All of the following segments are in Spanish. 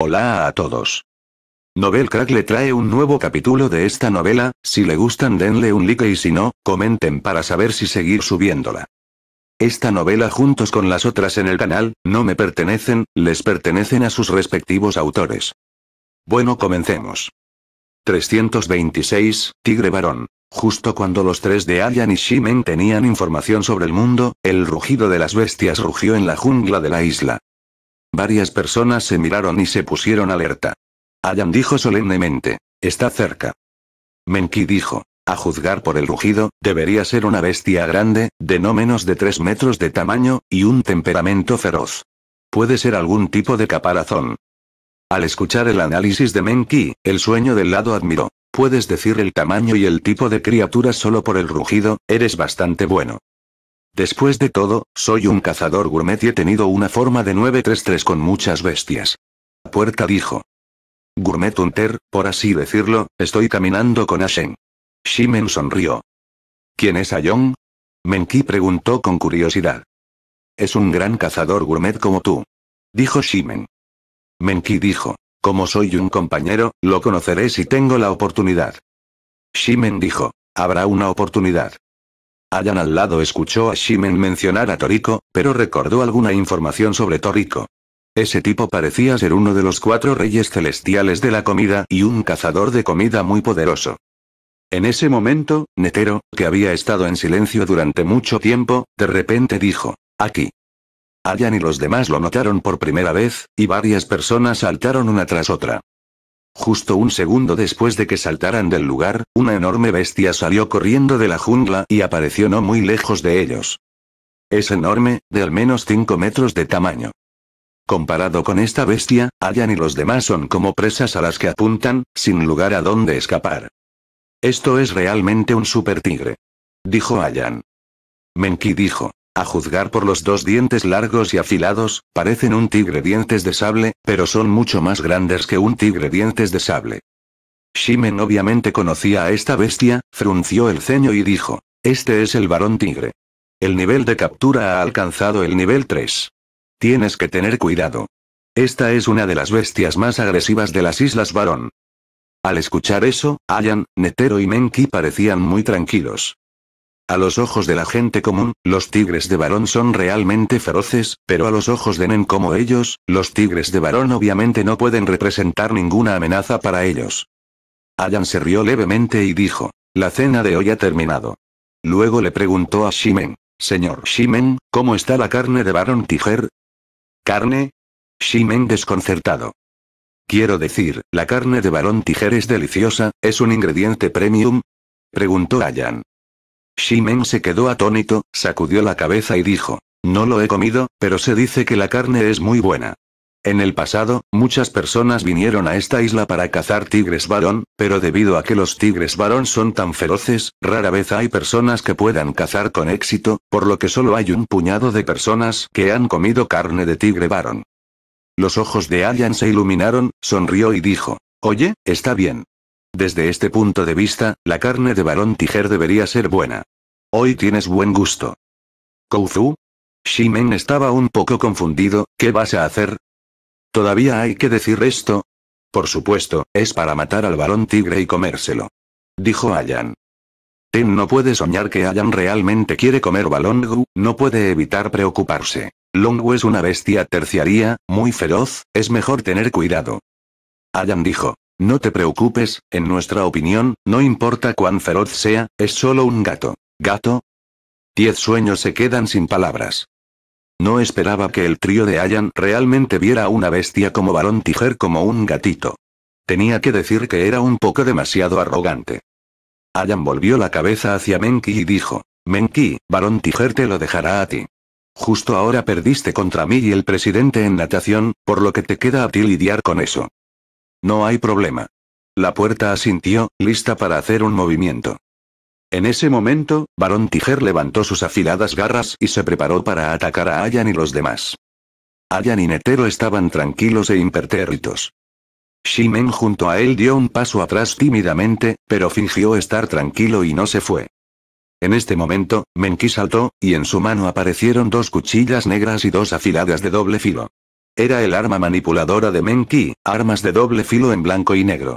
Hola a todos. Novel Crack le trae un nuevo capítulo de esta novela, si le gustan denle un like y si no, comenten para saber si seguir subiéndola. Esta novela juntos con las otras en el canal, no me pertenecen, les pertenecen a sus respectivos autores. Bueno comencemos. 326, Tigre Varón. Justo cuando los tres de Allan y Shimen tenían información sobre el mundo, el rugido de las bestias rugió en la jungla de la isla. Varias personas se miraron y se pusieron alerta. Ayan dijo solemnemente, está cerca. Menki dijo, a juzgar por el rugido, debería ser una bestia grande, de no menos de 3 metros de tamaño, y un temperamento feroz. Puede ser algún tipo de caparazón. Al escuchar el análisis de Menki, el sueño del lado admiró. Puedes decir el tamaño y el tipo de criatura solo por el rugido, eres bastante bueno. Después de todo, soy un cazador gourmet y he tenido una forma de 933 con muchas bestias. La puerta dijo. Gourmet Hunter, por así decirlo, estoy caminando con Ashen. Shimen sonrió. ¿Quién es Ayong? Menki preguntó con curiosidad. Es un gran cazador gourmet como tú. Dijo Shimen. Menki dijo. Como soy un compañero, lo conoceré si tengo la oportunidad. Shimen dijo. Habrá una oportunidad. Allan al lado escuchó a Shimen mencionar a Toriko, pero recordó alguna información sobre Toriko. Ese tipo parecía ser uno de los cuatro reyes celestiales de la comida y un cazador de comida muy poderoso. En ese momento, Netero, que había estado en silencio durante mucho tiempo, de repente dijo, aquí. Ayan y los demás lo notaron por primera vez, y varias personas saltaron una tras otra. Justo un segundo después de que saltaran del lugar, una enorme bestia salió corriendo de la jungla y apareció no muy lejos de ellos. Es enorme, de al menos 5 metros de tamaño. Comparado con esta bestia, Ayan y los demás son como presas a las que apuntan, sin lugar a donde escapar. Esto es realmente un super tigre. Dijo Ayan. Menki dijo. A juzgar por los dos dientes largos y afilados, parecen un tigre dientes de sable, pero son mucho más grandes que un tigre dientes de sable. Shimen obviamente conocía a esta bestia, frunció el ceño y dijo, Este es el varón tigre. El nivel de captura ha alcanzado el nivel 3. Tienes que tener cuidado. Esta es una de las bestias más agresivas de las Islas Varón. Al escuchar eso, Ayan, Netero y Menki parecían muy tranquilos. A los ojos de la gente común, los tigres de varón son realmente feroces, pero a los ojos de Nen como ellos, los tigres de varón obviamente no pueden representar ninguna amenaza para ellos. Ayan se rió levemente y dijo, la cena de hoy ha terminado. Luego le preguntó a Shimen, señor Shimen, ¿cómo está la carne de varón tiger? ¿Carne? Shimen desconcertado. Quiero decir, la carne de varón tijer es deliciosa, ¿es un ingrediente premium? Preguntó Ayan. Shimen se quedó atónito, sacudió la cabeza y dijo, no lo he comido, pero se dice que la carne es muy buena. En el pasado, muchas personas vinieron a esta isla para cazar tigres varón, pero debido a que los tigres varón son tan feroces, rara vez hay personas que puedan cazar con éxito, por lo que solo hay un puñado de personas que han comido carne de tigre varón. Los ojos de Alian se iluminaron, sonrió y dijo, Oye, está bien, desde este punto de vista, la carne de varón Tiger debería ser buena. Hoy tienes buen gusto. Kouzu? Shimen estaba un poco confundido, ¿qué vas a hacer? ¿Todavía hay que decir esto? Por supuesto, es para matar al varón tigre y comérselo. Dijo Ayan. Ten no puede soñar que Ayan realmente quiere comer Balongu, no puede evitar preocuparse. Longu es una bestia terciaria, muy feroz, es mejor tener cuidado. Ayan dijo. No te preocupes, en nuestra opinión, no importa cuán feroz sea, es solo un gato. ¿Gato? Diez sueños se quedan sin palabras. No esperaba que el trío de Ayan realmente viera a una bestia como varón tijer como un gatito. Tenía que decir que era un poco demasiado arrogante. Ayan volvió la cabeza hacia Menki y dijo, Menki, varón tijer te lo dejará a ti. Justo ahora perdiste contra mí y el presidente en natación, por lo que te queda a ti lidiar con eso. No hay problema. La puerta asintió, lista para hacer un movimiento. En ese momento, Barón Tiger levantó sus afiladas garras y se preparó para atacar a Ayan y los demás. Ayan y Netero estaban tranquilos e impertérritos. Shimen junto a él dio un paso atrás tímidamente, pero fingió estar tranquilo y no se fue. En este momento, Menki saltó, y en su mano aparecieron dos cuchillas negras y dos afiladas de doble filo. Era el arma manipuladora de Menki, armas de doble filo en blanco y negro.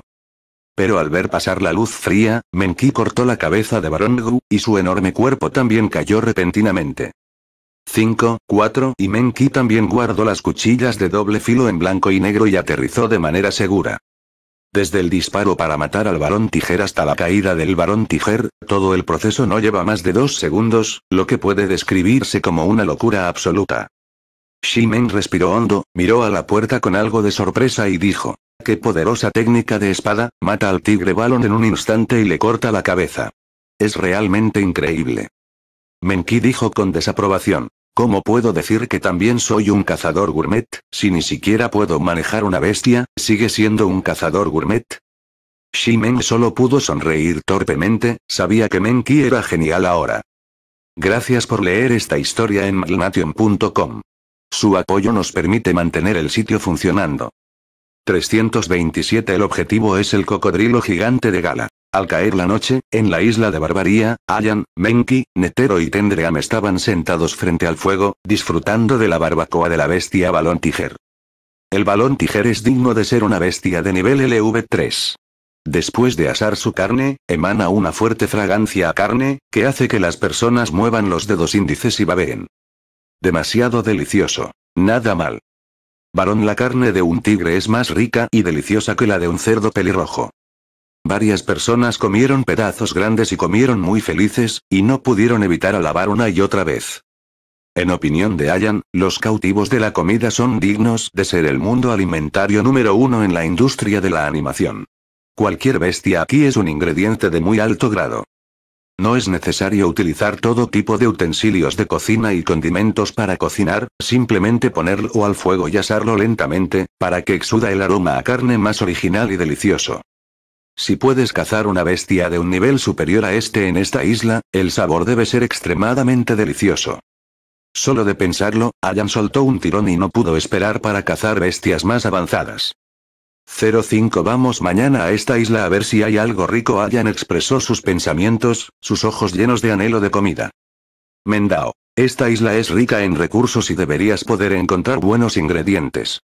Pero al ver pasar la luz fría, Menki cortó la cabeza de Barón Gu, y su enorme cuerpo también cayó repentinamente. 5, 4, y Menki también guardó las cuchillas de doble filo en blanco y negro y aterrizó de manera segura. Desde el disparo para matar al Barón tijer hasta la caída del Barón tijer, todo el proceso no lleva más de dos segundos, lo que puede describirse como una locura absoluta. Shimen respiró hondo, miró a la puerta con algo de sorpresa y dijo. ¡Qué poderosa técnica de espada! Mata al tigre balón en un instante y le corta la cabeza. Es realmente increíble. Menki dijo con desaprobación. ¿Cómo puedo decir que también soy un cazador gourmet, si ni siquiera puedo manejar una bestia, sigue siendo un cazador gourmet? Shimen solo pudo sonreír torpemente, sabía que Menki era genial ahora. Gracias por leer esta historia en su apoyo nos permite mantener el sitio funcionando. 327 El objetivo es el cocodrilo gigante de Gala. Al caer la noche, en la isla de Barbaría, Ayan, Menki, Netero y Tendream estaban sentados frente al fuego, disfrutando de la barbacoa de la bestia Balón Tiger. El Balón Tiger es digno de ser una bestia de nivel LV3. Después de asar su carne, emana una fuerte fragancia a carne, que hace que las personas muevan los dedos índices y babeen. Demasiado delicioso. Nada mal. Varón, la carne de un tigre es más rica y deliciosa que la de un cerdo pelirrojo. Varias personas comieron pedazos grandes y comieron muy felices, y no pudieron evitar alabar una y otra vez. En opinión de Ayan, los cautivos de la comida son dignos de ser el mundo alimentario número uno en la industria de la animación. Cualquier bestia aquí es un ingrediente de muy alto grado. No es necesario utilizar todo tipo de utensilios de cocina y condimentos para cocinar, simplemente ponerlo al fuego y asarlo lentamente, para que exuda el aroma a carne más original y delicioso. Si puedes cazar una bestia de un nivel superior a este en esta isla, el sabor debe ser extremadamente delicioso. Solo de pensarlo, Ayan soltó un tirón y no pudo esperar para cazar bestias más avanzadas. 05 Vamos mañana a esta isla a ver si hay algo rico. Allan expresó sus pensamientos, sus ojos llenos de anhelo de comida. Mendao. Esta isla es rica en recursos y deberías poder encontrar buenos ingredientes.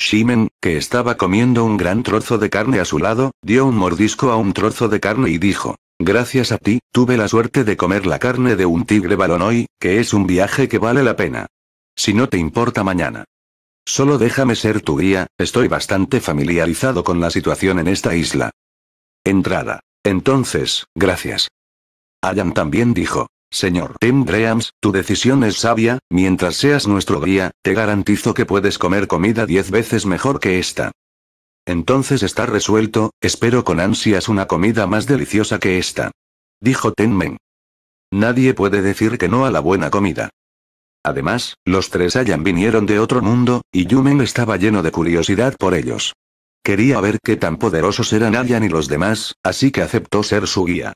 Shimen, que estaba comiendo un gran trozo de carne a su lado, dio un mordisco a un trozo de carne y dijo, Gracias a ti, tuve la suerte de comer la carne de un tigre balonoi, que es un viaje que vale la pena. Si no te importa mañana. Solo déjame ser tu guía, estoy bastante familiarizado con la situación en esta isla. Entrada. Entonces, gracias. Ayan también dijo. Señor Tim Grahams, tu decisión es sabia, mientras seas nuestro guía, te garantizo que puedes comer comida diez veces mejor que esta. Entonces está resuelto, espero con ansias una comida más deliciosa que esta. Dijo Tenmen. Nadie puede decir que no a la buena comida. Además, los tres Ayan vinieron de otro mundo, y Yumen estaba lleno de curiosidad por ellos. Quería ver qué tan poderosos eran Ayan y los demás, así que aceptó ser su guía.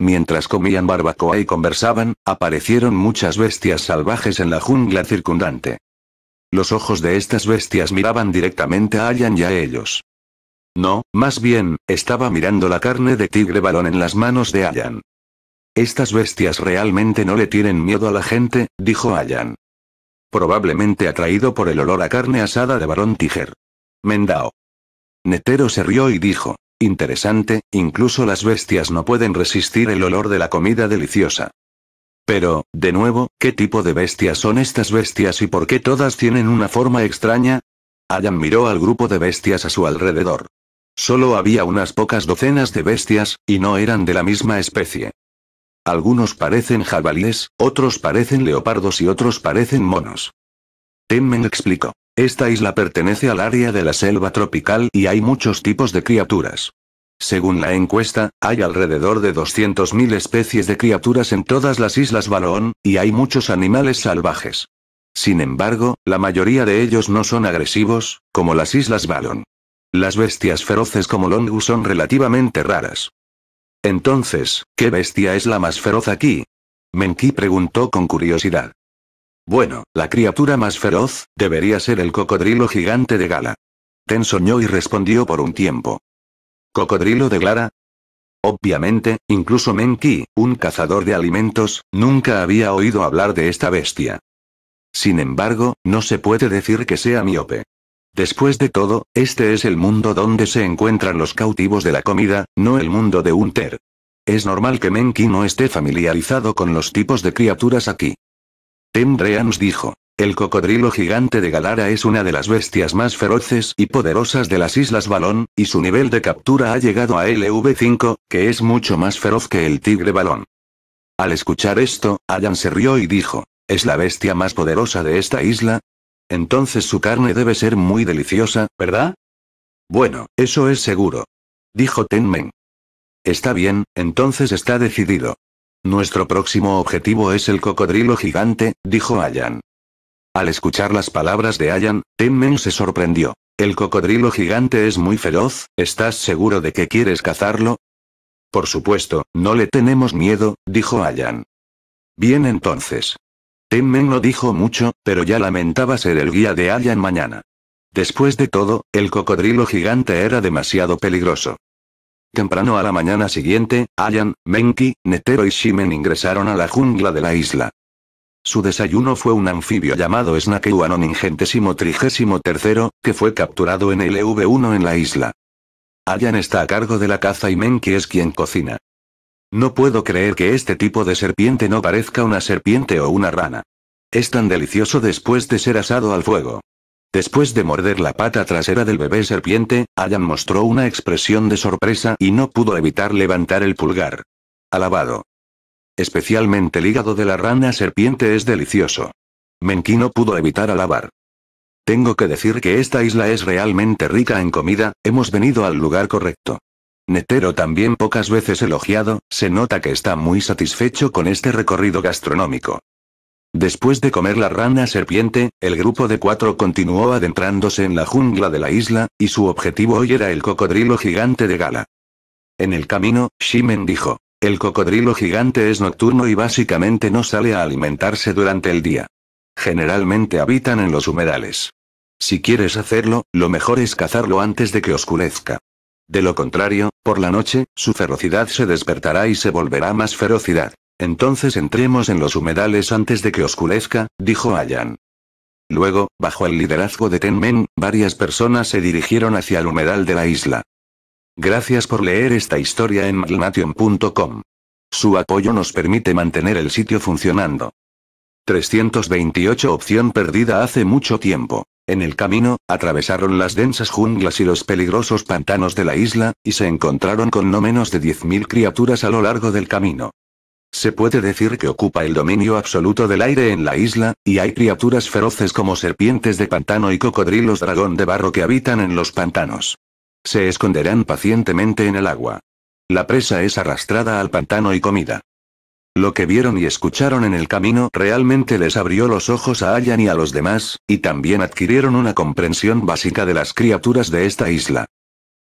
Mientras comían barbacoa y conversaban, aparecieron muchas bestias salvajes en la jungla circundante. Los ojos de estas bestias miraban directamente a Ayan y a ellos. No, más bien, estaba mirando la carne de tigre balón en las manos de Ayan. Estas bestias realmente no le tienen miedo a la gente, dijo Allan. Probablemente atraído por el olor a carne asada de Barón Tiger. Mendao. Netero se rió y dijo, interesante, incluso las bestias no pueden resistir el olor de la comida deliciosa. Pero, de nuevo, ¿qué tipo de bestias son estas bestias y por qué todas tienen una forma extraña? Allan miró al grupo de bestias a su alrededor. Solo había unas pocas docenas de bestias, y no eran de la misma especie. Algunos parecen jabalíes, otros parecen leopardos y otros parecen monos. Tenmen explicó. Esta isla pertenece al área de la selva tropical y hay muchos tipos de criaturas. Según la encuesta, hay alrededor de 200.000 especies de criaturas en todas las islas Balón y hay muchos animales salvajes. Sin embargo, la mayoría de ellos no son agresivos, como las islas Balón. Las bestias feroces como Longu son relativamente raras. Entonces, ¿qué bestia es la más feroz aquí? Menki preguntó con curiosidad. Bueno, la criatura más feroz, debería ser el cocodrilo gigante de Gala. Ten soñó y respondió por un tiempo. ¿Cocodrilo de Gala? Obviamente, incluso Menki, un cazador de alimentos, nunca había oído hablar de esta bestia. Sin embargo, no se puede decir que sea miope. Después de todo, este es el mundo donde se encuentran los cautivos de la comida, no el mundo de Hunter. Es normal que Menki no esté familiarizado con los tipos de criaturas aquí. Tim dijo. El cocodrilo gigante de Galara es una de las bestias más feroces y poderosas de las Islas Balón, y su nivel de captura ha llegado a LV5, que es mucho más feroz que el tigre balón. Al escuchar esto, Ayan se rió y dijo, ¿es la bestia más poderosa de esta isla? Entonces su carne debe ser muy deliciosa, ¿verdad? Bueno, eso es seguro. Dijo Tenmen. Está bien, entonces está decidido. Nuestro próximo objetivo es el cocodrilo gigante, dijo Ayan. Al escuchar las palabras de Ayan, Tenmen se sorprendió. El cocodrilo gigante es muy feroz, ¿estás seguro de que quieres cazarlo? Por supuesto, no le tenemos miedo, dijo Ayan. Bien entonces. Tenmen no dijo mucho, pero ya lamentaba ser el guía de Ayan mañana. Después de todo, el cocodrilo gigante era demasiado peligroso. Temprano a la mañana siguiente, Allan, Menki, Netero y Shimen ingresaron a la jungla de la isla. Su desayuno fue un anfibio llamado Snakeuano trigésimo tercero, que fue capturado en el EV1 en la isla. Allan está a cargo de la caza y Menki es quien cocina. No puedo creer que este tipo de serpiente no parezca una serpiente o una rana. Es tan delicioso después de ser asado al fuego. Después de morder la pata trasera del bebé serpiente, Ayan mostró una expresión de sorpresa y no pudo evitar levantar el pulgar. Alabado. Especialmente el hígado de la rana serpiente es delicioso. Menki no pudo evitar alabar. Tengo que decir que esta isla es realmente rica en comida, hemos venido al lugar correcto. Netero también pocas veces elogiado, se nota que está muy satisfecho con este recorrido gastronómico. Después de comer la rana serpiente, el grupo de cuatro continuó adentrándose en la jungla de la isla, y su objetivo hoy era el cocodrilo gigante de Gala. En el camino, Shimen dijo, el cocodrilo gigante es nocturno y básicamente no sale a alimentarse durante el día. Generalmente habitan en los humedales. Si quieres hacerlo, lo mejor es cazarlo antes de que oscurezca. De lo contrario, por la noche, su ferocidad se despertará y se volverá más ferocidad. Entonces entremos en los humedales antes de que oscurezca, dijo Ayan. Luego, bajo el liderazgo de Tenmen, varias personas se dirigieron hacia el humedal de la isla. Gracias por leer esta historia en magnation.com. Su apoyo nos permite mantener el sitio funcionando. 328 Opción perdida hace mucho tiempo. En el camino, atravesaron las densas junglas y los peligrosos pantanos de la isla, y se encontraron con no menos de 10.000 criaturas a lo largo del camino. Se puede decir que ocupa el dominio absoluto del aire en la isla, y hay criaturas feroces como serpientes de pantano y cocodrilos dragón de barro que habitan en los pantanos. Se esconderán pacientemente en el agua. La presa es arrastrada al pantano y comida. Lo que vieron y escucharon en el camino realmente les abrió los ojos a Allan y a los demás, y también adquirieron una comprensión básica de las criaturas de esta isla.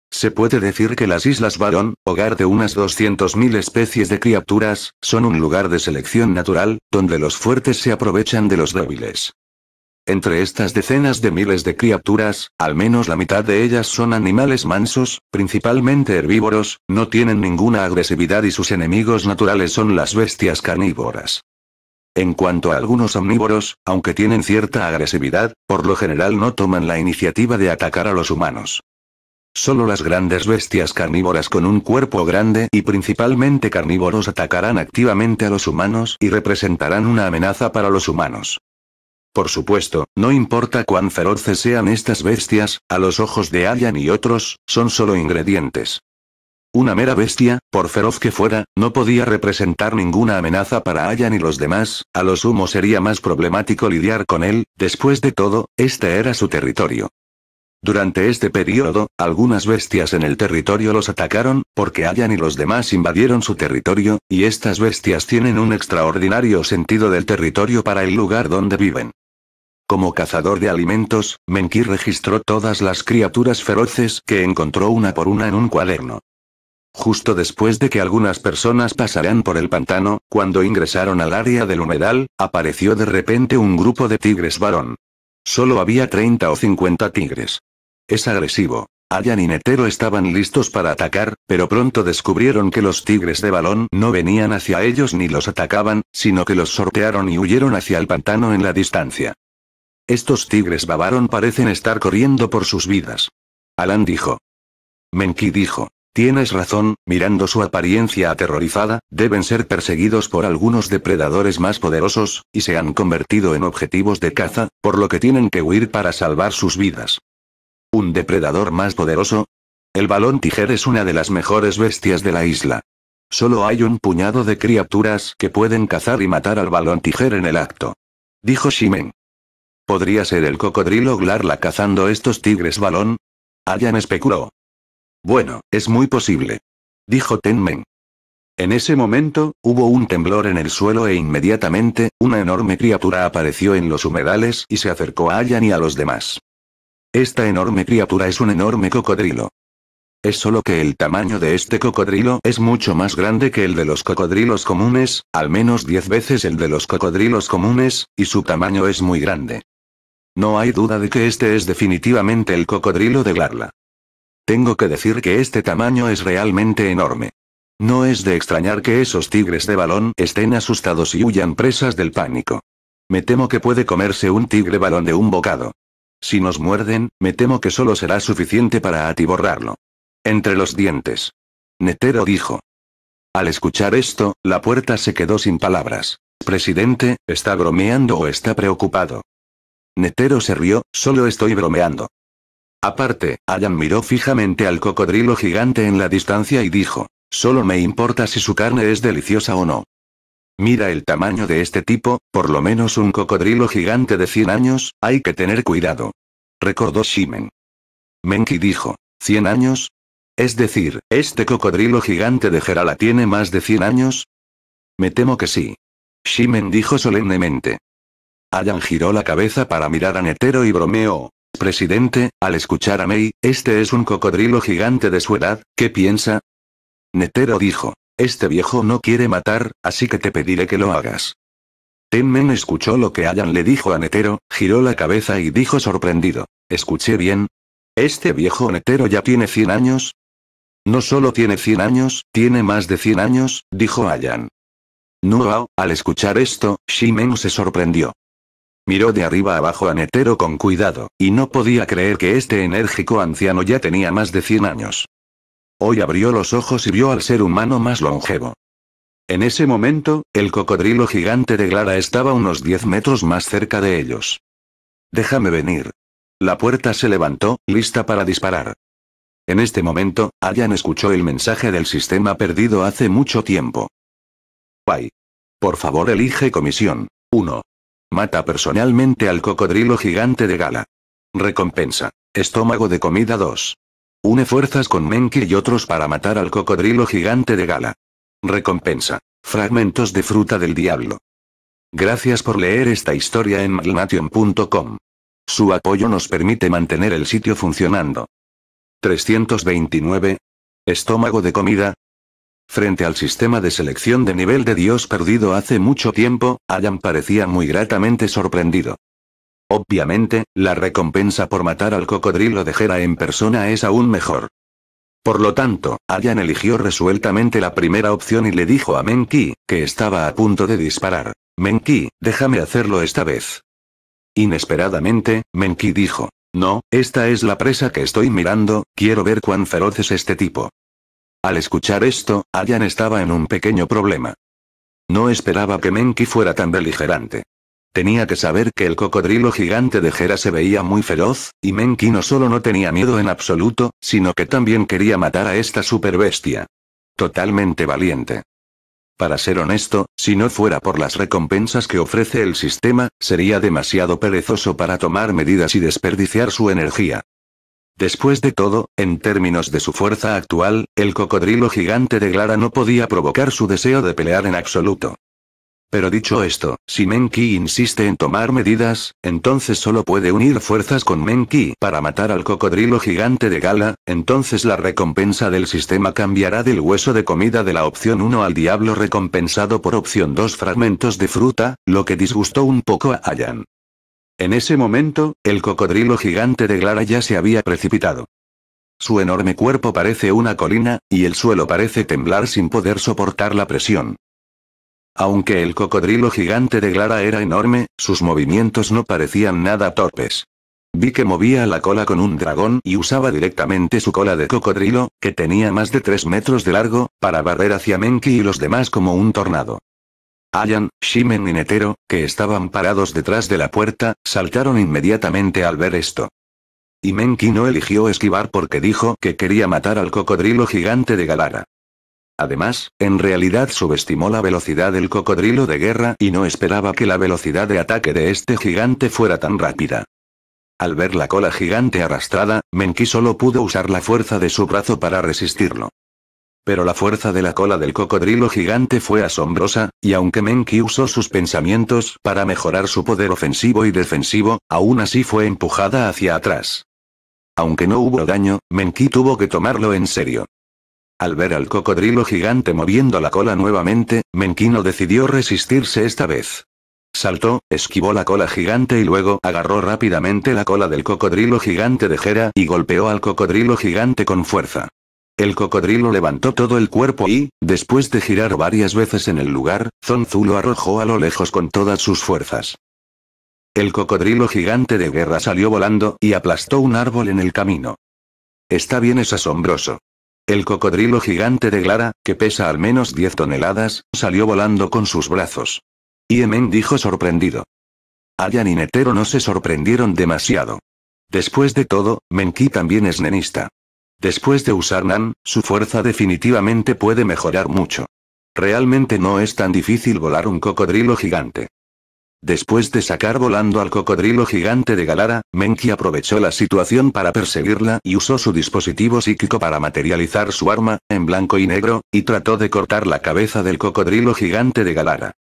Se puede decir que las Islas Barón, hogar de unas 200.000 especies de criaturas, son un lugar de selección natural, donde los fuertes se aprovechan de los débiles. Entre estas decenas de miles de criaturas, al menos la mitad de ellas son animales mansos, principalmente herbívoros, no tienen ninguna agresividad y sus enemigos naturales son las bestias carnívoras. En cuanto a algunos omnívoros, aunque tienen cierta agresividad, por lo general no toman la iniciativa de atacar a los humanos. Solo las grandes bestias carnívoras con un cuerpo grande y principalmente carnívoros atacarán activamente a los humanos y representarán una amenaza para los humanos. Por supuesto, no importa cuán feroces sean estas bestias, a los ojos de Allan y otros, son solo ingredientes. Una mera bestia, por feroz que fuera, no podía representar ninguna amenaza para Allan y los demás, a lo sumo sería más problemático lidiar con él, después de todo, este era su territorio. Durante este periodo, algunas bestias en el territorio los atacaron, porque Allan y los demás invadieron su territorio, y estas bestias tienen un extraordinario sentido del territorio para el lugar donde viven. Como cazador de alimentos, Menki registró todas las criaturas feroces que encontró una por una en un cuaderno. Justo después de que algunas personas pasaran por el pantano, cuando ingresaron al área del humedal, apareció de repente un grupo de tigres varón. Solo había 30 o 50 tigres. Es agresivo. Ayan y Netero estaban listos para atacar, pero pronto descubrieron que los tigres de balón no venían hacia ellos ni los atacaban, sino que los sortearon y huyeron hacia el pantano en la distancia. Estos tigres babaron parecen estar corriendo por sus vidas. Alan dijo. Menki dijo. Tienes razón, mirando su apariencia aterrorizada, deben ser perseguidos por algunos depredadores más poderosos, y se han convertido en objetivos de caza, por lo que tienen que huir para salvar sus vidas. ¿Un depredador más poderoso? El balón tijer es una de las mejores bestias de la isla. Solo hay un puñado de criaturas que pueden cazar y matar al balón tijer en el acto. Dijo Shimen. ¿Podría ser el cocodrilo Glarla cazando estos tigres balón? Ayan especuló. Bueno, es muy posible. Dijo Tenmen. En ese momento, hubo un temblor en el suelo e inmediatamente, una enorme criatura apareció en los humedales y se acercó a Ayan y a los demás. Esta enorme criatura es un enorme cocodrilo. Es solo que el tamaño de este cocodrilo es mucho más grande que el de los cocodrilos comunes, al menos 10 veces el de los cocodrilos comunes, y su tamaño es muy grande. No hay duda de que este es definitivamente el cocodrilo de Glarla. Tengo que decir que este tamaño es realmente enorme. No es de extrañar que esos tigres de balón estén asustados y huyan presas del pánico. Me temo que puede comerse un tigre balón de un bocado. Si nos muerden, me temo que solo será suficiente para atiborrarlo. Entre los dientes. Netero dijo. Al escuchar esto, la puerta se quedó sin palabras. Presidente, ¿está bromeando o está preocupado? Netero se rió, solo estoy bromeando. Aparte, Ayan miró fijamente al cocodrilo gigante en la distancia y dijo, solo me importa si su carne es deliciosa o no. Mira el tamaño de este tipo, por lo menos un cocodrilo gigante de 100 años, hay que tener cuidado. Recordó Shimen. Menki dijo, ¿100 años? Es decir, ¿este cocodrilo gigante de Gerala tiene más de 100 años? Me temo que sí. Shimen dijo solemnemente. Allan giró la cabeza para mirar a Netero y bromeó. Presidente, al escuchar a Mei, este es un cocodrilo gigante de su edad, ¿qué piensa? Netero dijo. Este viejo no quiere matar, así que te pediré que lo hagas. Tenmen escuchó lo que Allan le dijo a Netero, giró la cabeza y dijo sorprendido. ¿Escuché bien? ¿Este viejo Netero ya tiene 100 años? No solo tiene 100 años, tiene más de 100 años, dijo Allan. Nuoao, al escuchar esto, Shimen se sorprendió. Miró de arriba abajo a Netero con cuidado, y no podía creer que este enérgico anciano ya tenía más de 100 años. Hoy abrió los ojos y vio al ser humano más longevo. En ese momento, el cocodrilo gigante de Glara estaba unos 10 metros más cerca de ellos. Déjame venir. La puerta se levantó, lista para disparar. En este momento, Ayan escuchó el mensaje del sistema perdido hace mucho tiempo. Pai. Por favor elige comisión. 1. Mata personalmente al cocodrilo gigante de gala. Recompensa. Estómago de comida 2. Une fuerzas con Menki y otros para matar al cocodrilo gigante de gala. Recompensa. Fragmentos de fruta del diablo. Gracias por leer esta historia en magnation.com. Su apoyo nos permite mantener el sitio funcionando. 329. Estómago de comida, Frente al sistema de selección de nivel de Dios perdido hace mucho tiempo, Ayan parecía muy gratamente sorprendido. Obviamente, la recompensa por matar al cocodrilo de Jera en persona es aún mejor. Por lo tanto, Ayan eligió resueltamente la primera opción y le dijo a Menki, que estaba a punto de disparar. Menki, déjame hacerlo esta vez. Inesperadamente, Menki dijo. No, esta es la presa que estoy mirando, quiero ver cuán feroz es este tipo. Al escuchar esto, Ayan estaba en un pequeño problema. No esperaba que Menki fuera tan beligerante. Tenía que saber que el cocodrilo gigante de Jera se veía muy feroz, y Menki no solo no tenía miedo en absoluto, sino que también quería matar a esta superbestia. Totalmente valiente. Para ser honesto, si no fuera por las recompensas que ofrece el sistema, sería demasiado perezoso para tomar medidas y desperdiciar su energía. Después de todo, en términos de su fuerza actual, el cocodrilo gigante de Glara no podía provocar su deseo de pelear en absoluto. Pero dicho esto, si Menki insiste en tomar medidas, entonces solo puede unir fuerzas con Menki para matar al cocodrilo gigante de Gala, entonces la recompensa del sistema cambiará del hueso de comida de la opción 1 al diablo recompensado por opción 2 fragmentos de fruta, lo que disgustó un poco a Ayan. En ese momento, el cocodrilo gigante de Glara ya se había precipitado. Su enorme cuerpo parece una colina, y el suelo parece temblar sin poder soportar la presión. Aunque el cocodrilo gigante de Glara era enorme, sus movimientos no parecían nada torpes. Vi que movía la cola con un dragón y usaba directamente su cola de cocodrilo, que tenía más de 3 metros de largo, para barrer hacia Menki y los demás como un tornado. Allan, Shimen y Netero, que estaban parados detrás de la puerta, saltaron inmediatamente al ver esto. Y Menki no eligió esquivar porque dijo que quería matar al cocodrilo gigante de Galara. Además, en realidad subestimó la velocidad del cocodrilo de guerra y no esperaba que la velocidad de ataque de este gigante fuera tan rápida. Al ver la cola gigante arrastrada, Menki solo pudo usar la fuerza de su brazo para resistirlo. Pero la fuerza de la cola del cocodrilo gigante fue asombrosa, y aunque Menki usó sus pensamientos para mejorar su poder ofensivo y defensivo, aún así fue empujada hacia atrás. Aunque no hubo daño, Menki tuvo que tomarlo en serio. Al ver al cocodrilo gigante moviendo la cola nuevamente, Menki no decidió resistirse esta vez. Saltó, esquivó la cola gigante y luego agarró rápidamente la cola del cocodrilo gigante de Jera y golpeó al cocodrilo gigante con fuerza. El cocodrilo levantó todo el cuerpo y, después de girar varias veces en el lugar, Zonzu lo arrojó a lo lejos con todas sus fuerzas. El cocodrilo gigante de guerra salió volando y aplastó un árbol en el camino. Está bien, es asombroso. El cocodrilo gigante de Glara, que pesa al menos 10 toneladas, salió volando con sus brazos. Yemen dijo sorprendido. Ayan y Netero no se sorprendieron demasiado. Después de todo, Menki también es nenista. Después de usar NAN, su fuerza definitivamente puede mejorar mucho. Realmente no es tan difícil volar un cocodrilo gigante. Después de sacar volando al cocodrilo gigante de Galara, Menki aprovechó la situación para perseguirla y usó su dispositivo psíquico para materializar su arma, en blanco y negro, y trató de cortar la cabeza del cocodrilo gigante de Galara.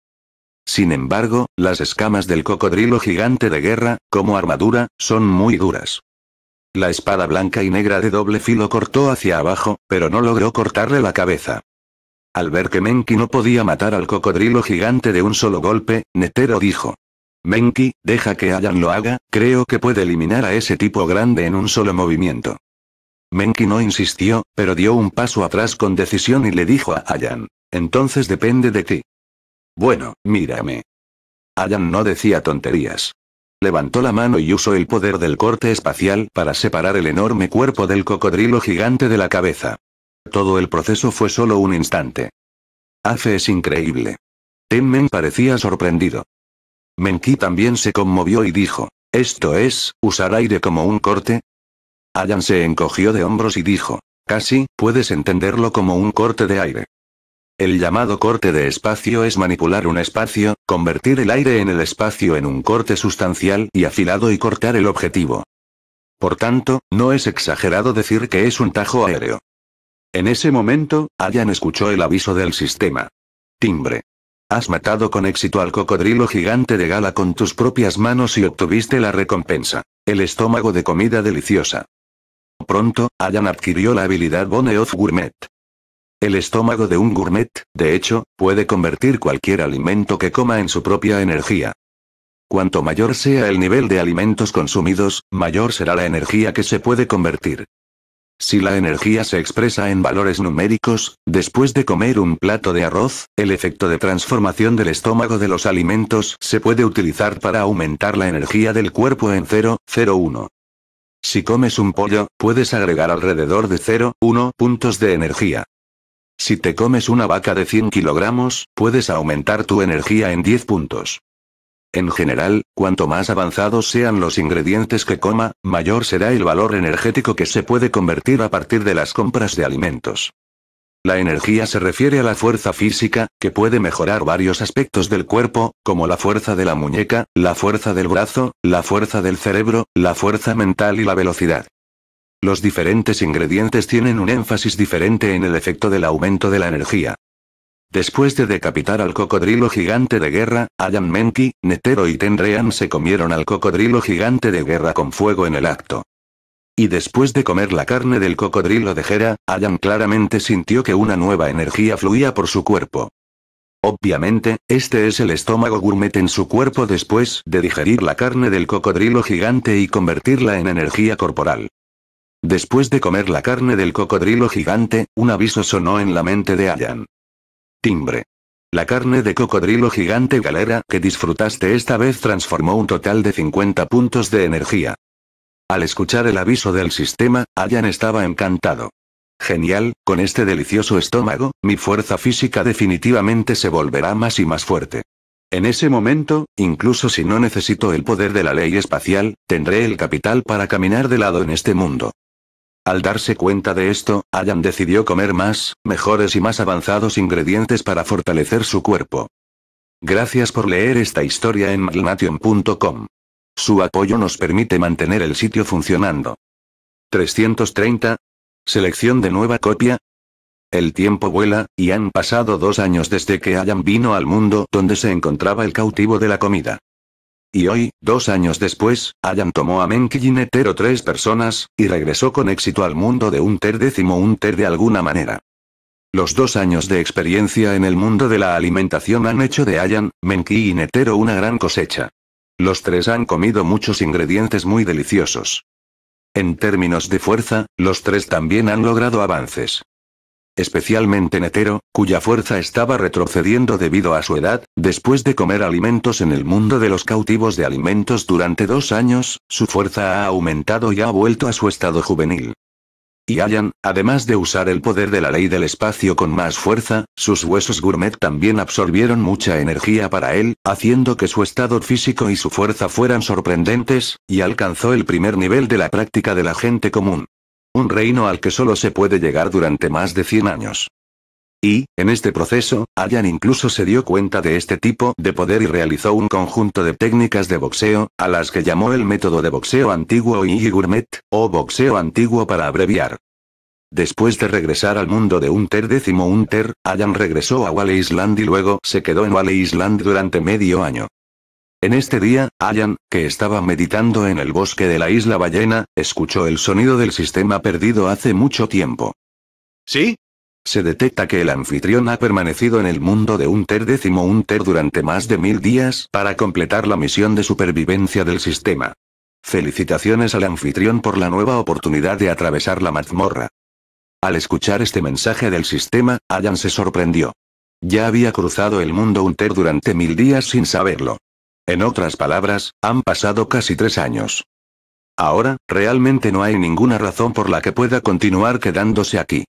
Sin embargo, las escamas del cocodrilo gigante de guerra, como armadura, son muy duras. La espada blanca y negra de doble filo cortó hacia abajo, pero no logró cortarle la cabeza. Al ver que Menki no podía matar al cocodrilo gigante de un solo golpe, Netero dijo. Menki, deja que Ayan lo haga, creo que puede eliminar a ese tipo grande en un solo movimiento. Menki no insistió, pero dio un paso atrás con decisión y le dijo a Ayan. Entonces depende de ti. Bueno, mírame. Ayan no decía tonterías. Levantó la mano y usó el poder del corte espacial para separar el enorme cuerpo del cocodrilo gigante de la cabeza. Todo el proceso fue solo un instante. Hace es increíble. Tenmen parecía sorprendido. Menki también se conmovió y dijo, ¿esto es, usar aire como un corte? Ayan se encogió de hombros y dijo, casi, puedes entenderlo como un corte de aire. El llamado corte de espacio es manipular un espacio, convertir el aire en el espacio en un corte sustancial y afilado y cortar el objetivo. Por tanto, no es exagerado decir que es un tajo aéreo. En ese momento, Allan escuchó el aviso del sistema. Timbre. Has matado con éxito al cocodrilo gigante de gala con tus propias manos y obtuviste la recompensa. El estómago de comida deliciosa. Pronto, Ayan adquirió la habilidad Bone of Gourmet. El estómago de un gourmet, de hecho, puede convertir cualquier alimento que coma en su propia energía. Cuanto mayor sea el nivel de alimentos consumidos, mayor será la energía que se puede convertir. Si la energía se expresa en valores numéricos, después de comer un plato de arroz, el efecto de transformación del estómago de los alimentos se puede utilizar para aumentar la energía del cuerpo en 0,01. Si comes un pollo, puedes agregar alrededor de 0,1 puntos de energía. Si te comes una vaca de 100 kilogramos, puedes aumentar tu energía en 10 puntos. En general, cuanto más avanzados sean los ingredientes que coma, mayor será el valor energético que se puede convertir a partir de las compras de alimentos. La energía se refiere a la fuerza física, que puede mejorar varios aspectos del cuerpo, como la fuerza de la muñeca, la fuerza del brazo, la fuerza del cerebro, la fuerza mental y la velocidad. Los diferentes ingredientes tienen un énfasis diferente en el efecto del aumento de la energía. Después de decapitar al cocodrilo gigante de guerra, Ayan Menki, Netero y Tenrean se comieron al cocodrilo gigante de guerra con fuego en el acto. Y después de comer la carne del cocodrilo de Jera, Ayan claramente sintió que una nueva energía fluía por su cuerpo. Obviamente, este es el estómago gourmet en su cuerpo después de digerir la carne del cocodrilo gigante y convertirla en energía corporal. Después de comer la carne del cocodrilo gigante, un aviso sonó en la mente de Allan. Timbre. La carne de cocodrilo gigante galera que disfrutaste esta vez transformó un total de 50 puntos de energía. Al escuchar el aviso del sistema, Allan estaba encantado. Genial, con este delicioso estómago, mi fuerza física definitivamente se volverá más y más fuerte. En ese momento, incluso si no necesito el poder de la ley espacial, tendré el capital para caminar de lado en este mundo. Al darse cuenta de esto, Ayan decidió comer más, mejores y más avanzados ingredientes para fortalecer su cuerpo. Gracias por leer esta historia en magnation.com. Su apoyo nos permite mantener el sitio funcionando. 330. Selección de nueva copia. El tiempo vuela, y han pasado dos años desde que Ayan vino al mundo donde se encontraba el cautivo de la comida. Y hoy, dos años después, Ayan tomó a Netero tres personas, y regresó con éxito al mundo de un ter décimo un ter de alguna manera. Los dos años de experiencia en el mundo de la alimentación han hecho de Ayan, Menki y Netero una gran cosecha. Los tres han comido muchos ingredientes muy deliciosos. En términos de fuerza, los tres también han logrado avances especialmente Netero, cuya fuerza estaba retrocediendo debido a su edad, después de comer alimentos en el mundo de los cautivos de alimentos durante dos años, su fuerza ha aumentado y ha vuelto a su estado juvenil. Y Ayan, además de usar el poder de la ley del espacio con más fuerza, sus huesos gourmet también absorbieron mucha energía para él, haciendo que su estado físico y su fuerza fueran sorprendentes, y alcanzó el primer nivel de la práctica de la gente común un reino al que solo se puede llegar durante más de 100 años. Y, en este proceso, Ayan incluso se dio cuenta de este tipo de poder y realizó un conjunto de técnicas de boxeo, a las que llamó el método de boxeo antiguo y o boxeo antiguo para abreviar. Después de regresar al mundo de Unter décimo Unter, Ayan regresó a Wale Island y luego se quedó en Wale Island durante medio año. En este día, Ayan, que estaba meditando en el bosque de la isla ballena, escuchó el sonido del sistema perdido hace mucho tiempo. ¿Sí? Se detecta que el anfitrión ha permanecido en el mundo de un ter décimo un ter durante más de mil días para completar la misión de supervivencia del sistema. Felicitaciones al anfitrión por la nueva oportunidad de atravesar la mazmorra. Al escuchar este mensaje del sistema, Ayan se sorprendió. Ya había cruzado el mundo Unter durante mil días sin saberlo. En otras palabras, han pasado casi tres años. Ahora, realmente no hay ninguna razón por la que pueda continuar quedándose aquí.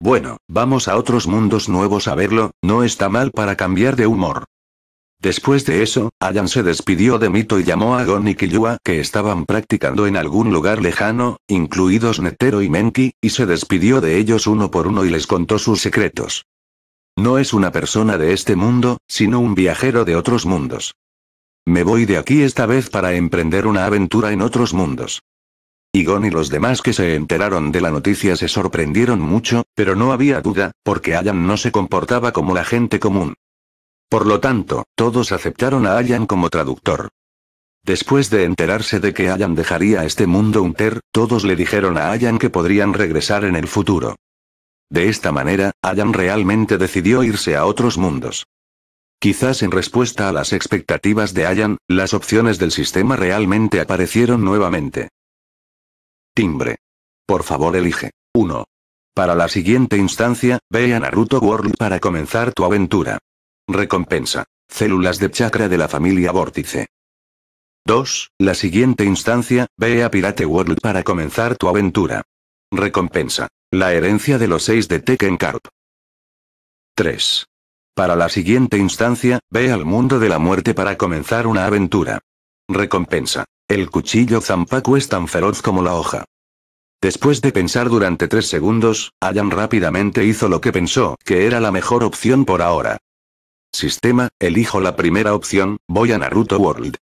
Bueno, vamos a otros mundos nuevos a verlo, no está mal para cambiar de humor. Después de eso, Ayan se despidió de Mito y llamó a Gon y Killua que estaban practicando en algún lugar lejano, incluidos Netero y Menki, y se despidió de ellos uno por uno y les contó sus secretos. No es una persona de este mundo, sino un viajero de otros mundos. Me voy de aquí esta vez para emprender una aventura en otros mundos. Igon y los demás que se enteraron de la noticia se sorprendieron mucho, pero no había duda, porque Ayan no se comportaba como la gente común. Por lo tanto, todos aceptaron a Ayan como traductor. Después de enterarse de que Ayan dejaría este mundo unter, todos le dijeron a Ayan que podrían regresar en el futuro. De esta manera, Ayan realmente decidió irse a otros mundos. Quizás en respuesta a las expectativas de Ayan, las opciones del sistema realmente aparecieron nuevamente. Timbre. Por favor elige. 1. Para la siguiente instancia, ve a Naruto World para comenzar tu aventura. Recompensa. Células de chakra de la familia vórtice. 2. La siguiente instancia, ve a Pirate World para comenzar tu aventura. Recompensa. La herencia de los 6 de Tekken Carp. 3. Para la siguiente instancia, ve al mundo de la muerte para comenzar una aventura. Recompensa. El cuchillo zampaco es tan feroz como la hoja. Después de pensar durante tres segundos, Ayan rápidamente hizo lo que pensó que era la mejor opción por ahora. Sistema, elijo la primera opción, voy a Naruto World.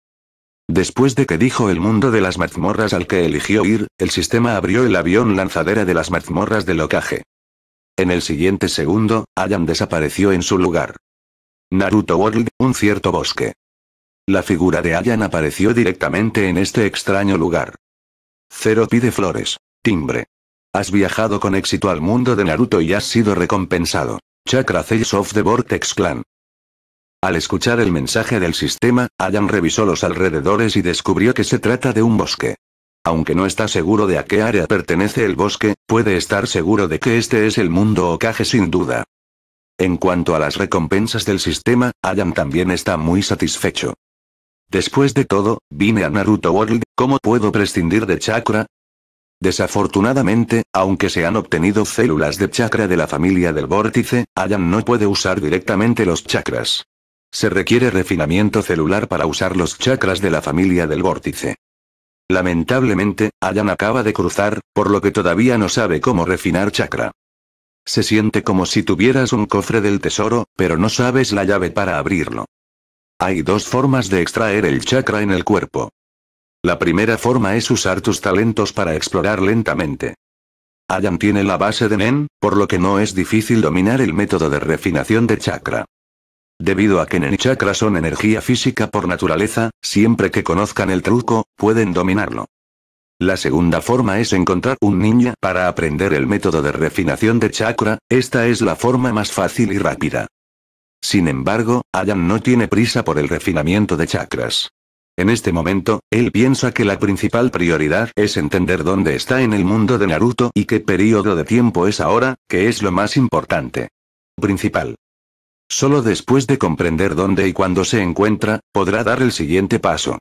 Después de que dijo el mundo de las mazmorras al que eligió ir, el sistema abrió el avión lanzadera de las mazmorras de locaje. En el siguiente segundo, Ayan desapareció en su lugar. Naruto World, un cierto bosque. La figura de Ayan apareció directamente en este extraño lugar. Cero pide flores. Timbre. Has viajado con éxito al mundo de Naruto y has sido recompensado. Chakra Cells of the Vortex Clan. Al escuchar el mensaje del sistema, Ayan revisó los alrededores y descubrió que se trata de un bosque. Aunque no está seguro de a qué área pertenece el bosque, puede estar seguro de que este es el mundo Okage sin duda. En cuanto a las recompensas del sistema, Ayan también está muy satisfecho. Después de todo, vine a Naruto World, ¿cómo puedo prescindir de chakra? Desafortunadamente, aunque se han obtenido células de chakra de la familia del vórtice, Ayan no puede usar directamente los chakras. Se requiere refinamiento celular para usar los chakras de la familia del vórtice. Lamentablemente, Ayan acaba de cruzar, por lo que todavía no sabe cómo refinar chakra. Se siente como si tuvieras un cofre del tesoro, pero no sabes la llave para abrirlo. Hay dos formas de extraer el chakra en el cuerpo. La primera forma es usar tus talentos para explorar lentamente. Ayan tiene la base de men, por lo que no es difícil dominar el método de refinación de chakra. Debido a que Nenichakra son energía física por naturaleza, siempre que conozcan el truco, pueden dominarlo. La segunda forma es encontrar un ninja para aprender el método de refinación de chakra, esta es la forma más fácil y rápida. Sin embargo, Ayan no tiene prisa por el refinamiento de chakras. En este momento, él piensa que la principal prioridad es entender dónde está en el mundo de Naruto y qué periodo de tiempo es ahora, que es lo más importante. Principal. Solo después de comprender dónde y cuándo se encuentra, podrá dar el siguiente paso.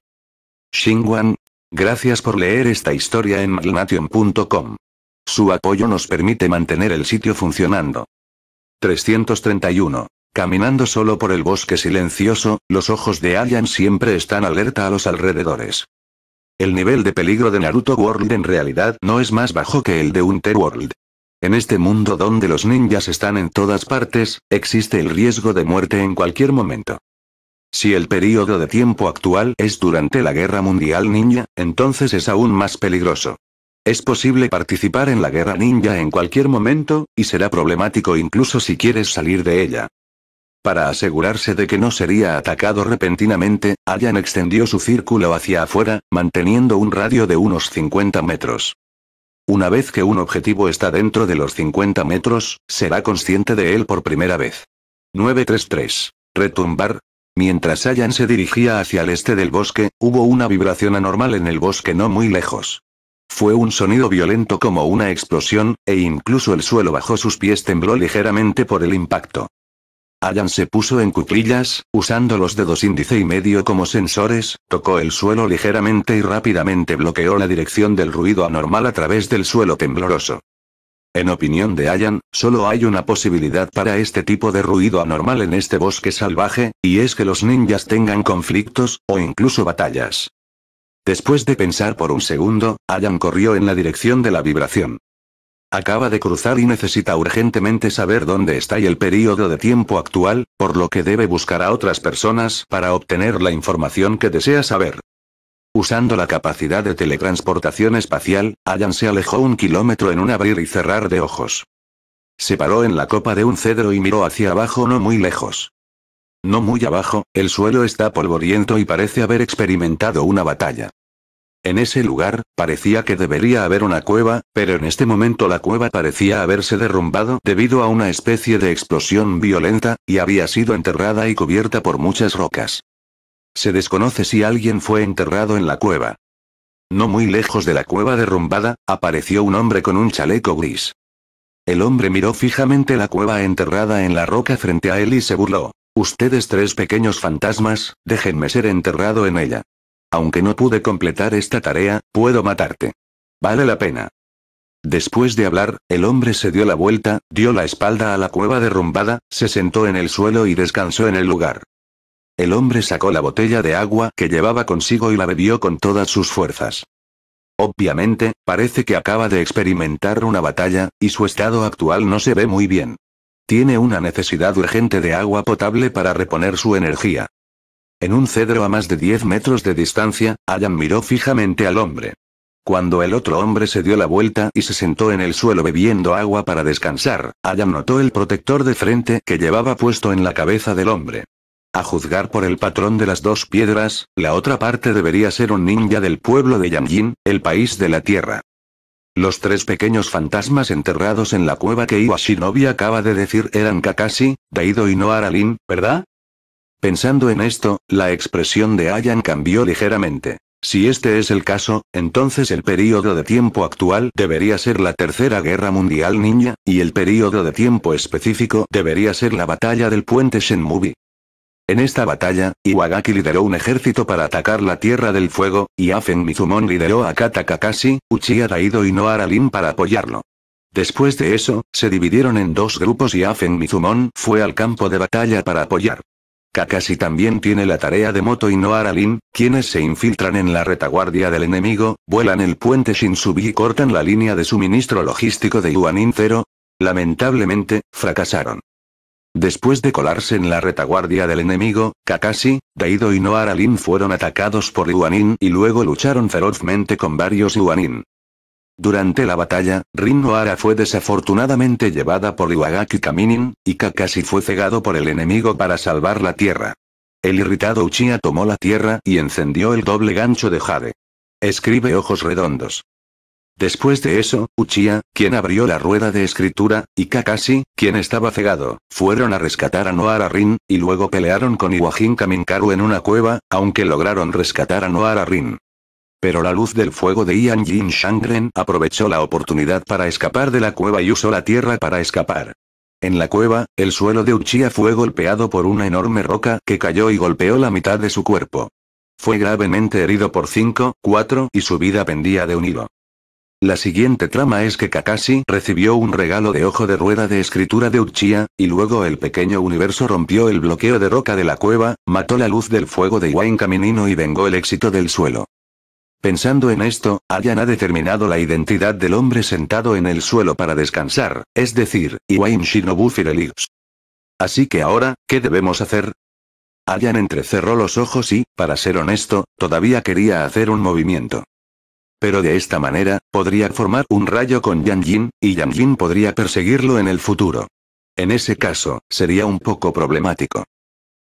Xingwan, gracias por leer esta historia en magnation.com. Su apoyo nos permite mantener el sitio funcionando. 331. Caminando solo por el bosque silencioso, los ojos de Allan siempre están alerta a los alrededores. El nivel de peligro de Naruto World en realidad no es más bajo que el de Unterworld. En este mundo donde los ninjas están en todas partes, existe el riesgo de muerte en cualquier momento. Si el periodo de tiempo actual es durante la Guerra Mundial Ninja, entonces es aún más peligroso. Es posible participar en la guerra ninja en cualquier momento, y será problemático incluso si quieres salir de ella. Para asegurarse de que no sería atacado repentinamente, Ayan extendió su círculo hacia afuera, manteniendo un radio de unos 50 metros. Una vez que un objetivo está dentro de los 50 metros, será consciente de él por primera vez. 933. Retumbar. Mientras Ayan se dirigía hacia el este del bosque, hubo una vibración anormal en el bosque no muy lejos. Fue un sonido violento como una explosión, e incluso el suelo bajo sus pies tembló ligeramente por el impacto. Ayan se puso en cuclillas, usando los dedos índice y medio como sensores, tocó el suelo ligeramente y rápidamente bloqueó la dirección del ruido anormal a través del suelo tembloroso. En opinión de Ayan, solo hay una posibilidad para este tipo de ruido anormal en este bosque salvaje, y es que los ninjas tengan conflictos, o incluso batallas. Después de pensar por un segundo, Ayan corrió en la dirección de la vibración acaba de cruzar y necesita urgentemente saber dónde está y el periodo de tiempo actual, por lo que debe buscar a otras personas para obtener la información que desea saber. Usando la capacidad de teletransportación espacial, Allan se alejó un kilómetro en un abrir y cerrar de ojos. Se paró en la copa de un cedro y miró hacia abajo no muy lejos. No muy abajo, el suelo está polvoriento y parece haber experimentado una batalla. En ese lugar, parecía que debería haber una cueva, pero en este momento la cueva parecía haberse derrumbado debido a una especie de explosión violenta, y había sido enterrada y cubierta por muchas rocas. Se desconoce si alguien fue enterrado en la cueva. No muy lejos de la cueva derrumbada, apareció un hombre con un chaleco gris. El hombre miró fijamente la cueva enterrada en la roca frente a él y se burló. Ustedes tres pequeños fantasmas, déjenme ser enterrado en ella. Aunque no pude completar esta tarea, puedo matarte. Vale la pena. Después de hablar, el hombre se dio la vuelta, dio la espalda a la cueva derrumbada, se sentó en el suelo y descansó en el lugar. El hombre sacó la botella de agua que llevaba consigo y la bebió con todas sus fuerzas. Obviamente, parece que acaba de experimentar una batalla, y su estado actual no se ve muy bien. Tiene una necesidad urgente de agua potable para reponer su energía. En un cedro a más de 10 metros de distancia, Ayam miró fijamente al hombre. Cuando el otro hombre se dio la vuelta y se sentó en el suelo bebiendo agua para descansar, Ayam notó el protector de frente que llevaba puesto en la cabeza del hombre. A juzgar por el patrón de las dos piedras, la otra parte debería ser un ninja del pueblo de Yanjin, el país de la tierra. Los tres pequeños fantasmas enterrados en la cueva que Iwa acaba de decir eran Kakashi, Daido y Noaralin, ¿verdad? Pensando en esto, la expresión de Ayan cambió ligeramente. Si este es el caso, entonces el período de tiempo actual debería ser la Tercera Guerra Mundial Ninja, y el período de tiempo específico debería ser la batalla del puente Shenmue. En esta batalla, Iwagaki lideró un ejército para atacar la Tierra del Fuego, y Afen Mizumon lideró a Katakakashi, Uchiha Daido y Noara para apoyarlo. Después de eso, se dividieron en dos grupos y Afen Mizumon fue al campo de batalla para apoyar. Kakashi también tiene la tarea de Moto y Noaralin, quienes se infiltran en la retaguardia del enemigo, vuelan el puente Shinsubi y cortan la línea de suministro logístico de Yuanin Zero. Lamentablemente, fracasaron. Después de colarse en la retaguardia del enemigo, Kakashi, Daido y Noaralin fueron atacados por Yuanin y luego lucharon ferozmente con varios Yuanin. Durante la batalla, Rin Nohara fue desafortunadamente llevada por Iwagaki Kaminin, y Kakashi fue cegado por el enemigo para salvar la tierra. El irritado Uchiha tomó la tierra y encendió el doble gancho de Jade. Escribe ojos redondos. Después de eso, Uchiha, quien abrió la rueda de escritura, y Kakashi, quien estaba cegado, fueron a rescatar a Noara Rin, y luego pelearon con Iwajin Kaminkaru en una cueva, aunque lograron rescatar a Noara Rin. Pero la luz del fuego de Ian Jin Shangren aprovechó la oportunidad para escapar de la cueva y usó la tierra para escapar. En la cueva, el suelo de Uchiha fue golpeado por una enorme roca que cayó y golpeó la mitad de su cuerpo. Fue gravemente herido por 5, 4 y su vida pendía de un hilo. La siguiente trama es que Kakashi recibió un regalo de ojo de rueda de escritura de Uchiha, y luego el pequeño universo rompió el bloqueo de roca de la cueva, mató la luz del fuego de Iwain Caminino y vengó el éxito del suelo. Pensando en esto, Ayan ha determinado la identidad del hombre sentado en el suelo para descansar, es decir, Iwain Shinobu Firelix. Así que ahora, ¿qué debemos hacer? Ayan entrecerró los ojos y, para ser honesto, todavía quería hacer un movimiento. Pero de esta manera, podría formar un rayo con Yang Yin, y Yang Yin podría perseguirlo en el futuro. En ese caso, sería un poco problemático.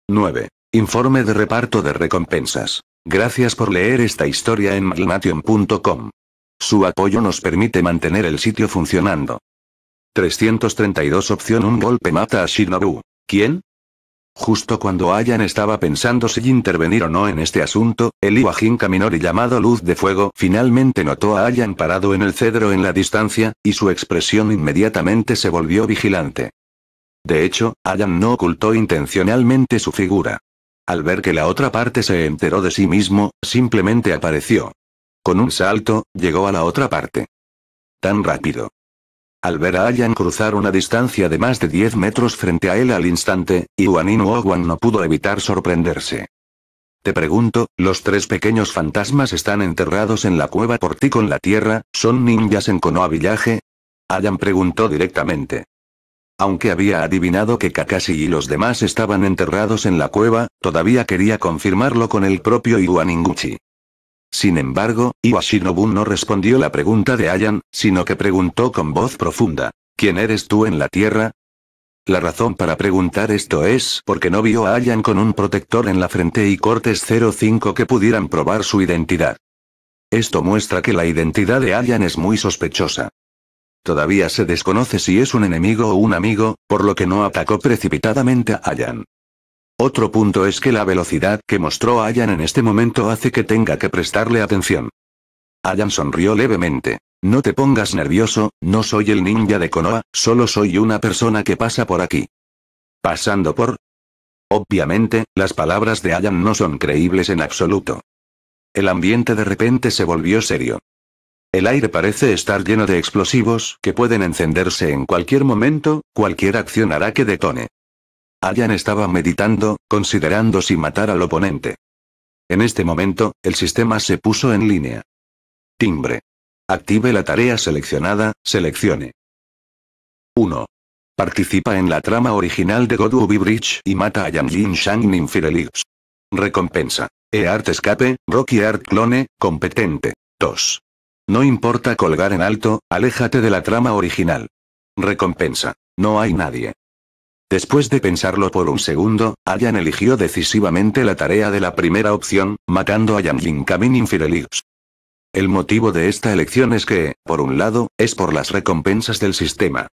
9. Informe de reparto de recompensas. Gracias por leer esta historia en malmation.com. Su apoyo nos permite mantener el sitio funcionando. 332 Opción Un golpe mata a Shinobu. ¿Quién? Justo cuando Ayan estaba pensando si intervenir o no en este asunto, el Iwajin Kaminori llamado Luz de Fuego finalmente notó a Ayan parado en el cedro en la distancia, y su expresión inmediatamente se volvió vigilante. De hecho, Ayan no ocultó intencionalmente su figura. Al ver que la otra parte se enteró de sí mismo, simplemente apareció. Con un salto, llegó a la otra parte. Tan rápido. Al ver a Ayan cruzar una distancia de más de 10 metros frente a él al instante, Iwanin Owan no pudo evitar sorprenderse. Te pregunto, los tres pequeños fantasmas están enterrados en la cueva por ti con la tierra, ¿son ninjas en Konoha Village? Ayan preguntó directamente. Aunque había adivinado que Kakashi y los demás estaban enterrados en la cueva, todavía quería confirmarlo con el propio Iwaninguchi. Sin embargo, Iwashinobu no respondió la pregunta de Ayan, sino que preguntó con voz profunda, ¿Quién eres tú en la Tierra? La razón para preguntar esto es porque no vio a Ayan con un protector en la frente y cortes 05 que pudieran probar su identidad. Esto muestra que la identidad de Ayan es muy sospechosa. Todavía se desconoce si es un enemigo o un amigo, por lo que no atacó precipitadamente a Ayan. Otro punto es que la velocidad que mostró Ayan en este momento hace que tenga que prestarle atención. Ayan sonrió levemente. No te pongas nervioso, no soy el ninja de Konoha, solo soy una persona que pasa por aquí. Pasando por... Obviamente, las palabras de Ayan no son creíbles en absoluto. El ambiente de repente se volvió serio. El aire parece estar lleno de explosivos que pueden encenderse en cualquier momento, cualquier acción hará que detone. Ayan estaba meditando, considerando si matar al oponente. En este momento, el sistema se puso en línea. Timbre. Active la tarea seleccionada, seleccione. 1. Participa en la trama original de God Bridge y mata a Jin Shang Nin Recompensa. E-Art Escape, Rocky Art Clone, competente. 2. No importa colgar en alto, aléjate de la trama original. Recompensa. No hay nadie. Después de pensarlo por un segundo, Ayan eligió decisivamente la tarea de la primera opción, matando a Yang Kamin Infirelius. El motivo de esta elección es que, por un lado, es por las recompensas del sistema.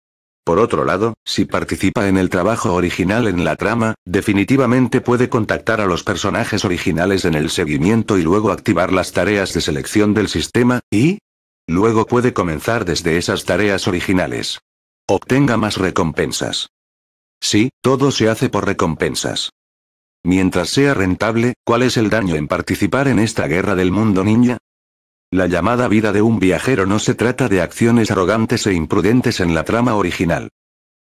Por otro lado, si participa en el trabajo original en la trama, definitivamente puede contactar a los personajes originales en el seguimiento y luego activar las tareas de selección del sistema, y, Luego puede comenzar desde esas tareas originales. Obtenga más recompensas. Sí, todo se hace por recompensas. Mientras sea rentable, ¿cuál es el daño en participar en esta guerra del mundo ninja? La llamada vida de un viajero no se trata de acciones arrogantes e imprudentes en la trama original.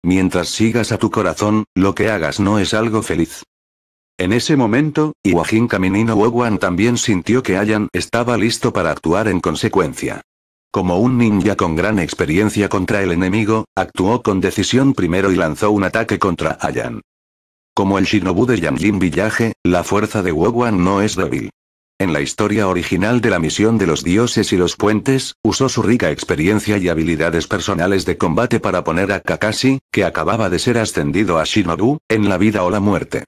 Mientras sigas a tu corazón, lo que hagas no es algo feliz. En ese momento, Iwajin Caminino Wogwan también sintió que Ayan estaba listo para actuar en consecuencia. Como un ninja con gran experiencia contra el enemigo, actuó con decisión primero y lanzó un ataque contra Ayan. Como el shinobu de Yanjin Villaje, la fuerza de Wogwan no es débil. En la historia original de la misión de los dioses y los puentes, usó su rica experiencia y habilidades personales de combate para poner a Kakashi, que acababa de ser ascendido a Shinobu, en la vida o la muerte.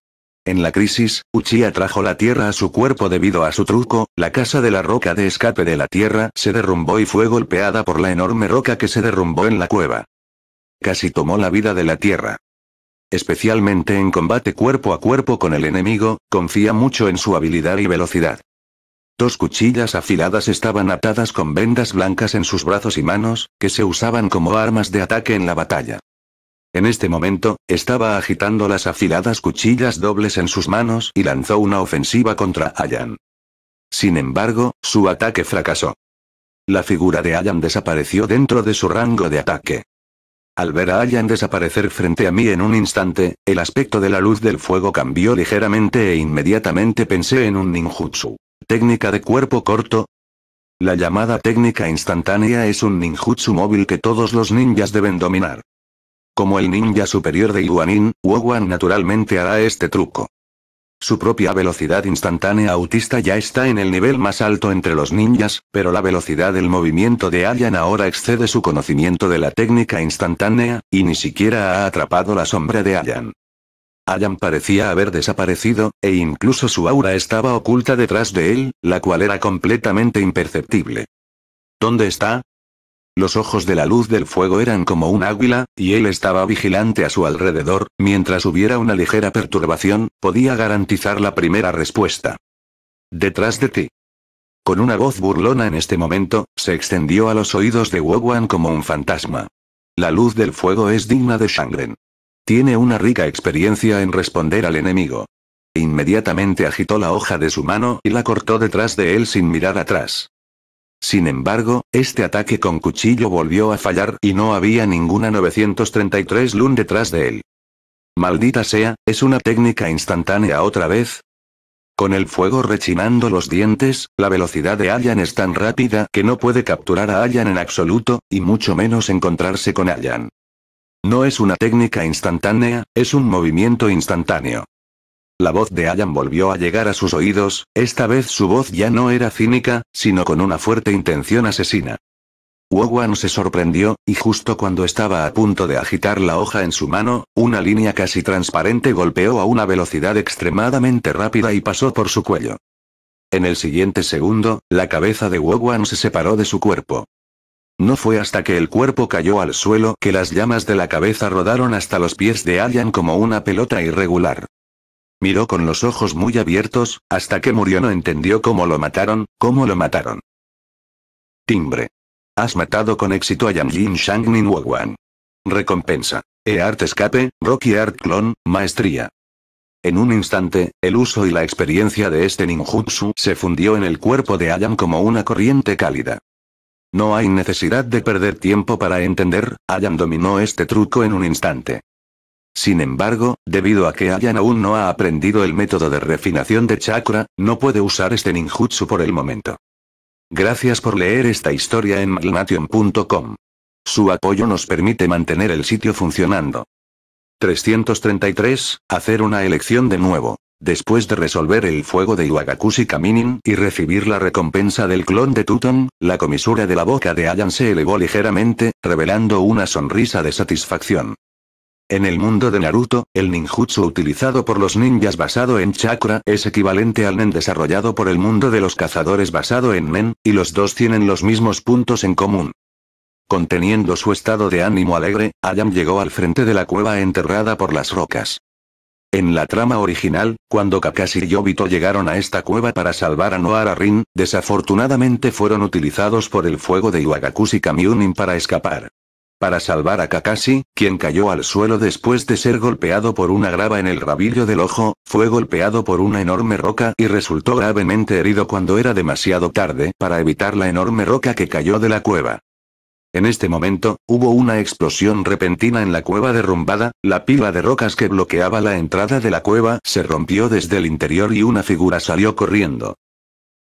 En la crisis, Uchiha trajo la Tierra a su cuerpo debido a su truco, la casa de la roca de escape de la Tierra se derrumbó y fue golpeada por la enorme roca que se derrumbó en la cueva. Casi tomó la vida de la Tierra. Especialmente en combate cuerpo a cuerpo con el enemigo, confía mucho en su habilidad y velocidad. Dos cuchillas afiladas estaban atadas con vendas blancas en sus brazos y manos, que se usaban como armas de ataque en la batalla. En este momento, estaba agitando las afiladas cuchillas dobles en sus manos y lanzó una ofensiva contra Ayan. Sin embargo, su ataque fracasó. La figura de Ayan desapareció dentro de su rango de ataque. Al ver a Ayan desaparecer frente a mí en un instante, el aspecto de la luz del fuego cambió ligeramente e inmediatamente pensé en un ninjutsu. Técnica de cuerpo corto. La llamada técnica instantánea es un ninjutsu móvil que todos los ninjas deben dominar. Como el ninja superior de Iguanin, Wowan naturalmente hará este truco. Su propia velocidad instantánea autista ya está en el nivel más alto entre los ninjas, pero la velocidad del movimiento de Ayan ahora excede su conocimiento de la técnica instantánea, y ni siquiera ha atrapado la sombra de Ayan. Ayan parecía haber desaparecido, e incluso su aura estaba oculta detrás de él, la cual era completamente imperceptible. ¿Dónde está? Los ojos de la luz del fuego eran como un águila, y él estaba vigilante a su alrededor, mientras hubiera una ligera perturbación, podía garantizar la primera respuesta. Detrás de ti. Con una voz burlona en este momento, se extendió a los oídos de Wowan como un fantasma. La luz del fuego es digna de Shangren. Tiene una rica experiencia en responder al enemigo. Inmediatamente agitó la hoja de su mano y la cortó detrás de él sin mirar atrás. Sin embargo, este ataque con cuchillo volvió a fallar y no había ninguna 933 Lun detrás de él. Maldita sea, es una técnica instantánea otra vez. Con el fuego rechinando los dientes, la velocidad de Allan es tan rápida que no puede capturar a Allan en absoluto, y mucho menos encontrarse con Allan. No es una técnica instantánea, es un movimiento instantáneo. La voz de Alan volvió a llegar a sus oídos, esta vez su voz ya no era cínica, sino con una fuerte intención asesina. Wowan se sorprendió, y justo cuando estaba a punto de agitar la hoja en su mano, una línea casi transparente golpeó a una velocidad extremadamente rápida y pasó por su cuello. En el siguiente segundo, la cabeza de Wowan se separó de su cuerpo. No fue hasta que el cuerpo cayó al suelo que las llamas de la cabeza rodaron hasta los pies de Allan como una pelota irregular. Miró con los ojos muy abiertos, hasta que murió no entendió cómo lo mataron, cómo lo mataron. Timbre. Has matado con éxito a Yanjin Wu Wan. Recompensa. E-Art Escape, Rocky Art Clone, Maestría. En un instante, el uso y la experiencia de este ninjutsu se fundió en el cuerpo de Ayan como una corriente cálida. No hay necesidad de perder tiempo para entender, Ayan dominó este truco en un instante. Sin embargo, debido a que Ayan aún no ha aprendido el método de refinación de chakra, no puede usar este ninjutsu por el momento. Gracias por leer esta historia en maglnation.com. Su apoyo nos permite mantener el sitio funcionando. 333. Hacer una elección de nuevo. Después de resolver el fuego de Iwagakushi Kaminin y recibir la recompensa del clon de Tuton, la comisura de la boca de Ayan se elevó ligeramente, revelando una sonrisa de satisfacción. En el mundo de Naruto, el ninjutsu utilizado por los ninjas basado en chakra es equivalente al nen desarrollado por el mundo de los cazadores basado en men, y los dos tienen los mismos puntos en común. Conteniendo su estado de ánimo alegre, Ayam llegó al frente de la cueva enterrada por las rocas. En la trama original, cuando Kakashi y Yobito llegaron a esta cueva para salvar a Noara Rin, desafortunadamente fueron utilizados por el fuego de Iwagakushi Kamiunin para escapar para salvar a Kakashi, quien cayó al suelo después de ser golpeado por una grava en el rabillo del ojo, fue golpeado por una enorme roca y resultó gravemente herido cuando era demasiado tarde para evitar la enorme roca que cayó de la cueva. En este momento, hubo una explosión repentina en la cueva derrumbada, la pila de rocas que bloqueaba la entrada de la cueva se rompió desde el interior y una figura salió corriendo.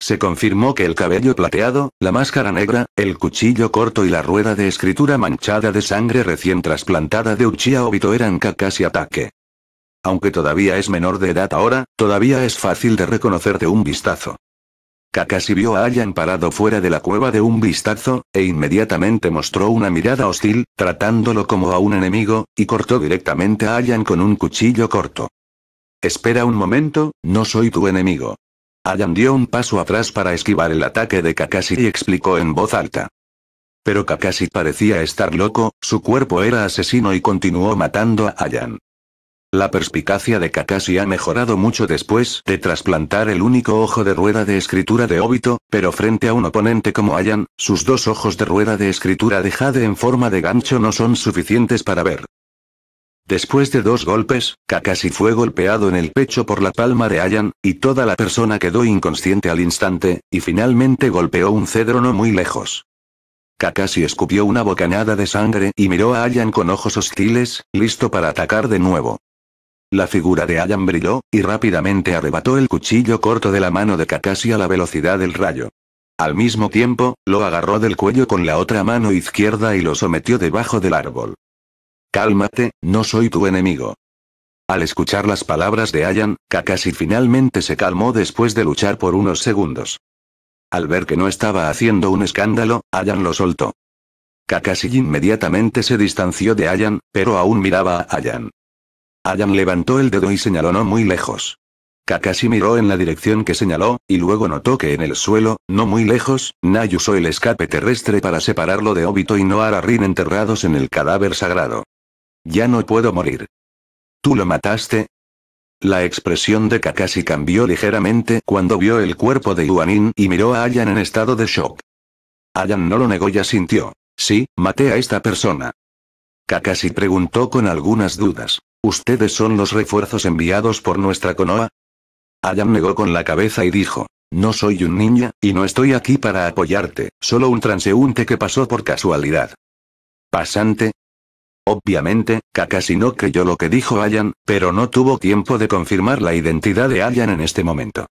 Se confirmó que el cabello plateado, la máscara negra, el cuchillo corto y la rueda de escritura manchada de sangre recién trasplantada de Uchiha Obito eran Kakashi Ataque. Aunque todavía es menor de edad ahora, todavía es fácil de reconocer de un vistazo. Kakashi vio a Ayan parado fuera de la cueva de un vistazo, e inmediatamente mostró una mirada hostil, tratándolo como a un enemigo, y cortó directamente a Ayan con un cuchillo corto. Espera un momento, no soy tu enemigo. Ayan dio un paso atrás para esquivar el ataque de Kakashi y explicó en voz alta. Pero Kakashi parecía estar loco, su cuerpo era asesino y continuó matando a Ayan. La perspicacia de Kakashi ha mejorado mucho después de trasplantar el único ojo de rueda de escritura de Obito, pero frente a un oponente como Ayan, sus dos ojos de rueda de escritura de Jade en forma de gancho no son suficientes para ver. Después de dos golpes, Kakashi fue golpeado en el pecho por la palma de Ayan, y toda la persona quedó inconsciente al instante, y finalmente golpeó un cedro no muy lejos. Kakashi escupió una bocanada de sangre y miró a Ayan con ojos hostiles, listo para atacar de nuevo. La figura de Ayan brilló, y rápidamente arrebató el cuchillo corto de la mano de Kakashi a la velocidad del rayo. Al mismo tiempo, lo agarró del cuello con la otra mano izquierda y lo sometió debajo del árbol. Cálmate, no soy tu enemigo. Al escuchar las palabras de Ayan, Kakashi finalmente se calmó después de luchar por unos segundos. Al ver que no estaba haciendo un escándalo, Ayan lo soltó. Kakashi inmediatamente se distanció de Ayan, pero aún miraba a Ayan. Ayan levantó el dedo y señaló no muy lejos. Kakashi miró en la dirección que señaló, y luego notó que en el suelo, no muy lejos, Nay usó el escape terrestre para separarlo de Obito y Noara Rin enterrados en el cadáver sagrado. Ya no puedo morir. ¿Tú lo mataste? La expresión de Kakashi cambió ligeramente cuando vio el cuerpo de Yuanin y miró a Ayan en estado de shock. Ayan no lo negó y asintió. Sí, maté a esta persona. Kakashi preguntó con algunas dudas. ¿Ustedes son los refuerzos enviados por nuestra Konoha? Ayan negó con la cabeza y dijo. No soy un niño y no estoy aquí para apoyarte, solo un transeúnte que pasó por casualidad. ¿Pasante? Obviamente, Kakashi no creyó lo que dijo Ayan, pero no tuvo tiempo de confirmar la identidad de Ayan en este momento.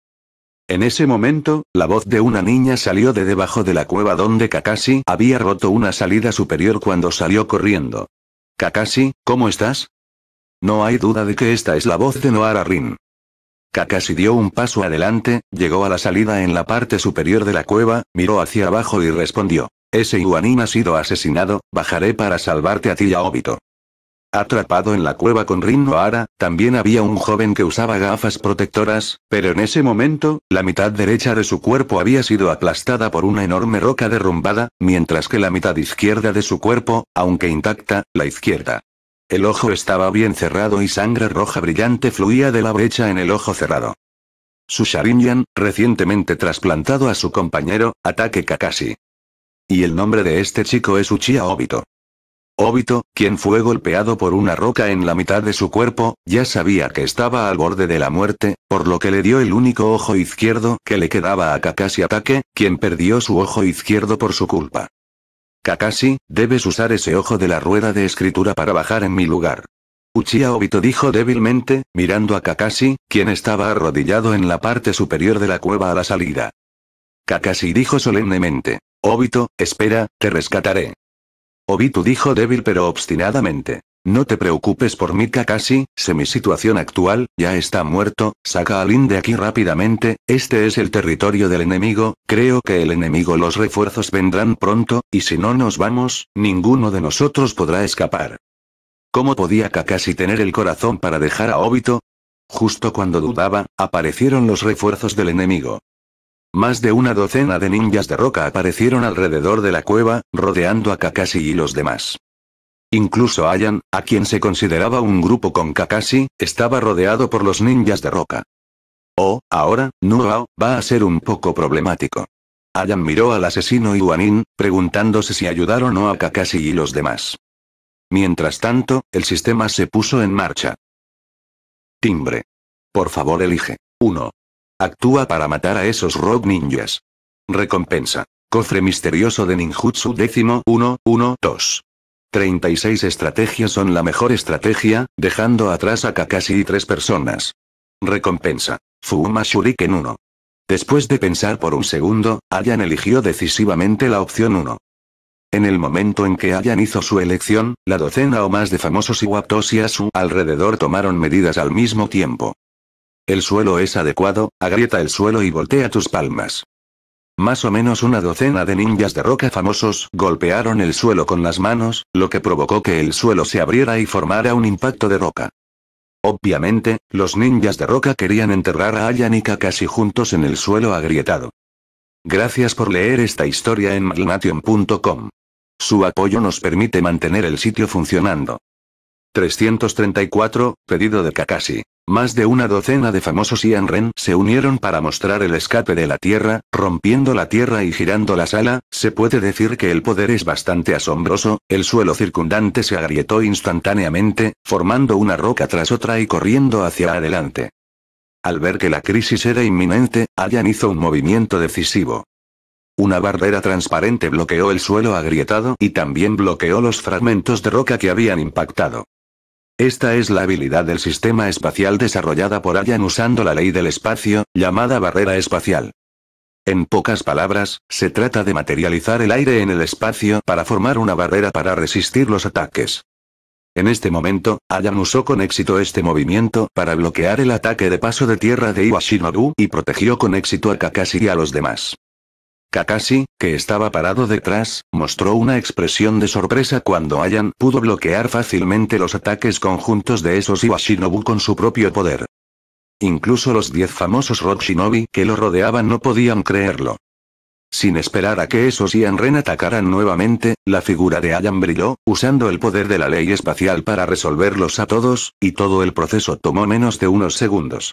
En ese momento, la voz de una niña salió de debajo de la cueva donde Kakashi había roto una salida superior cuando salió corriendo. Kakashi, ¿cómo estás? No hay duda de que esta es la voz de Noara Rin. Kakashi dio un paso adelante, llegó a la salida en la parte superior de la cueva, miró hacia abajo y respondió. Ese Yuanin ha sido asesinado, bajaré para salvarte a ti y a Obito. Atrapado en la cueva con Rin Noara, también había un joven que usaba gafas protectoras, pero en ese momento, la mitad derecha de su cuerpo había sido aplastada por una enorme roca derrumbada, mientras que la mitad izquierda de su cuerpo, aunque intacta, la izquierda. El ojo estaba bien cerrado y sangre roja brillante fluía de la brecha en el ojo cerrado. Su Sharingan, recientemente trasplantado a su compañero, Ataque Kakashi. Y el nombre de este chico es Uchiha Obito. Obito, quien fue golpeado por una roca en la mitad de su cuerpo, ya sabía que estaba al borde de la muerte, por lo que le dio el único ojo izquierdo que le quedaba a Kakashi Ataque, quien perdió su ojo izquierdo por su culpa. Kakashi, debes usar ese ojo de la rueda de escritura para bajar en mi lugar. Uchiha Obito dijo débilmente, mirando a Kakashi, quien estaba arrodillado en la parte superior de la cueva a la salida. Kakashi dijo solemnemente. Obito, espera, te rescataré. Obito dijo débil pero obstinadamente. No te preocupes por mí Kakashi, sé mi situación actual, ya está muerto, saca a Lin de aquí rápidamente, este es el territorio del enemigo, creo que el enemigo los refuerzos vendrán pronto, y si no nos vamos, ninguno de nosotros podrá escapar. ¿Cómo podía Kakashi tener el corazón para dejar a Obito? Justo cuando dudaba, aparecieron los refuerzos del enemigo. Más de una docena de ninjas de roca aparecieron alrededor de la cueva, rodeando a Kakashi y los demás. Incluso Ayan, a quien se consideraba un grupo con Kakashi, estaba rodeado por los ninjas de roca. Oh, ahora, no, va a ser un poco problemático. Ayan miró al asesino Iwanin, preguntándose si ayudaron o no a Kakashi y los demás. Mientras tanto, el sistema se puso en marcha. Timbre. Por favor elige. 1. Actúa para matar a esos Rock Ninjas. Recompensa. Cofre misterioso de ninjutsu décimo 1, 1, 2. 36 estrategias son la mejor estrategia, dejando atrás a Kakashi y tres personas. Recompensa. Fuma Shuriken 1. Después de pensar por un segundo, Ayan eligió decisivamente la opción 1. En el momento en que Ayan hizo su elección, la docena o más de famosos y a su alrededor tomaron medidas al mismo tiempo. El suelo es adecuado, agrieta el suelo y voltea tus palmas. Más o menos una docena de ninjas de roca famosos golpearon el suelo con las manos, lo que provocó que el suelo se abriera y formara un impacto de roca. Obviamente, los ninjas de roca querían enterrar a y Kakashi juntos en el suelo agrietado. Gracias por leer esta historia en malnation.com. Su apoyo nos permite mantener el sitio funcionando. 334, pedido de Kakashi. Más de una docena de famosos Ian Ren se unieron para mostrar el escape de la Tierra, rompiendo la Tierra y girando la sala, se puede decir que el poder es bastante asombroso, el suelo circundante se agrietó instantáneamente, formando una roca tras otra y corriendo hacia adelante. Al ver que la crisis era inminente, Allan hizo un movimiento decisivo. Una barrera transparente bloqueó el suelo agrietado y también bloqueó los fragmentos de roca que habían impactado. Esta es la habilidad del sistema espacial desarrollada por Ayan usando la ley del espacio, llamada barrera espacial. En pocas palabras, se trata de materializar el aire en el espacio para formar una barrera para resistir los ataques. En este momento, Ayan usó con éxito este movimiento para bloquear el ataque de paso de tierra de Iwashinoru y protegió con éxito a Kakashi y a los demás. Kakashi, que estaba parado detrás, mostró una expresión de sorpresa cuando Ayan pudo bloquear fácilmente los ataques conjuntos de esos Iwashinobu con su propio poder. Incluso los diez famosos Rock que lo rodeaban no podían creerlo. Sin esperar a que esos Ianren atacaran nuevamente, la figura de Ayan brilló, usando el poder de la ley espacial para resolverlos a todos, y todo el proceso tomó menos de unos segundos.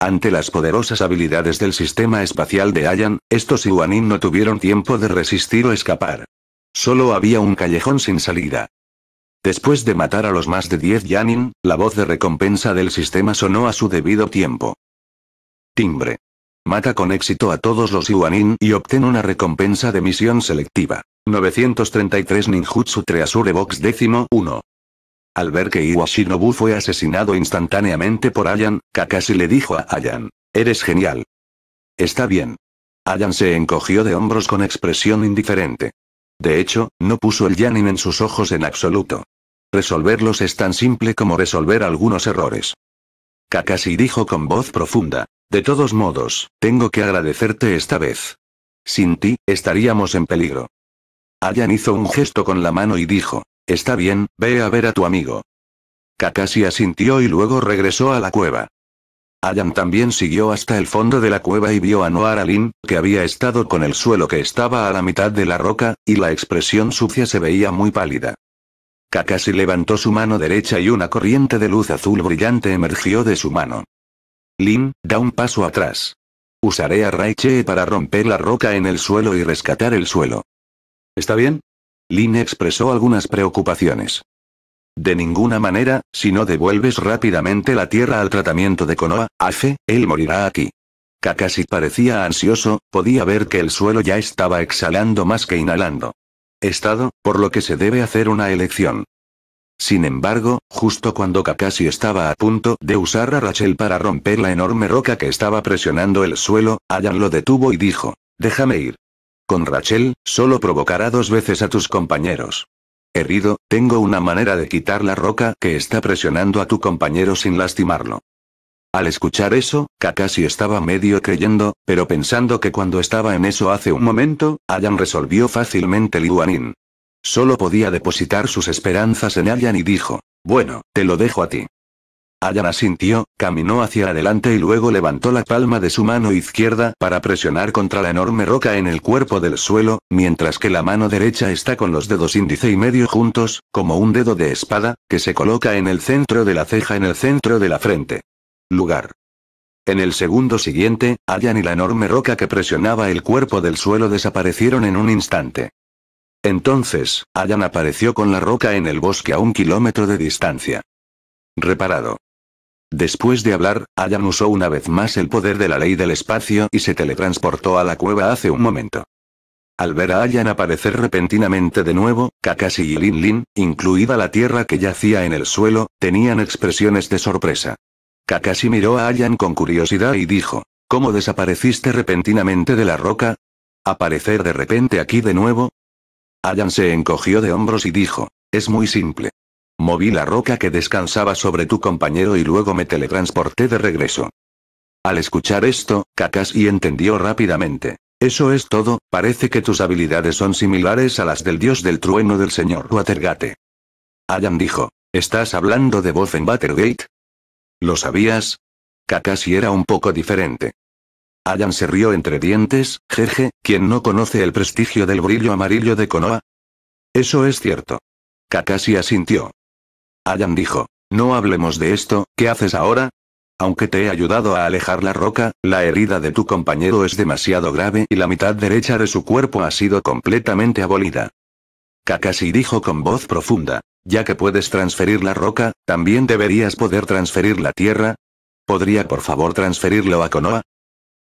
Ante las poderosas habilidades del sistema espacial de Ayan, estos Iwanin no tuvieron tiempo de resistir o escapar. Solo había un callejón sin salida. Después de matar a los más de 10 Yanin, la voz de recompensa del sistema sonó a su debido tiempo. Timbre. Mata con éxito a todos los Yuanin y obtén una recompensa de misión selectiva. 933 Ninjutsu Treasure Box 1. Al ver que Iwashinobu fue asesinado instantáneamente por Ayan, Kakashi le dijo a Ayan. Eres genial. Está bien. Ayan se encogió de hombros con expresión indiferente. De hecho, no puso el Yanin en sus ojos en absoluto. Resolverlos es tan simple como resolver algunos errores. Kakashi dijo con voz profunda. De todos modos, tengo que agradecerte esta vez. Sin ti, estaríamos en peligro. Ayan hizo un gesto con la mano y dijo. Está bien, ve a ver a tu amigo. Kakashi asintió y luego regresó a la cueva. Ayan también siguió hasta el fondo de la cueva y vio a Noara Lin, que había estado con el suelo que estaba a la mitad de la roca, y la expresión sucia se veía muy pálida. Kakashi levantó su mano derecha y una corriente de luz azul brillante emergió de su mano. Lin, da un paso atrás. Usaré a Raiche para romper la roca en el suelo y rescatar el suelo. ¿Está bien? Lin expresó algunas preocupaciones. De ninguna manera, si no devuelves rápidamente la tierra al tratamiento de Konoha, Afe, él morirá aquí. Kakashi parecía ansioso, podía ver que el suelo ya estaba exhalando más que inhalando. Estado, por lo que se debe hacer una elección. Sin embargo, justo cuando Kakashi estaba a punto de usar a Rachel para romper la enorme roca que estaba presionando el suelo, Ayan lo detuvo y dijo, déjame ir. Con Rachel, solo provocará dos veces a tus compañeros. Herido, tengo una manera de quitar la roca que está presionando a tu compañero sin lastimarlo. Al escuchar eso, Kakashi estaba medio creyendo, pero pensando que cuando estaba en eso hace un momento, Ayan resolvió fácilmente Liwanin. Solo podía depositar sus esperanzas en Ayan y dijo, bueno, te lo dejo a ti. Ayan asintió, caminó hacia adelante y luego levantó la palma de su mano izquierda para presionar contra la enorme roca en el cuerpo del suelo, mientras que la mano derecha está con los dedos índice y medio juntos, como un dedo de espada, que se coloca en el centro de la ceja en el centro de la frente. Lugar. En el segundo siguiente, Ayan y la enorme roca que presionaba el cuerpo del suelo desaparecieron en un instante. Entonces, Ayan apareció con la roca en el bosque a un kilómetro de distancia. Reparado. Después de hablar, Ayan usó una vez más el poder de la ley del espacio y se teletransportó a la cueva hace un momento. Al ver a Ayan aparecer repentinamente de nuevo, Kakashi y Lin Lin, incluida la tierra que yacía en el suelo, tenían expresiones de sorpresa. Kakashi miró a Ayan con curiosidad y dijo, ¿Cómo desapareciste repentinamente de la roca? ¿Aparecer de repente aquí de nuevo? Ayan se encogió de hombros y dijo, es muy simple. Moví la roca que descansaba sobre tu compañero y luego me teletransporté de regreso. Al escuchar esto, Kakashi entendió rápidamente. Eso es todo, parece que tus habilidades son similares a las del dios del trueno del señor Watergate. Adam dijo. ¿Estás hablando de voz en Watergate? ¿Lo sabías? Kakashi era un poco diferente. Adam se rió entre dientes, jeje, ¿quién no conoce el prestigio del brillo amarillo de Konoha? Eso es cierto. Kakashi asintió. Adam dijo. No hablemos de esto, ¿qué haces ahora? Aunque te he ayudado a alejar la roca, la herida de tu compañero es demasiado grave y la mitad derecha de su cuerpo ha sido completamente abolida. Kakashi dijo con voz profunda. Ya que puedes transferir la roca, ¿también deberías poder transferir la tierra? ¿Podría por favor transferirlo a Konoha?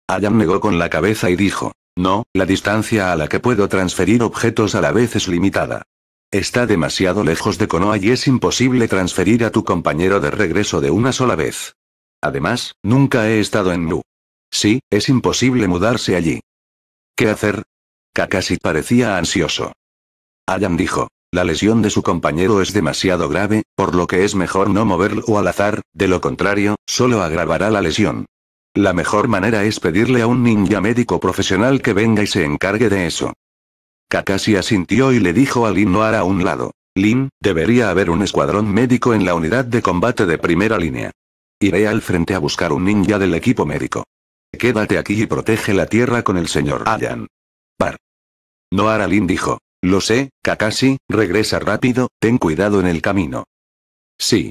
Adam negó con la cabeza y dijo. No, la distancia a la que puedo transferir objetos a la vez es limitada. Está demasiado lejos de Konoha y es imposible transferir a tu compañero de regreso de una sola vez. Además, nunca he estado en Nu. Sí, es imposible mudarse allí. ¿Qué hacer? Kakashi parecía ansioso. Ayan dijo. La lesión de su compañero es demasiado grave, por lo que es mejor no moverlo al azar, de lo contrario, solo agravará la lesión. La mejor manera es pedirle a un ninja médico profesional que venga y se encargue de eso. Kakashi asintió y le dijo a Lin Noara a un lado. Lin, debería haber un escuadrón médico en la unidad de combate de primera línea. Iré al frente a buscar un ninja del equipo médico. Quédate aquí y protege la tierra con el señor Ayan. Par. Noara Lin dijo. Lo sé, Kakashi, regresa rápido, ten cuidado en el camino. Sí.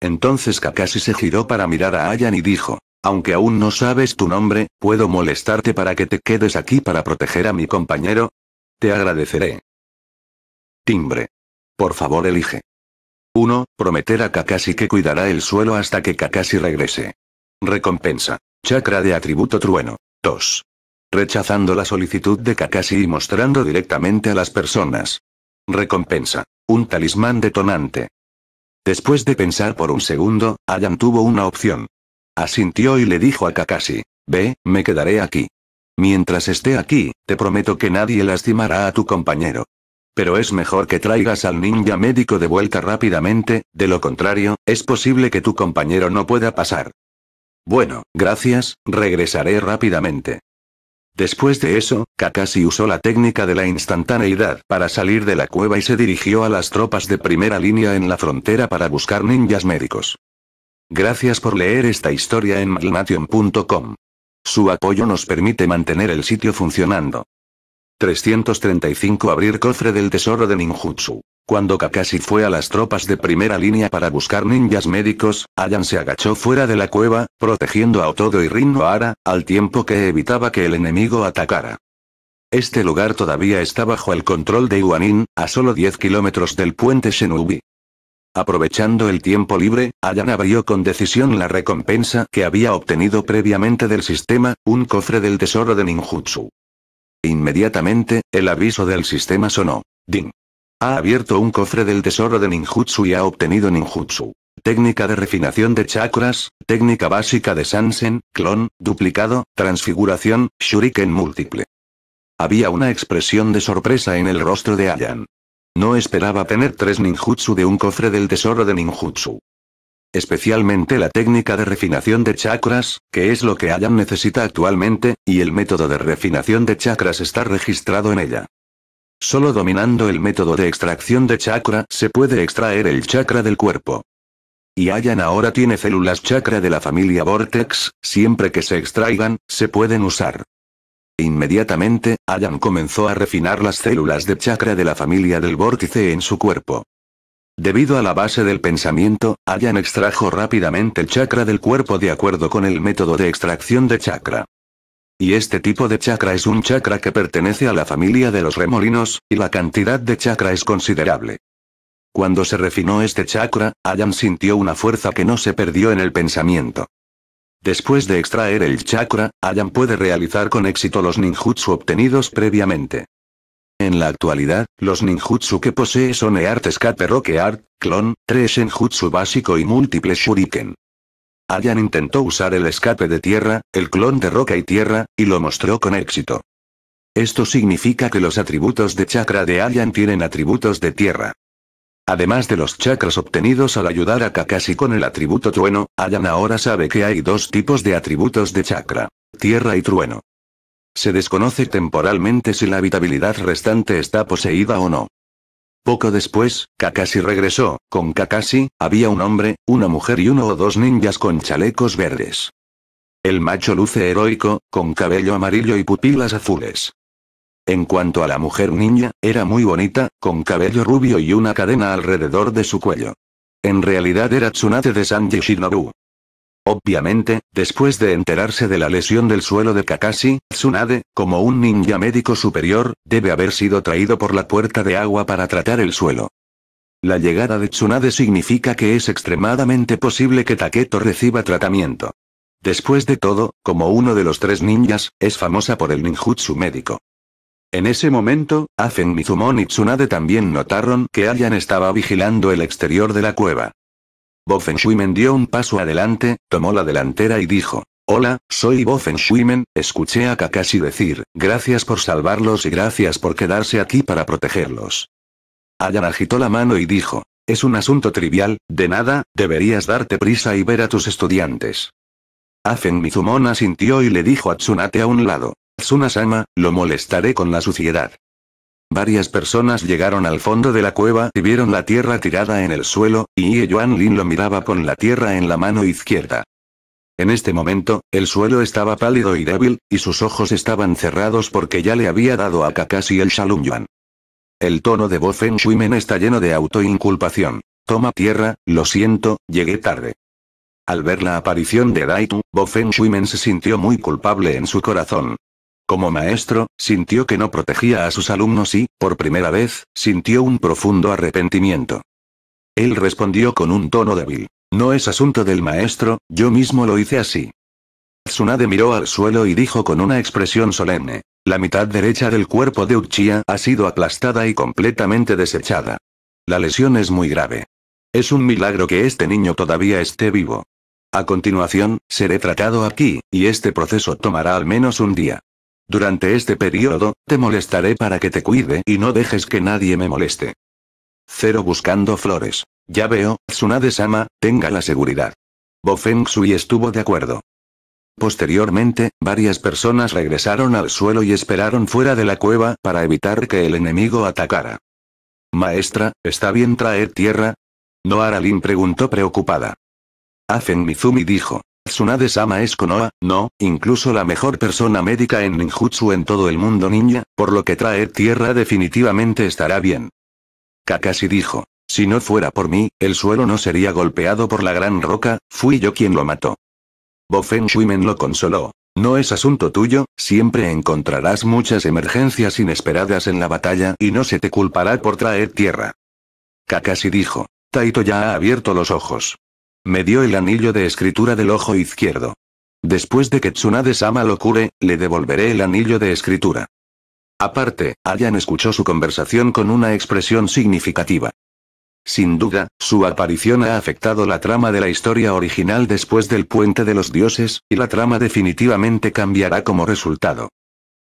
Entonces Kakashi se giró para mirar a Ayan y dijo. Aunque aún no sabes tu nombre, puedo molestarte para que te quedes aquí para proteger a mi compañero, te agradeceré. Timbre. Por favor elige. 1. Prometer a Kakashi que cuidará el suelo hasta que Kakashi regrese. Recompensa. Chakra de atributo trueno. 2. Rechazando la solicitud de Kakashi y mostrando directamente a las personas. Recompensa. Un talismán detonante. Después de pensar por un segundo, Ayan tuvo una opción. Asintió y le dijo a Kakashi. Ve, me quedaré aquí. Mientras esté aquí, te prometo que nadie lastimará a tu compañero. Pero es mejor que traigas al ninja médico de vuelta rápidamente, de lo contrario, es posible que tu compañero no pueda pasar. Bueno, gracias, regresaré rápidamente. Después de eso, Kakashi usó la técnica de la instantaneidad para salir de la cueva y se dirigió a las tropas de primera línea en la frontera para buscar ninjas médicos. Gracias por leer esta historia en malnation.com. Su apoyo nos permite mantener el sitio funcionando. 335 Abrir cofre del tesoro de ninjutsu. Cuando Kakashi fue a las tropas de primera línea para buscar ninjas médicos, Ayan se agachó fuera de la cueva, protegiendo a Otodo y Rin Nohara, al tiempo que evitaba que el enemigo atacara. Este lugar todavía está bajo el control de Yuanin, a solo 10 kilómetros del puente Shenubi. Aprovechando el tiempo libre, Ayan abrió con decisión la recompensa que había obtenido previamente del sistema, un cofre del tesoro de ninjutsu. Inmediatamente, el aviso del sistema sonó. Ding. Ha abierto un cofre del tesoro de ninjutsu y ha obtenido ninjutsu. Técnica de refinación de chakras, técnica básica de Sansen, clon, duplicado, transfiguración, shuriken múltiple. Había una expresión de sorpresa en el rostro de Ayan. No esperaba tener tres ninjutsu de un cofre del tesoro de ninjutsu. Especialmente la técnica de refinación de chakras, que es lo que Ayan necesita actualmente, y el método de refinación de chakras está registrado en ella. Solo dominando el método de extracción de chakra se puede extraer el chakra del cuerpo. Y Ayan ahora tiene células chakra de la familia Vortex, siempre que se extraigan, se pueden usar. Inmediatamente, Ayan comenzó a refinar las células de chakra de la familia del vórtice en su cuerpo. Debido a la base del pensamiento, Ayan extrajo rápidamente el chakra del cuerpo de acuerdo con el método de extracción de chakra. Y este tipo de chakra es un chakra que pertenece a la familia de los remolinos, y la cantidad de chakra es considerable. Cuando se refinó este chakra, Ayan sintió una fuerza que no se perdió en el pensamiento. Después de extraer el chakra, Ayan puede realizar con éxito los ninjutsu obtenidos previamente. En la actualidad, los ninjutsu que posee son earth Escape Roque Art, Clon, 3 enjutsu básico y múltiples Shuriken. Ayan intentó usar el escape de tierra, el clon de roca y tierra, y lo mostró con éxito. Esto significa que los atributos de chakra de Ayan tienen atributos de tierra. Además de los chakras obtenidos al ayudar a Kakashi con el atributo trueno, Ayan ahora sabe que hay dos tipos de atributos de chakra, tierra y trueno. Se desconoce temporalmente si la habitabilidad restante está poseída o no. Poco después, Kakashi regresó, con Kakashi, había un hombre, una mujer y uno o dos ninjas con chalecos verdes. El macho luce heroico, con cabello amarillo y pupilas azules. En cuanto a la mujer niña, era muy bonita, con cabello rubio y una cadena alrededor de su cuello. En realidad era Tsunade de Sanji Obviamente, después de enterarse de la lesión del suelo de Kakashi, Tsunade, como un ninja médico superior, debe haber sido traído por la puerta de agua para tratar el suelo. La llegada de Tsunade significa que es extremadamente posible que Taketo reciba tratamiento. Después de todo, como uno de los tres ninjas, es famosa por el ninjutsu médico. En ese momento, Azen Mizumon y Tsunade también notaron que Ayan estaba vigilando el exterior de la cueva. Bofen dio un paso adelante, tomó la delantera y dijo. Hola, soy Bofen escuché a Kakashi decir, gracias por salvarlos y gracias por quedarse aquí para protegerlos. Ayan agitó la mano y dijo. Es un asunto trivial, de nada, deberías darte prisa y ver a tus estudiantes. Azen Mizumon asintió y le dijo a Tsunade a un lado tsuna lo molestaré con la suciedad. Varias personas llegaron al fondo de la cueva y vieron la tierra tirada en el suelo, y Ye Yuan Lin lo miraba con la tierra en la mano izquierda. En este momento, el suelo estaba pálido y débil, y sus ojos estaban cerrados porque ya le había dado a Kakashi el Shalum Yuan. El tono de voz en Shuimen está lleno de autoinculpación. Toma tierra, lo siento, llegué tarde. Al ver la aparición de Daitu, Bofen Shuimen se sintió muy culpable en su corazón. Como maestro, sintió que no protegía a sus alumnos y, por primera vez, sintió un profundo arrepentimiento. Él respondió con un tono débil. No es asunto del maestro, yo mismo lo hice así. Tsunade miró al suelo y dijo con una expresión solemne. La mitad derecha del cuerpo de Uchiha ha sido aplastada y completamente desechada. La lesión es muy grave. Es un milagro que este niño todavía esté vivo. A continuación, seré tratado aquí, y este proceso tomará al menos un día. Durante este periodo, te molestaré para que te cuide y no dejes que nadie me moleste. Cero buscando flores. Ya veo, Tsunade-sama, tenga la seguridad. Bo Feng estuvo de acuerdo. Posteriormente, varias personas regresaron al suelo y esperaron fuera de la cueva para evitar que el enemigo atacara. Maestra, ¿está bien traer tierra? Noaralin preguntó preocupada. Afen Mizumi dijo. Tsunade-sama es Konoha, no, incluso la mejor persona médica en ninjutsu en todo el mundo niña, por lo que traer tierra definitivamente estará bien. Kakashi dijo. Si no fuera por mí, el suelo no sería golpeado por la gran roca, fui yo quien lo mató. Bofen Shuimen lo consoló. No es asunto tuyo, siempre encontrarás muchas emergencias inesperadas en la batalla y no se te culpará por traer tierra. Kakashi dijo. Taito ya ha abierto los ojos. Me dio el anillo de escritura del ojo izquierdo. Después de que Tsunade-sama lo cure, le devolveré el anillo de escritura. Aparte, Ayan escuchó su conversación con una expresión significativa. Sin duda, su aparición ha afectado la trama de la historia original después del puente de los dioses, y la trama definitivamente cambiará como resultado.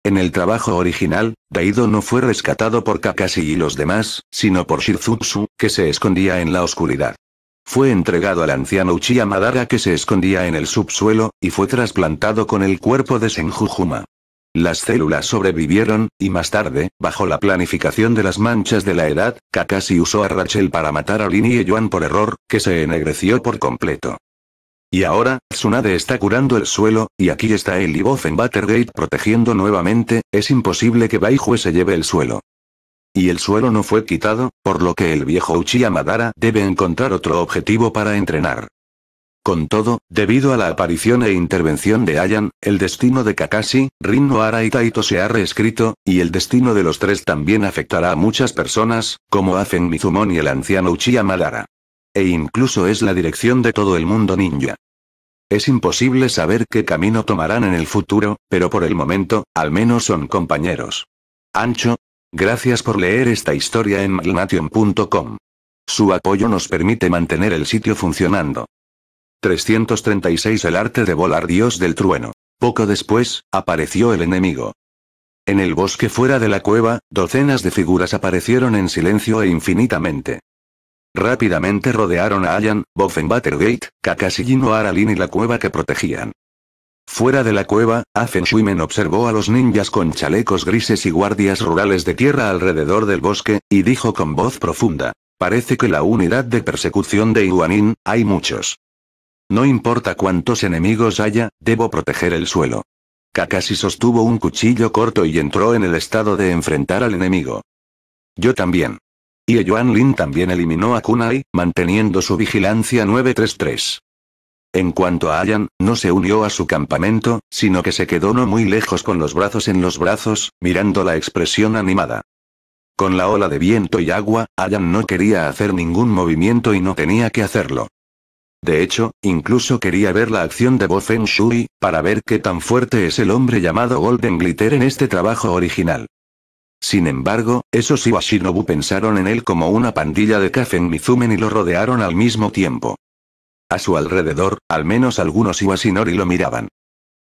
En el trabajo original, Daido no fue rescatado por Kakashi y los demás, sino por Shizutsu, que se escondía en la oscuridad. Fue entregado al anciano Uchiha Madara que se escondía en el subsuelo, y fue trasplantado con el cuerpo de Senjujuma. Las células sobrevivieron, y más tarde, bajo la planificación de las manchas de la edad, Kakashi usó a Rachel para matar a Lin y Yuan por error, que se ennegreció por completo. Y ahora, Tsunade está curando el suelo, y aquí está el Iboff en Buttergate protegiendo nuevamente, es imposible que Baihue se lleve el suelo. Y el suelo no fue quitado, por lo que el viejo Uchiha Madara debe encontrar otro objetivo para entrenar. Con todo, debido a la aparición e intervención de Ayan, el destino de Kakashi, Rin Nohara y Taito se ha reescrito, y el destino de los tres también afectará a muchas personas, como hacen Mizumon y el anciano Uchiha Madara. E incluso es la dirección de todo el mundo ninja. Es imposible saber qué camino tomarán en el futuro, pero por el momento, al menos son compañeros. Ancho, Gracias por leer esta historia en malnation.com. Su apoyo nos permite mantener el sitio funcionando. 336 El arte de volar Dios del trueno. Poco después, apareció el enemigo. En el bosque fuera de la cueva, docenas de figuras aparecieron en silencio e infinitamente. Rápidamente rodearon a Allan, Boffenbattergate, Buttergate, Kakashigin Aralin y la cueva que protegían. Fuera de la cueva, Afen Shuimen observó a los ninjas con chalecos grises y guardias rurales de tierra alrededor del bosque, y dijo con voz profunda. Parece que la unidad de persecución de Yuanin, hay muchos. No importa cuántos enemigos haya, debo proteger el suelo. Kakashi sostuvo un cuchillo corto y entró en el estado de enfrentar al enemigo. Yo también. Y Yuan Lin también eliminó a Kunai, manteniendo su vigilancia 933. En cuanto a Ayan, no se unió a su campamento, sino que se quedó no muy lejos con los brazos en los brazos, mirando la expresión animada. Con la ola de viento y agua, Ayan no quería hacer ningún movimiento y no tenía que hacerlo. De hecho, incluso quería ver la acción de Bo Feng Shui, para ver qué tan fuerte es el hombre llamado Golden Glitter en este trabajo original. Sin embargo, esos Iwashinobu pensaron en él como una pandilla de en Mizumen y lo rodearon al mismo tiempo. A su alrededor, al menos algunos Iwasinori lo miraban.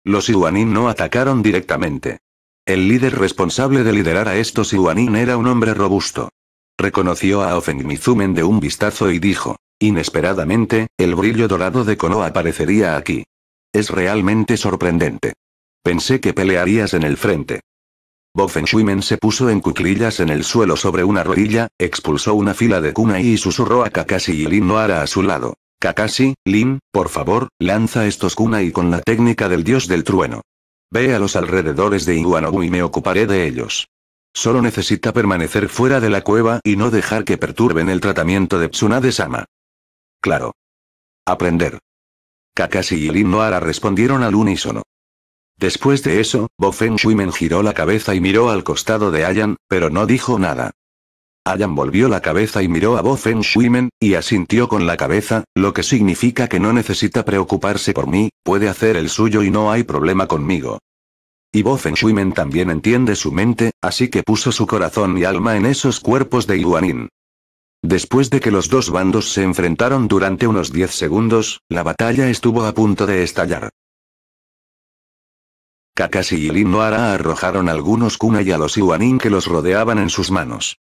Los Iwanin no atacaron directamente. El líder responsable de liderar a estos Iwanin era un hombre robusto. Reconoció a Ofen Mizumen de un vistazo y dijo, inesperadamente, el brillo dorado de Kono aparecería aquí. Es realmente sorprendente. Pensé que pelearías en el frente. Bofen se puso en cuclillas en el suelo sobre una rodilla, expulsó una fila de kunai y susurró a Kakashi y Lin a su lado. Kakashi, Lin, por favor, lanza estos kunai con la técnica del dios del trueno. Ve a los alrededores de Iwanobu y me ocuparé de ellos. Solo necesita permanecer fuera de la cueva y no dejar que perturben el tratamiento de Tsunade-sama. Claro. Aprender. Kakashi y Lin Noara respondieron al unísono. Después de eso, Bofen Shuimen giró la cabeza y miró al costado de Ayan, pero no dijo nada. Ayan volvió la cabeza y miró a Bo y asintió con la cabeza, lo que significa que no necesita preocuparse por mí, puede hacer el suyo y no hay problema conmigo. Y Bo también entiende su mente, así que puso su corazón y alma en esos cuerpos de Yuanin. Después de que los dos bandos se enfrentaron durante unos 10 segundos, la batalla estuvo a punto de estallar. Kakashi y Lin Noara arrojaron algunos kunai a los Iwanin que los rodeaban en sus manos.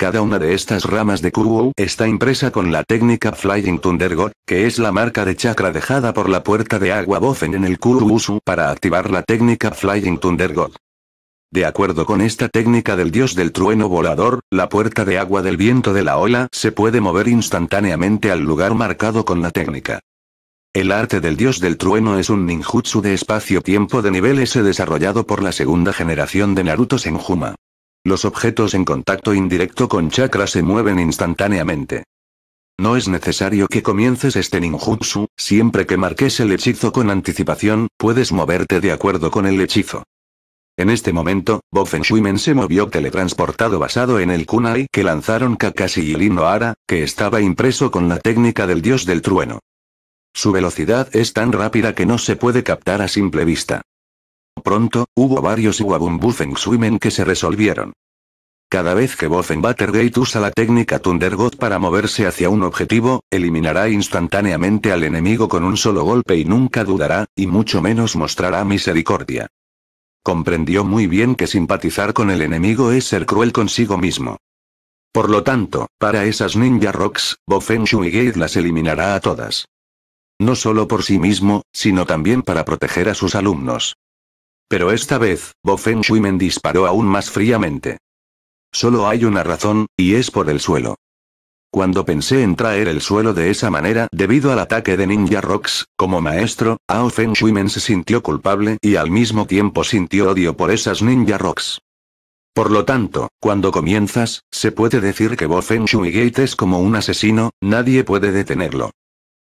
Cada una de estas ramas de Kurou está impresa con la técnica Flying Thunder God, que es la marca de chakra dejada por la puerta de agua Bofen en el Usu para activar la técnica Flying Thunder God. De acuerdo con esta técnica del dios del trueno volador, la puerta de agua del viento de la ola se puede mover instantáneamente al lugar marcado con la técnica. El arte del dios del trueno es un ninjutsu de espacio-tiempo de nivel S desarrollado por la segunda generación de Naruto Senjuma. Los objetos en contacto indirecto con chakra se mueven instantáneamente. No es necesario que comiences este ninjutsu, siempre que marques el hechizo con anticipación, puedes moverte de acuerdo con el hechizo. En este momento, Bofen Shuimen se movió teletransportado basado en el kunai que lanzaron Kakashi y Linohara, que estaba impreso con la técnica del dios del trueno. Su velocidad es tan rápida que no se puede captar a simple vista. Pronto, hubo varios ibugun-buffing-swimmen que se resolvieron. Cada vez que Buttergate usa la técnica God para moverse hacia un objetivo, eliminará instantáneamente al enemigo con un solo golpe y nunca dudará, y mucho menos mostrará misericordia. Comprendió muy bien que simpatizar con el enemigo es ser cruel consigo mismo. Por lo tanto, para esas ninja rocks, Bofen Gate las eliminará a todas. No solo por sí mismo, sino también para proteger a sus alumnos. Pero esta vez, Bo Feng Shui Men disparó aún más fríamente. Solo hay una razón, y es por el suelo. Cuando pensé en traer el suelo de esa manera debido al ataque de Ninja Rocks, como maestro, Ao Feng Shui Men se sintió culpable y al mismo tiempo sintió odio por esas Ninja Rocks. Por lo tanto, cuando comienzas, se puede decir que Bo Feng Shui Gate es como un asesino, nadie puede detenerlo.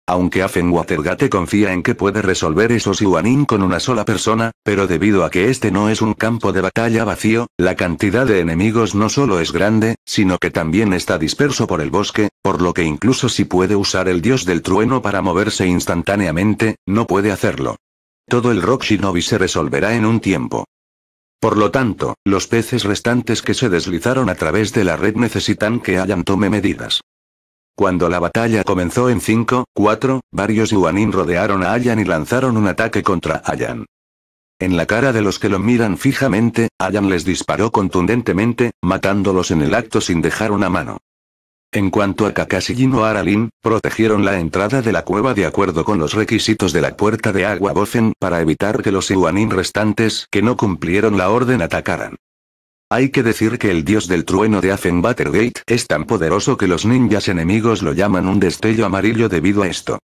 Aunque Afen Watergate confía en que puede resolver esos Yuanin con una sola persona, pero debido a que este no es un campo de batalla vacío, la cantidad de enemigos no solo es grande, sino que también está disperso por el bosque, por lo que incluso si puede usar el dios del trueno para moverse instantáneamente, no puede hacerlo. Todo el rock shinobi se resolverá en un tiempo. Por lo tanto, los peces restantes que se deslizaron a través de la red necesitan que hayan tome medidas. Cuando la batalla comenzó en 5, 4, varios Yuanin rodearon a Ayan y lanzaron un ataque contra Ayan. En la cara de los que lo miran fijamente, Ayan les disparó contundentemente, matándolos en el acto sin dejar una mano. En cuanto a Kakashi y protegieron la entrada de la cueva de acuerdo con los requisitos de la puerta de agua Bozen para evitar que los yuanin restantes que no cumplieron la orden atacaran. Hay que decir que el dios del trueno de Affen Buttergate es tan poderoso que los ninjas enemigos lo llaman un destello amarillo debido a esto.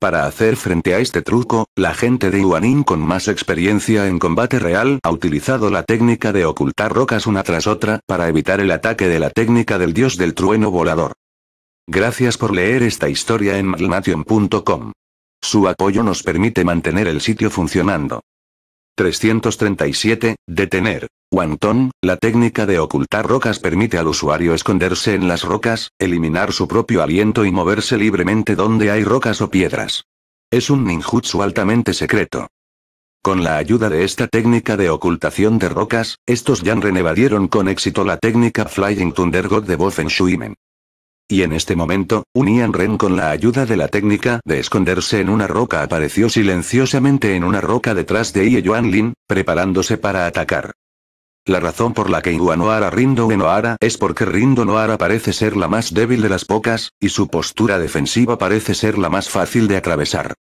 Para hacer frente a este truco, la gente de Yuanin con más experiencia en combate real ha utilizado la técnica de ocultar rocas una tras otra para evitar el ataque de la técnica del dios del trueno volador. Gracias por leer esta historia en malmation.com. Su apoyo nos permite mantener el sitio funcionando. 337. Detener. Wanton, la técnica de ocultar rocas permite al usuario esconderse en las rocas, eliminar su propio aliento y moverse libremente donde hay rocas o piedras. Es un ninjutsu altamente secreto. Con la ayuda de esta técnica de ocultación de rocas, estos ya evadieron con éxito la técnica Flying Thunder God de Bofen Shuimen. Y en este momento, un Ian Ren con la ayuda de la técnica de esconderse en una roca apareció silenciosamente en una roca detrás de Ie Yuan Lin, preparándose para atacar. La razón por la que Iguanoara Rindo Oara es porque Rindo Noara parece ser la más débil de las pocas, y su postura defensiva parece ser la más fácil de atravesar.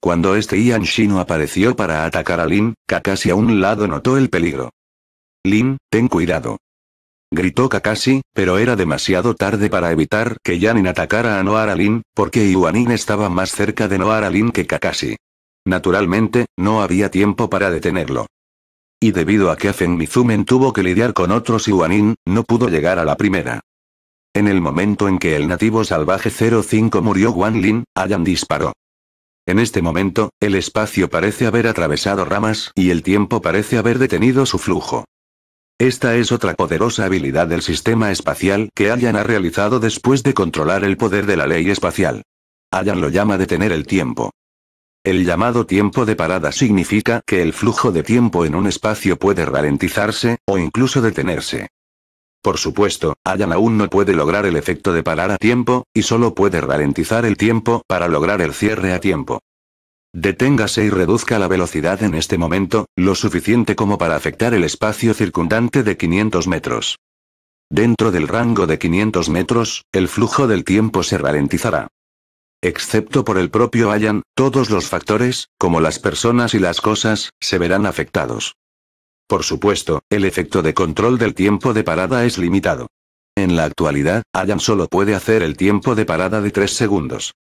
Cuando este Ian Shino apareció para atacar a Lin, Kakashi a un lado notó el peligro. Lin, ten cuidado gritó Kakashi, pero era demasiado tarde para evitar que Yanin atacara a Noara Lin, porque Iwanin estaba más cerca de Noara Lin que Kakashi. Naturalmente, no había tiempo para detenerlo. Y debido a que Afen Mizumen tuvo que lidiar con otros Iwanin, no pudo llegar a la primera. En el momento en que el nativo salvaje 05 murió Wanlin, Lin, Ayan disparó. En este momento, el espacio parece haber atravesado ramas y el tiempo parece haber detenido su flujo. Esta es otra poderosa habilidad del sistema espacial que Allan ha realizado después de controlar el poder de la ley espacial. Allan lo llama detener el tiempo. El llamado tiempo de parada significa que el flujo de tiempo en un espacio puede ralentizarse, o incluso detenerse. Por supuesto, Allan aún no puede lograr el efecto de parar a tiempo, y solo puede ralentizar el tiempo para lograr el cierre a tiempo. Deténgase y reduzca la velocidad en este momento, lo suficiente como para afectar el espacio circundante de 500 metros. Dentro del rango de 500 metros, el flujo del tiempo se ralentizará. Excepto por el propio Ayan, todos los factores, como las personas y las cosas, se verán afectados. Por supuesto, el efecto de control del tiempo de parada es limitado. En la actualidad, Ayan solo puede hacer el tiempo de parada de 3 segundos.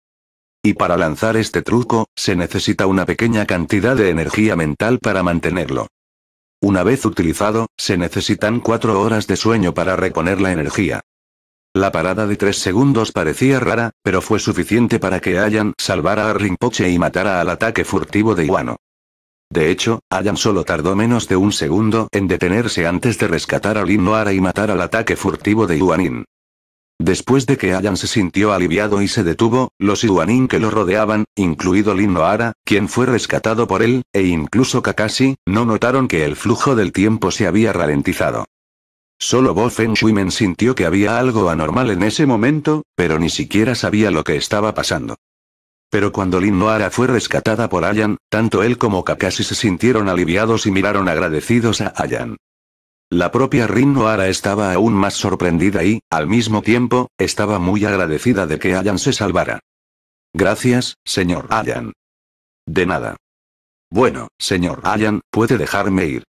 Y para lanzar este truco, se necesita una pequeña cantidad de energía mental para mantenerlo. Una vez utilizado, se necesitan cuatro horas de sueño para reponer la energía. La parada de tres segundos parecía rara, pero fue suficiente para que Ayan salvara a Rinpoche y matara al ataque furtivo de Iwano. De hecho, Ayan solo tardó menos de un segundo en detenerse antes de rescatar a Lin Noara y matar al ataque furtivo de Iwanin. Después de que Ayan se sintió aliviado y se detuvo, los Iwanin que lo rodeaban, incluido Lin Noara, quien fue rescatado por él, e incluso Kakashi, no notaron que el flujo del tiempo se había ralentizado. Solo Bo Feng Shuimen sintió que había algo anormal en ese momento, pero ni siquiera sabía lo que estaba pasando. Pero cuando Lin Noara fue rescatada por Ayan, tanto él como Kakashi se sintieron aliviados y miraron agradecidos a Ayan. La propia Rin Noara estaba aún más sorprendida y, al mismo tiempo, estaba muy agradecida de que Allan se salvara. Gracias, señor Allan. De nada. Bueno, señor Allan, puede dejarme ir.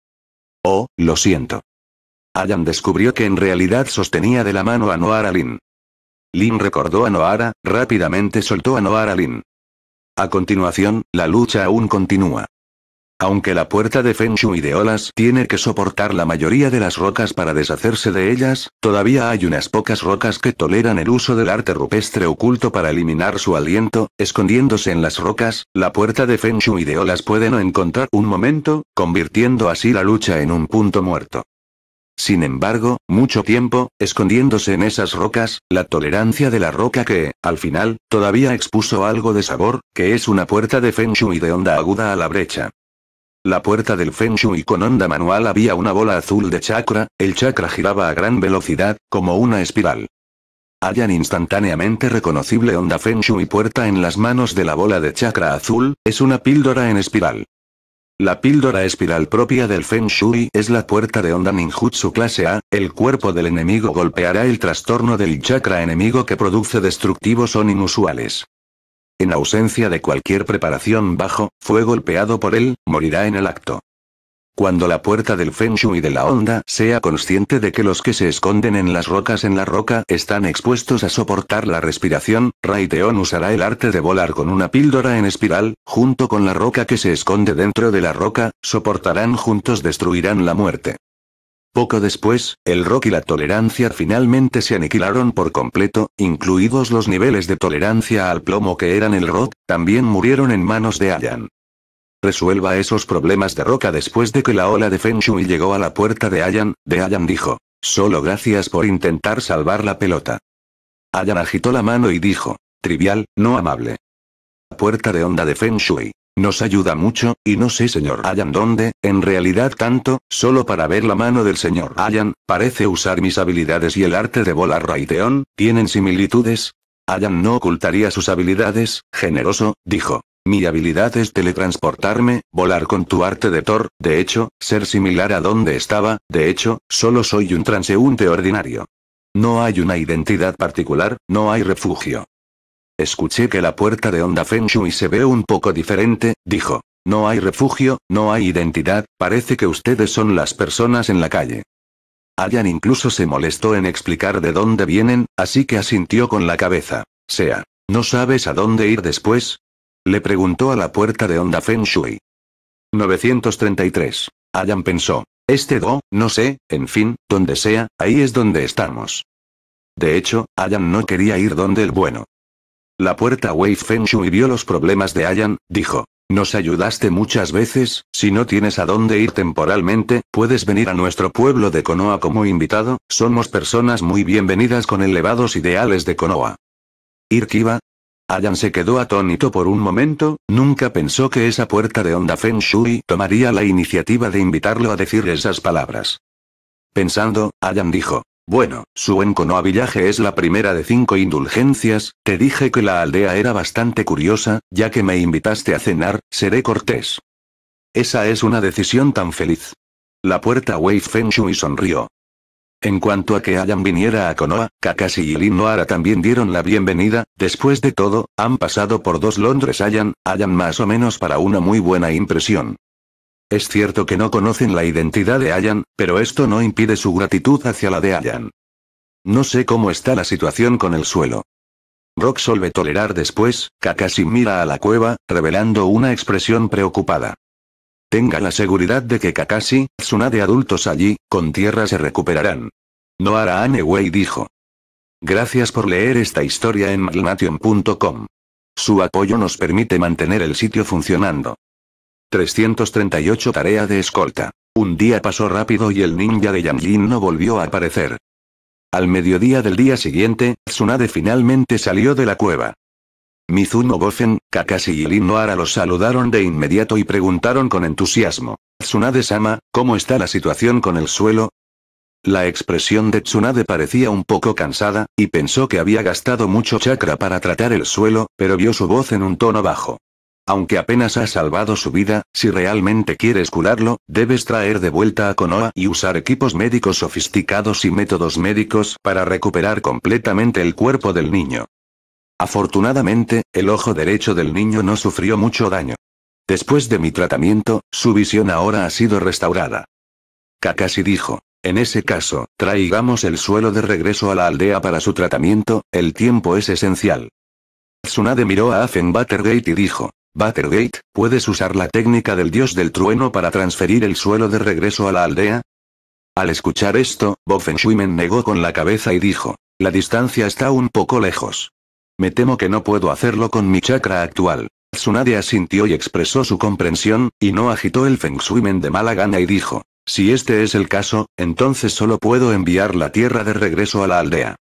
Oh, lo siento. Allan descubrió que en realidad sostenía de la mano a Noara Lin. Lin recordó a Noara, rápidamente soltó a Noara Lin. A continuación, la lucha aún continúa. Aunque la puerta de Feng Shui de olas tiene que soportar la mayoría de las rocas para deshacerse de ellas, todavía hay unas pocas rocas que toleran el uso del arte rupestre oculto para eliminar su aliento, escondiéndose en las rocas, la puerta de Feng Shui de olas puede no encontrar un momento, convirtiendo así la lucha en un punto muerto. Sin embargo, mucho tiempo, escondiéndose en esas rocas, la tolerancia de la roca que, al final, todavía expuso algo de sabor, que es una puerta de Feng Shui de onda aguda a la brecha. La puerta del Feng Shui con onda manual había una bola azul de chakra, el chakra giraba a gran velocidad, como una espiral. Hayan instantáneamente reconocible onda Feng Shui puerta en las manos de la bola de chakra azul, es una píldora en espiral. La píldora espiral propia del Feng Shui es la puerta de onda ninjutsu clase A, el cuerpo del enemigo golpeará el trastorno del chakra enemigo que produce destructivos o inusuales. En ausencia de cualquier preparación bajo, fue golpeado por él, morirá en el acto. Cuando la puerta del Feng Shui de la onda sea consciente de que los que se esconden en las rocas en la roca están expuestos a soportar la respiración, Raiteon usará el arte de volar con una píldora en espiral, junto con la roca que se esconde dentro de la roca, soportarán juntos destruirán la muerte. Poco después, el rock y la tolerancia finalmente se aniquilaron por completo, incluidos los niveles de tolerancia al plomo que eran el rock, también murieron en manos de Ayan. Resuelva esos problemas de roca después de que la ola de Feng Shui llegó a la puerta de Allan, de Ayan dijo. Solo gracias por intentar salvar la pelota. Allan agitó la mano y dijo. Trivial, no amable. La Puerta de onda de Feng Shui. Nos ayuda mucho, y no sé señor Allan dónde, en realidad tanto, solo para ver la mano del señor Allan, parece usar mis habilidades y el arte de volar Raiteón, ¿tienen similitudes? Allan no ocultaría sus habilidades, generoso, dijo. Mi habilidad es teletransportarme, volar con tu arte de Thor, de hecho, ser similar a donde estaba, de hecho, solo soy un transeúnte ordinario. No hay una identidad particular, no hay refugio. Escuché que la puerta de Onda Feng Shui se ve un poco diferente, dijo. No hay refugio, no hay identidad, parece que ustedes son las personas en la calle. Allan incluso se molestó en explicar de dónde vienen, así que asintió con la cabeza. Sea, ¿no sabes a dónde ir después? Le preguntó a la puerta de Onda Feng Shui. 933. Allan pensó. Este do, no sé, en fin, donde sea, ahí es donde estamos. De hecho, Allan no quería ir donde el bueno. La puerta Wei Feng vio los problemas de Ayan, dijo. Nos ayudaste muchas veces, si no tienes a dónde ir temporalmente, puedes venir a nuestro pueblo de Konoa como invitado, somos personas muy bienvenidas con elevados ideales de Konoa. Irkiba. Ayan se quedó atónito por un momento, nunca pensó que esa puerta de onda Feng Shui tomaría la iniciativa de invitarlo a decir esas palabras. Pensando, Ayan dijo, bueno, su Enconoa Villaje es la primera de cinco indulgencias, te dije que la aldea era bastante curiosa, ya que me invitaste a cenar, seré cortés. Esa es una decisión tan feliz. La puerta Wei Feng Shui sonrió. En cuanto a que Ayan viniera a Konoha, Kakashi y Lin Noara también dieron la bienvenida, después de todo, han pasado por dos Londres Ayan, Ayan más o menos para una muy buena impresión. Es cierto que no conocen la identidad de Ayan, pero esto no impide su gratitud hacia la de Ayan. No sé cómo está la situación con el suelo. Rock solve tolerar después, Kakashi mira a la cueva, revelando una expresión preocupada. Tenga la seguridad de que Kakashi, de adultos allí, con tierra se recuperarán. No hará Aneway dijo. Gracias por leer esta historia en magnation.com. Su apoyo nos permite mantener el sitio funcionando. 338 Tarea de escolta. Un día pasó rápido y el ninja de Yanjin no volvió a aparecer. Al mediodía del día siguiente, Tsunade finalmente salió de la cueva. Mizuno Gofen, Kakashi y Lin Noara los saludaron de inmediato y preguntaron con entusiasmo. Tsunade-sama, ¿cómo está la situación con el suelo? La expresión de Tsunade parecía un poco cansada, y pensó que había gastado mucho chakra para tratar el suelo, pero vio su voz en un tono bajo. Aunque apenas ha salvado su vida, si realmente quieres curarlo, debes traer de vuelta a Konoha y usar equipos médicos sofisticados y métodos médicos para recuperar completamente el cuerpo del niño. Afortunadamente, el ojo derecho del niño no sufrió mucho daño. Después de mi tratamiento, su visión ahora ha sido restaurada. Kakashi dijo, en ese caso, traigamos el suelo de regreso a la aldea para su tratamiento, el tiempo es esencial. Tsunade miró a Afen Buttergate y dijo, Buttergate, ¿puedes usar la técnica del dios del trueno para transferir el suelo de regreso a la aldea? Al escuchar esto, Boffenschuimen negó con la cabeza y dijo, la distancia está un poco lejos. Me temo que no puedo hacerlo con mi chakra actual. Tsunade asintió y expresó su comprensión, y no agitó el Feng de mala gana y dijo, si este es el caso, entonces solo puedo enviar la tierra de regreso a la aldea.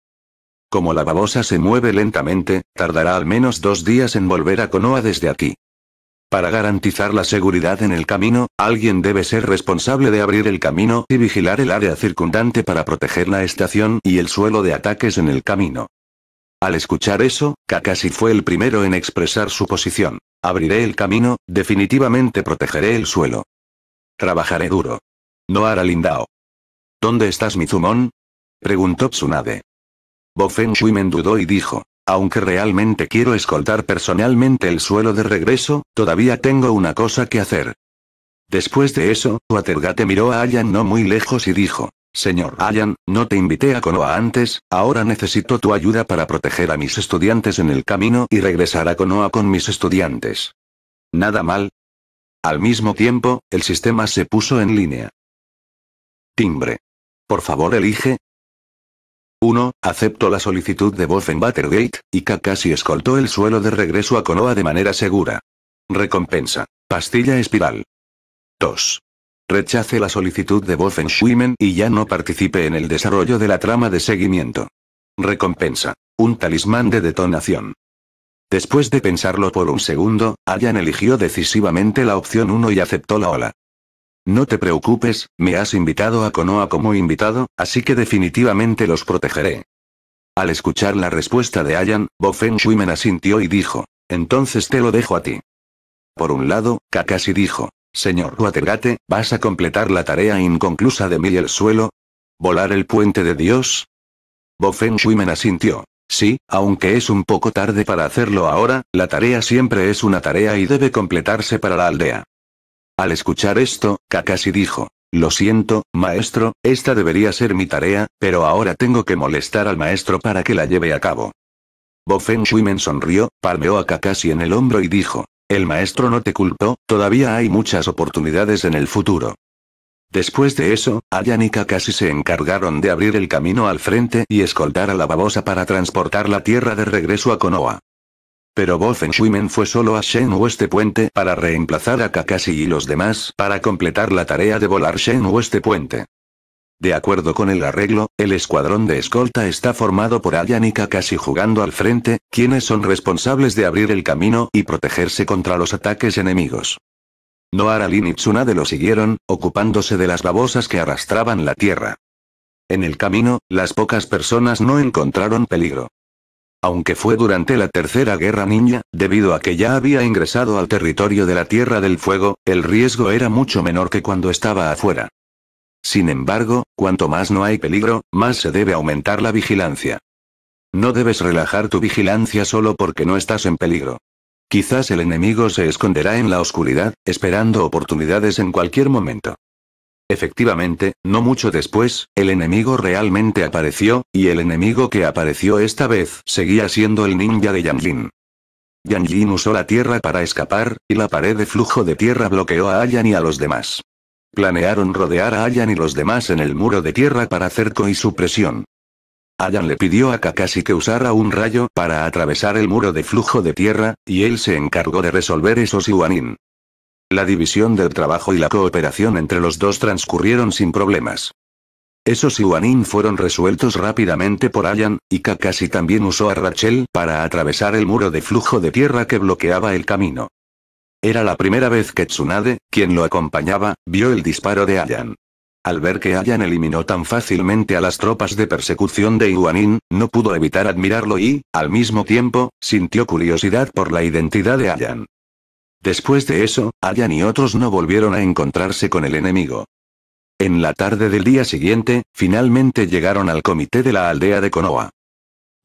Como la babosa se mueve lentamente, tardará al menos dos días en volver a Konoha desde aquí. Para garantizar la seguridad en el camino, alguien debe ser responsable de abrir el camino y vigilar el área circundante para proteger la estación y el suelo de ataques en el camino. Al escuchar eso, Kakashi fue el primero en expresar su posición. Abriré el camino, definitivamente protegeré el suelo. Trabajaré duro. No hará Lindao. ¿Dónde estás Mizumon? Preguntó Tsunade. Bo Feng Shui dudó y dijo. Aunque realmente quiero escoltar personalmente el suelo de regreso, todavía tengo una cosa que hacer. Después de eso, Watergate miró a Ayan no muy lejos y dijo. Señor Ayan, no te invité a Konoha antes, ahora necesito tu ayuda para proteger a mis estudiantes en el camino y regresar a Konoha con mis estudiantes. Nada mal. Al mismo tiempo, el sistema se puso en línea. Timbre. Por favor elige, 1. Aceptó la solicitud de Boff en Watergate, y Kakashi escoltó el suelo de regreso a Konoha de manera segura. Recompensa. Pastilla espiral. 2. Rechace la solicitud de Boff en Schwimmen y ya no participe en el desarrollo de la trama de seguimiento. Recompensa. Un talismán de detonación. Después de pensarlo por un segundo, Ayan eligió decisivamente la opción 1 y aceptó la ola. No te preocupes, me has invitado a Konoha como invitado, así que definitivamente los protegeré. Al escuchar la respuesta de Ayan, Bofen me asintió y dijo, entonces te lo dejo a ti. Por un lado, Kakashi dijo, señor Watergate, ¿vas a completar la tarea inconclusa de mí y el suelo? ¿Volar el puente de Dios? Bofen men asintió. Sí, aunque es un poco tarde para hacerlo ahora, la tarea siempre es una tarea y debe completarse para la aldea. Al escuchar esto, Kakashi dijo, lo siento, maestro, esta debería ser mi tarea, pero ahora tengo que molestar al maestro para que la lleve a cabo. Bofen Shuimen sonrió, palmeó a Kakashi en el hombro y dijo, el maestro no te culpó, todavía hay muchas oportunidades en el futuro. Después de eso, Ayan y Kakashi se encargaron de abrir el camino al frente y escoltar a la babosa para transportar la tierra de regreso a Konoha. Pero Bofen fue solo a o este puente para reemplazar a Kakashi y los demás para completar la tarea de volar o este puente. De acuerdo con el arreglo, el escuadrón de escolta está formado por Ayan y Kakashi jugando al frente, quienes son responsables de abrir el camino y protegerse contra los ataques enemigos. Noara, Lin y Tsunade lo siguieron, ocupándose de las babosas que arrastraban la tierra. En el camino, las pocas personas no encontraron peligro aunque fue durante la Tercera Guerra Ninja, debido a que ya había ingresado al territorio de la Tierra del Fuego, el riesgo era mucho menor que cuando estaba afuera. Sin embargo, cuanto más no hay peligro, más se debe aumentar la vigilancia. No debes relajar tu vigilancia solo porque no estás en peligro. Quizás el enemigo se esconderá en la oscuridad, esperando oportunidades en cualquier momento. Efectivamente, no mucho después, el enemigo realmente apareció, y el enemigo que apareció esta vez seguía siendo el ninja de Yanjin. Yanjin usó la tierra para escapar, y la pared de flujo de tierra bloqueó a Ayan y a los demás. Planearon rodear a Ayan y los demás en el muro de tierra para cerco y presión. Ayan le pidió a Kakashi que usara un rayo para atravesar el muro de flujo de tierra, y él se encargó de resolver eso si Wanin. La división del trabajo y la cooperación entre los dos transcurrieron sin problemas. Esos Iwanin fueron resueltos rápidamente por Ayan, y Kakashi también usó a Rachel para atravesar el muro de flujo de tierra que bloqueaba el camino. Era la primera vez que Tsunade, quien lo acompañaba, vio el disparo de Ayan. Al ver que Ayan eliminó tan fácilmente a las tropas de persecución de Iwanin, no pudo evitar admirarlo y, al mismo tiempo, sintió curiosidad por la identidad de Ayan. Después de eso, Ayan y otros no volvieron a encontrarse con el enemigo. En la tarde del día siguiente, finalmente llegaron al comité de la aldea de Konoha.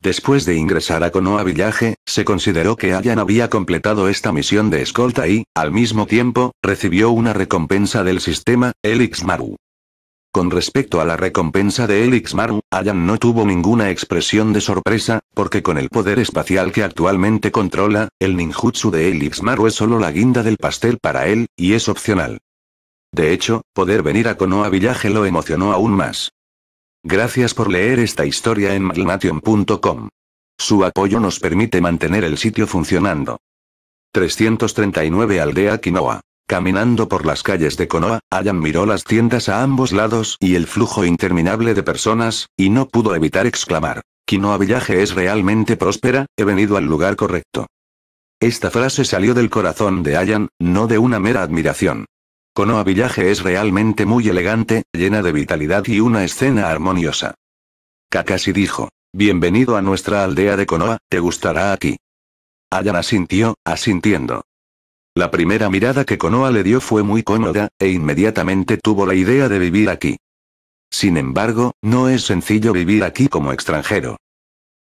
Después de ingresar a Konoha Villaje, se consideró que Ayan había completado esta misión de escolta y, al mismo tiempo, recibió una recompensa del sistema, Elix Maru. Con respecto a la recompensa de Elix Maru, Ayan no tuvo ninguna expresión de sorpresa, porque con el poder espacial que actualmente controla, el ninjutsu de Elix Maru es solo la guinda del pastel para él, y es opcional. De hecho, poder venir a Konoha Village lo emocionó aún más. Gracias por leer esta historia en Malnation.com. Su apoyo nos permite mantener el sitio funcionando. 339 Aldea Quinoa. Caminando por las calles de Konoha, Ayan miró las tiendas a ambos lados y el flujo interminable de personas, y no pudo evitar exclamar. Kinoa Villaje es realmente próspera, he venido al lugar correcto. Esta frase salió del corazón de Ayan, no de una mera admiración. Konoha Villaje es realmente muy elegante, llena de vitalidad y una escena armoniosa. Kakashi dijo, bienvenido a nuestra aldea de Konoha, te gustará aquí. Ayan asintió, asintiendo. La primera mirada que Konoha le dio fue muy cómoda, e inmediatamente tuvo la idea de vivir aquí. Sin embargo, no es sencillo vivir aquí como extranjero.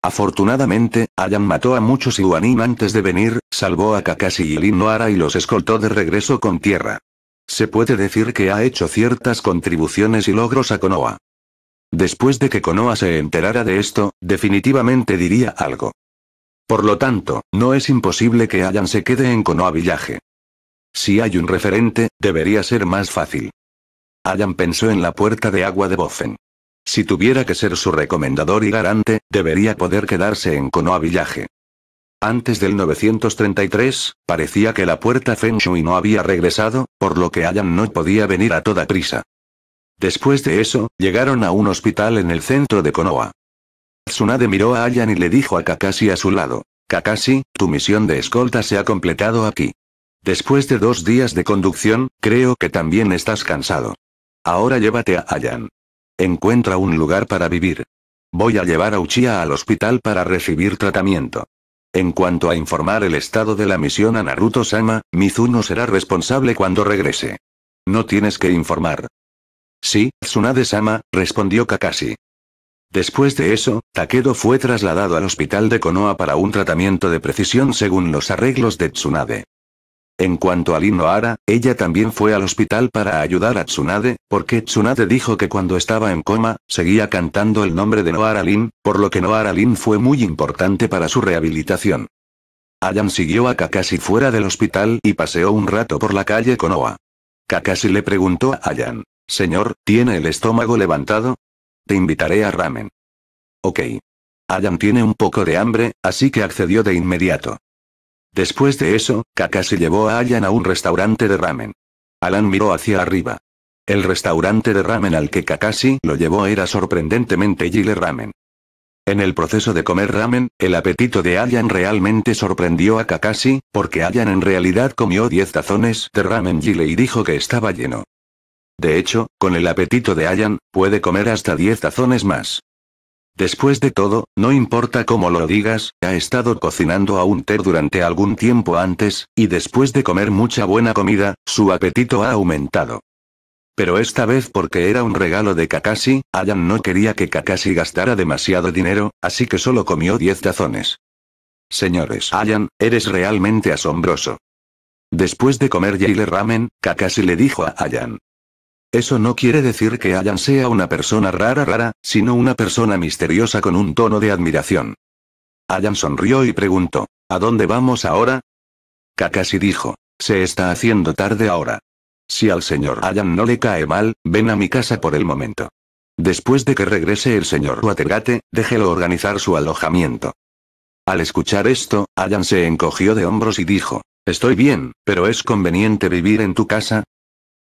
Afortunadamente, Ayan mató a muchos Iwanin antes de venir, salvó a Kakashi y Lin Noara y los escoltó de regreso con tierra. Se puede decir que ha hecho ciertas contribuciones y logros a Konoha. Después de que Konoha se enterara de esto, definitivamente diría algo. Por lo tanto, no es imposible que Ayan se quede en Konoha Villaje. Si hay un referente, debería ser más fácil. Ayan pensó en la puerta de agua de Bofen. Si tuviera que ser su recomendador y garante, debería poder quedarse en Konoha Villaje. Antes del 933, parecía que la puerta Feng Shui no había regresado, por lo que Ayan no podía venir a toda prisa. Después de eso, llegaron a un hospital en el centro de Konoha. Tsunade miró a Ayan y le dijo a Kakashi a su lado. Kakashi, tu misión de escolta se ha completado aquí. Después de dos días de conducción, creo que también estás cansado. Ahora llévate a Ayan. Encuentra un lugar para vivir. Voy a llevar a Uchiha al hospital para recibir tratamiento. En cuanto a informar el estado de la misión a Naruto-sama, Mizuno será responsable cuando regrese. No tienes que informar. Sí, Tsunade-sama, respondió Kakashi. Después de eso, Takedo fue trasladado al hospital de Konoha para un tratamiento de precisión según los arreglos de Tsunade. En cuanto a Noara, ella también fue al hospital para ayudar a Tsunade, porque Tsunade dijo que cuando estaba en coma, seguía cantando el nombre de Noara Lin, por lo que Noara Lin fue muy importante para su rehabilitación. Ayan siguió a Kakashi fuera del hospital y paseó un rato por la calle Konoha. Kakashi le preguntó a Ayan, Señor, ¿tiene el estómago levantado? Te invitaré a ramen. Ok. Allan tiene un poco de hambre, así que accedió de inmediato. Después de eso, Kakashi llevó a Ayan a un restaurante de ramen. Alan miró hacia arriba. El restaurante de ramen al que Kakashi lo llevó era sorprendentemente Gile Ramen. En el proceso de comer ramen, el apetito de Ayan realmente sorprendió a Kakashi, porque Ayan en realidad comió 10 tazones de ramen Gile y dijo que estaba lleno. De hecho, con el apetito de Ayan, puede comer hasta 10 tazones más. Después de todo, no importa cómo lo digas, ha estado cocinando a un ter durante algún tiempo antes, y después de comer mucha buena comida, su apetito ha aumentado. Pero esta vez porque era un regalo de Kakashi, Ayan no quería que Kakashi gastara demasiado dinero, así que solo comió 10 tazones. Señores, Ayan, eres realmente asombroso. Después de comer Yale Ramen, Kakashi le dijo a Ayan. Eso no quiere decir que Ayan sea una persona rara rara, sino una persona misteriosa con un tono de admiración. Allan sonrió y preguntó, ¿a dónde vamos ahora? Kakashi dijo, se está haciendo tarde ahora. Si al señor Ayan no le cae mal, ven a mi casa por el momento. Después de que regrese el señor Watergate, déjelo organizar su alojamiento. Al escuchar esto, Ayan se encogió de hombros y dijo, Estoy bien, pero es conveniente vivir en tu casa,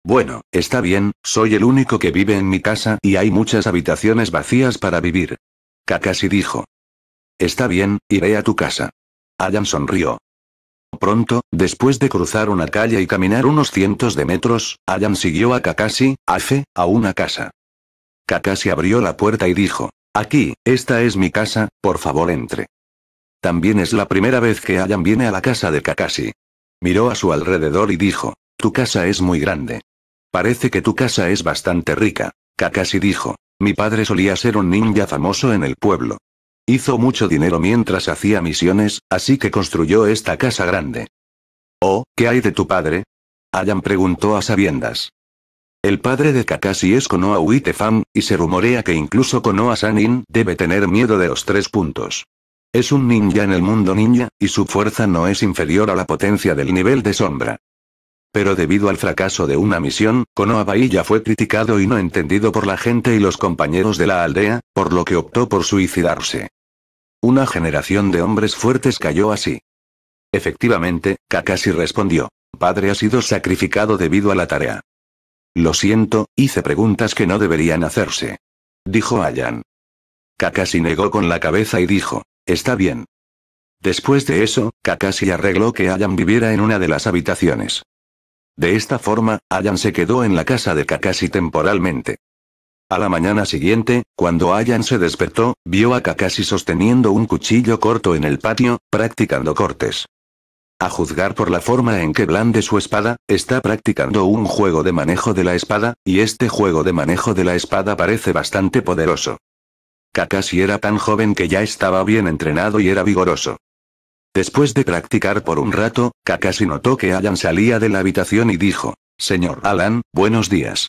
bueno, está bien, soy el único que vive en mi casa y hay muchas habitaciones vacías para vivir. Kakashi dijo. Está bien, iré a tu casa. Ayan sonrió. Pronto, después de cruzar una calle y caminar unos cientos de metros, Ayan siguió a Kakashi, hace, a una casa. Kakashi abrió la puerta y dijo, Aquí, esta es mi casa, por favor entre. También es la primera vez que Ayan viene a la casa de Kakashi. Miró a su alrededor y dijo, Tu casa es muy grande. Parece que tu casa es bastante rica. Kakashi dijo. Mi padre solía ser un ninja famoso en el pueblo. Hizo mucho dinero mientras hacía misiones, así que construyó esta casa grande. Oh, ¿qué hay de tu padre? Ayan preguntó a sabiendas. El padre de Kakashi es Konoha Uitefam, y se rumorea que incluso Konoha Sanin debe tener miedo de los tres puntos. Es un ninja en el mundo ninja, y su fuerza no es inferior a la potencia del nivel de sombra. Pero debido al fracaso de una misión, Konoha ya fue criticado y no entendido por la gente y los compañeros de la aldea, por lo que optó por suicidarse. Una generación de hombres fuertes cayó así. Efectivamente, Kakashi respondió. Padre ha sido sacrificado debido a la tarea. Lo siento, hice preguntas que no deberían hacerse. Dijo Ayan. Kakashi negó con la cabeza y dijo, está bien. Después de eso, Kakashi arregló que Ayan viviera en una de las habitaciones. De esta forma, Ayan se quedó en la casa de Kakashi temporalmente. A la mañana siguiente, cuando Ayan se despertó, vio a Kakashi sosteniendo un cuchillo corto en el patio, practicando cortes. A juzgar por la forma en que blande su espada, está practicando un juego de manejo de la espada, y este juego de manejo de la espada parece bastante poderoso. Kakashi era tan joven que ya estaba bien entrenado y era vigoroso. Después de practicar por un rato, Kakashi notó que Ayan salía de la habitación y dijo, Señor Alan, buenos días.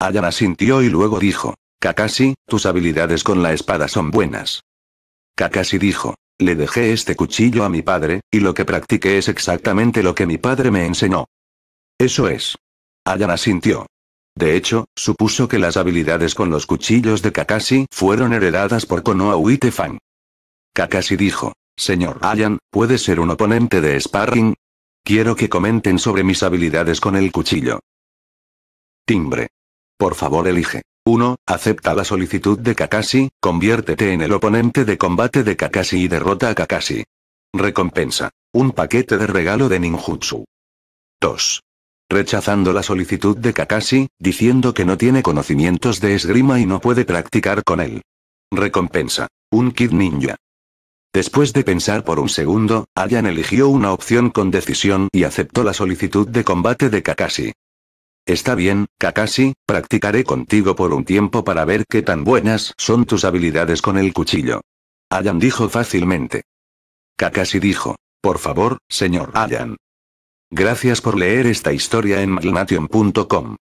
Ayan asintió y luego dijo, Kakashi, tus habilidades con la espada son buenas. Kakashi dijo, le dejé este cuchillo a mi padre, y lo que practiqué es exactamente lo que mi padre me enseñó. Eso es. Ayan asintió. De hecho, supuso que las habilidades con los cuchillos de Kakashi fueron heredadas por Konoha Kakashi dijo, Señor Ryan, ¿puede ser un oponente de sparring? Quiero que comenten sobre mis habilidades con el cuchillo. Timbre. Por favor elige. 1. Acepta la solicitud de Kakashi, conviértete en el oponente de combate de Kakashi y derrota a Kakashi. Recompensa. Un paquete de regalo de ninjutsu. 2. Rechazando la solicitud de Kakashi, diciendo que no tiene conocimientos de esgrima y no puede practicar con él. Recompensa. Un kid ninja. Después de pensar por un segundo, Ayan eligió una opción con decisión y aceptó la solicitud de combate de Kakashi. Está bien, Kakashi, practicaré contigo por un tiempo para ver qué tan buenas son tus habilidades con el cuchillo. Ayan dijo fácilmente. Kakashi dijo, por favor, señor Ayan. Gracias por leer esta historia en magnation.com.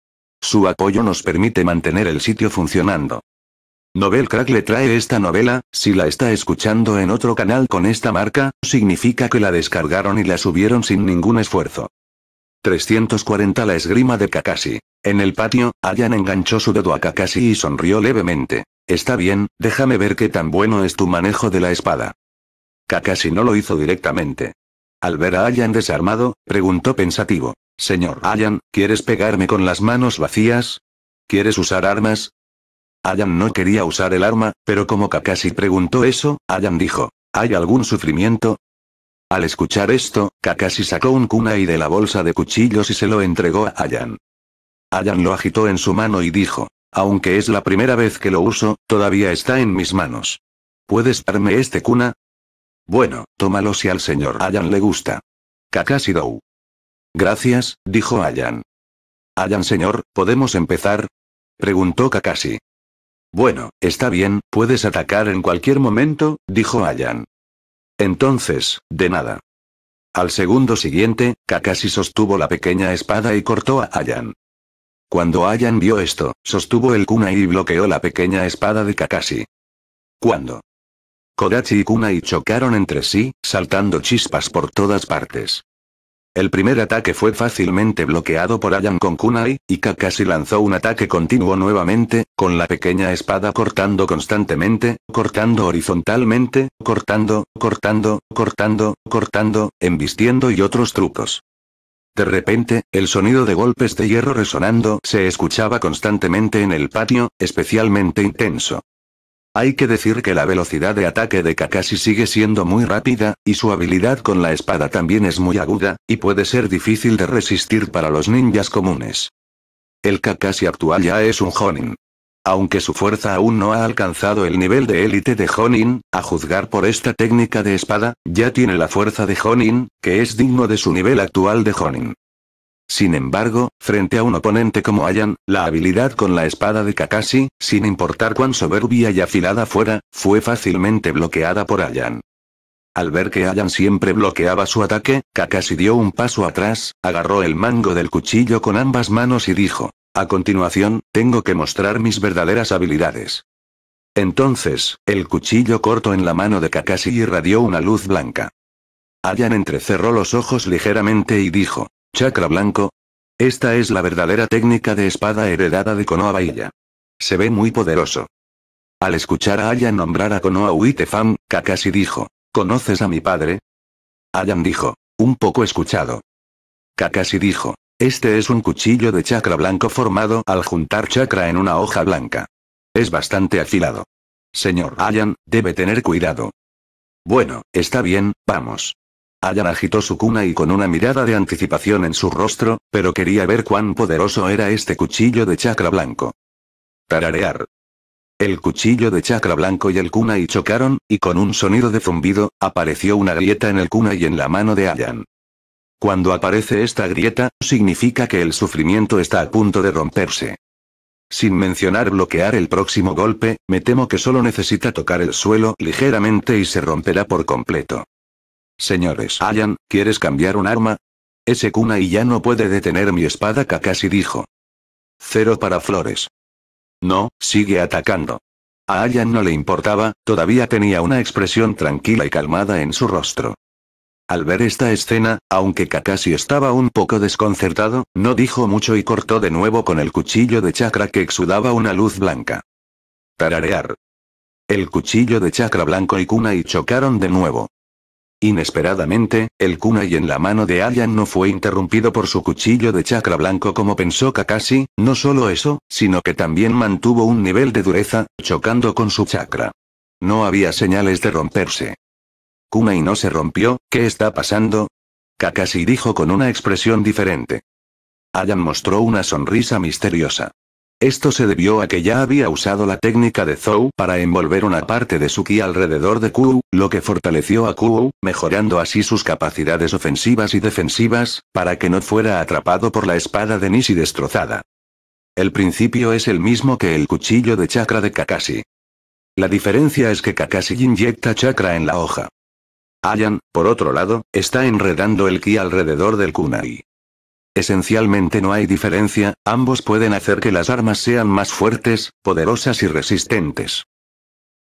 Su apoyo nos permite mantener el sitio funcionando. Novelcrack le trae esta novela, si la está escuchando en otro canal con esta marca, significa que la descargaron y la subieron sin ningún esfuerzo. 340 La esgrima de Kakashi. En el patio, Ayan enganchó su dedo a Kakashi y sonrió levemente. Está bien, déjame ver qué tan bueno es tu manejo de la espada. Kakashi no lo hizo directamente. Al ver a Ayan desarmado, preguntó pensativo. Señor Ayan, ¿quieres pegarme con las manos vacías? ¿Quieres usar armas? Ayan no quería usar el arma, pero como Kakashi preguntó eso, Ayan dijo, ¿hay algún sufrimiento? Al escuchar esto, Kakashi sacó un kunai de la bolsa de cuchillos y se lo entregó a Ayan. Ayan lo agitó en su mano y dijo, aunque es la primera vez que lo uso, todavía está en mis manos. ¿Puedes darme este kunai. Bueno, tómalo si al señor Ayan le gusta. Kakashi Dou. Gracias, dijo Ayan. Ayan señor, ¿podemos empezar? Preguntó Kakashi. Bueno, está bien, puedes atacar en cualquier momento, dijo Ayan. Entonces, de nada. Al segundo siguiente, Kakashi sostuvo la pequeña espada y cortó a Ayan. Cuando Ayan vio esto, sostuvo el kunai y bloqueó la pequeña espada de Kakashi. ¿Cuándo? Kodachi y kunai chocaron entre sí, saltando chispas por todas partes. El primer ataque fue fácilmente bloqueado por Ayan con Kunai, y Kakashi lanzó un ataque continuo nuevamente, con la pequeña espada cortando constantemente, cortando horizontalmente, cortando, cortando, cortando, cortando, embistiendo y otros trucos. De repente, el sonido de golpes de hierro resonando se escuchaba constantemente en el patio, especialmente intenso. Hay que decir que la velocidad de ataque de Kakashi sigue siendo muy rápida, y su habilidad con la espada también es muy aguda, y puede ser difícil de resistir para los ninjas comunes. El Kakashi actual ya es un Honin. Aunque su fuerza aún no ha alcanzado el nivel de élite de Honin, a juzgar por esta técnica de espada, ya tiene la fuerza de Honin, que es digno de su nivel actual de Honin. Sin embargo, frente a un oponente como Ayan, la habilidad con la espada de Kakashi, sin importar cuán soberbia y afilada fuera, fue fácilmente bloqueada por Ayan. Al ver que Ayan siempre bloqueaba su ataque, Kakashi dio un paso atrás, agarró el mango del cuchillo con ambas manos y dijo, a continuación, tengo que mostrar mis verdaderas habilidades. Entonces, el cuchillo corto en la mano de Kakashi irradió una luz blanca. Ayan entrecerró los ojos ligeramente y dijo, Chakra blanco. Esta es la verdadera técnica de espada heredada de Konoha Bailla. Se ve muy poderoso. Al escuchar a Ayan nombrar a Konoha Uitefam, Kakashi dijo, ¿conoces a mi padre? Ayan dijo, un poco escuchado. Kakashi dijo, este es un cuchillo de chakra blanco formado al juntar chakra en una hoja blanca. Es bastante afilado. Señor Ayan, debe tener cuidado. Bueno, está bien, vamos. Ayan agitó su cuna y con una mirada de anticipación en su rostro, pero quería ver cuán poderoso era este cuchillo de chakra blanco. Tararear. El cuchillo de chakra blanco y el y chocaron, y con un sonido de zumbido, apareció una grieta en el cuna y en la mano de Allan. Cuando aparece esta grieta, significa que el sufrimiento está a punto de romperse. Sin mencionar bloquear el próximo golpe, me temo que solo necesita tocar el suelo ligeramente y se romperá por completo. Señores, Ayan, ¿quieres cambiar un arma? Ese kunai ya no puede detener mi espada Kakashi dijo. Cero para Flores. No, sigue atacando. A Ayan no le importaba, todavía tenía una expresión tranquila y calmada en su rostro. Al ver esta escena, aunque Kakashi estaba un poco desconcertado, no dijo mucho y cortó de nuevo con el cuchillo de chakra que exudaba una luz blanca. Tararear. El cuchillo de chakra blanco y kunai chocaron de nuevo. Inesperadamente, el kunai en la mano de Ayan no fue interrumpido por su cuchillo de chakra blanco como pensó Kakashi, no solo eso, sino que también mantuvo un nivel de dureza, chocando con su chakra. No había señales de romperse. Kunai no se rompió, ¿qué está pasando? Kakashi dijo con una expresión diferente. Ayan mostró una sonrisa misteriosa. Esto se debió a que ya había usado la técnica de Zhou para envolver una parte de su ki alrededor de Ku, lo que fortaleció a Ku, mejorando así sus capacidades ofensivas y defensivas, para que no fuera atrapado por la espada de Nishi destrozada. El principio es el mismo que el cuchillo de chakra de Kakashi. La diferencia es que Kakashi inyecta chakra en la hoja. Ayan, por otro lado, está enredando el ki alrededor del kunai. Esencialmente no hay diferencia, ambos pueden hacer que las armas sean más fuertes, poderosas y resistentes.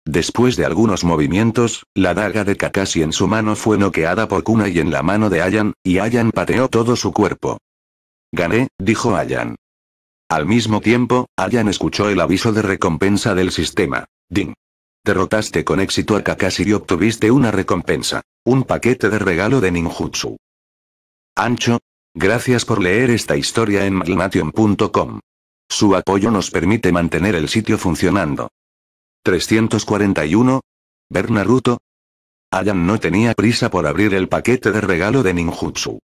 Después de algunos movimientos, la daga de Kakashi en su mano fue noqueada por Kuna y en la mano de Ayan, y Ayan pateó todo su cuerpo. Gané, dijo Ayan. Al mismo tiempo, Ayan escuchó el aviso de recompensa del sistema. Ding. Derrotaste con éxito a Kakashi y obtuviste una recompensa. Un paquete de regalo de ninjutsu. Ancho, Gracias por leer esta historia en maglnation.com. Su apoyo nos permite mantener el sitio funcionando. 341. Ver Naruto. Ayan no tenía prisa por abrir el paquete de regalo de ninjutsu.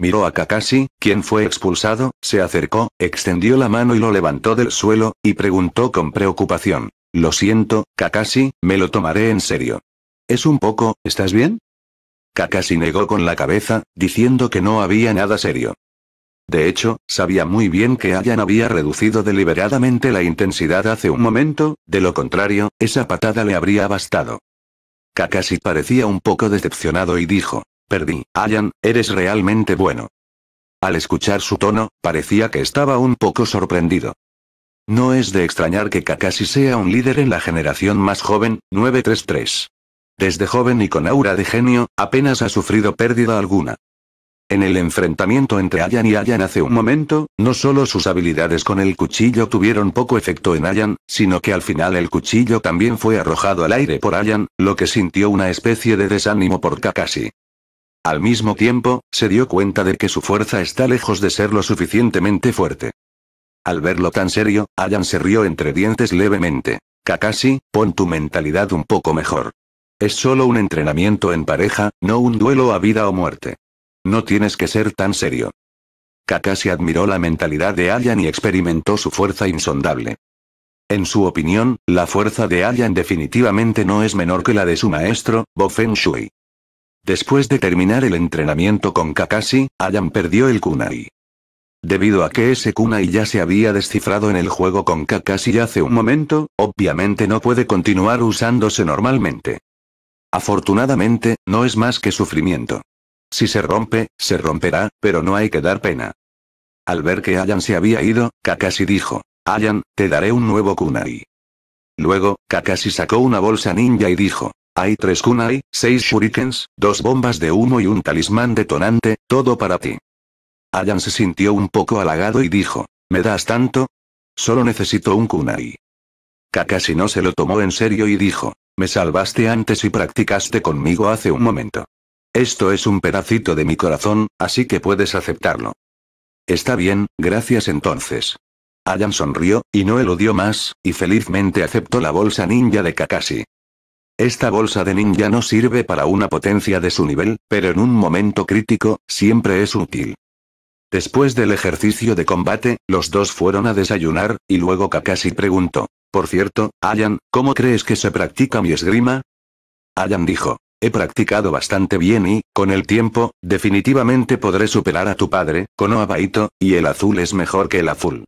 Miró a Kakashi, quien fue expulsado, se acercó, extendió la mano y lo levantó del suelo, y preguntó con preocupación. Lo siento, Kakashi, me lo tomaré en serio. Es un poco, ¿estás bien? Kakashi negó con la cabeza, diciendo que no había nada serio. De hecho, sabía muy bien que Ayan había reducido deliberadamente la intensidad hace un momento, de lo contrario, esa patada le habría bastado. Kakashi parecía un poco decepcionado y dijo, perdí, Ayan, eres realmente bueno. Al escuchar su tono, parecía que estaba un poco sorprendido. No es de extrañar que Kakashi sea un líder en la generación más joven, 933. Desde joven y con aura de genio, apenas ha sufrido pérdida alguna. En el enfrentamiento entre Ayan y Ayan hace un momento, no solo sus habilidades con el cuchillo tuvieron poco efecto en Ayan, sino que al final el cuchillo también fue arrojado al aire por Ayan, lo que sintió una especie de desánimo por Kakashi. Al mismo tiempo, se dio cuenta de que su fuerza está lejos de ser lo suficientemente fuerte. Al verlo tan serio, Ayan se rió entre dientes levemente. Kakashi, pon tu mentalidad un poco mejor. Es solo un entrenamiento en pareja, no un duelo a vida o muerte. No tienes que ser tan serio. Kakashi admiró la mentalidad de Allan y experimentó su fuerza insondable. En su opinión, la fuerza de Allan definitivamente no es menor que la de su maestro, Feng Shui. Después de terminar el entrenamiento con Kakashi, Allan perdió el kunai. Debido a que ese kunai ya se había descifrado en el juego con Kakashi hace un momento, obviamente no puede continuar usándose normalmente. Afortunadamente, no es más que sufrimiento. Si se rompe, se romperá, pero no hay que dar pena. Al ver que Ayan se había ido, Kakashi dijo, Ayan, te daré un nuevo kunai. Luego, Kakashi sacó una bolsa ninja y dijo, hay tres kunai, seis shurikens, dos bombas de humo y un talismán detonante, todo para ti. Ayan se sintió un poco halagado y dijo, ¿me das tanto? Solo necesito un kunai. Kakashi no se lo tomó en serio y dijo, me salvaste antes y practicaste conmigo hace un momento. Esto es un pedacito de mi corazón, así que puedes aceptarlo. Está bien, gracias entonces. Ayan sonrió, y no eludió más, y felizmente aceptó la bolsa ninja de Kakashi. Esta bolsa de ninja no sirve para una potencia de su nivel, pero en un momento crítico, siempre es útil. Después del ejercicio de combate, los dos fueron a desayunar, y luego Kakashi preguntó. Por cierto, Ayan, ¿cómo crees que se practica mi esgrima? Ayan dijo. He practicado bastante bien y, con el tiempo, definitivamente podré superar a tu padre, Konoha Baito, y el azul es mejor que el azul.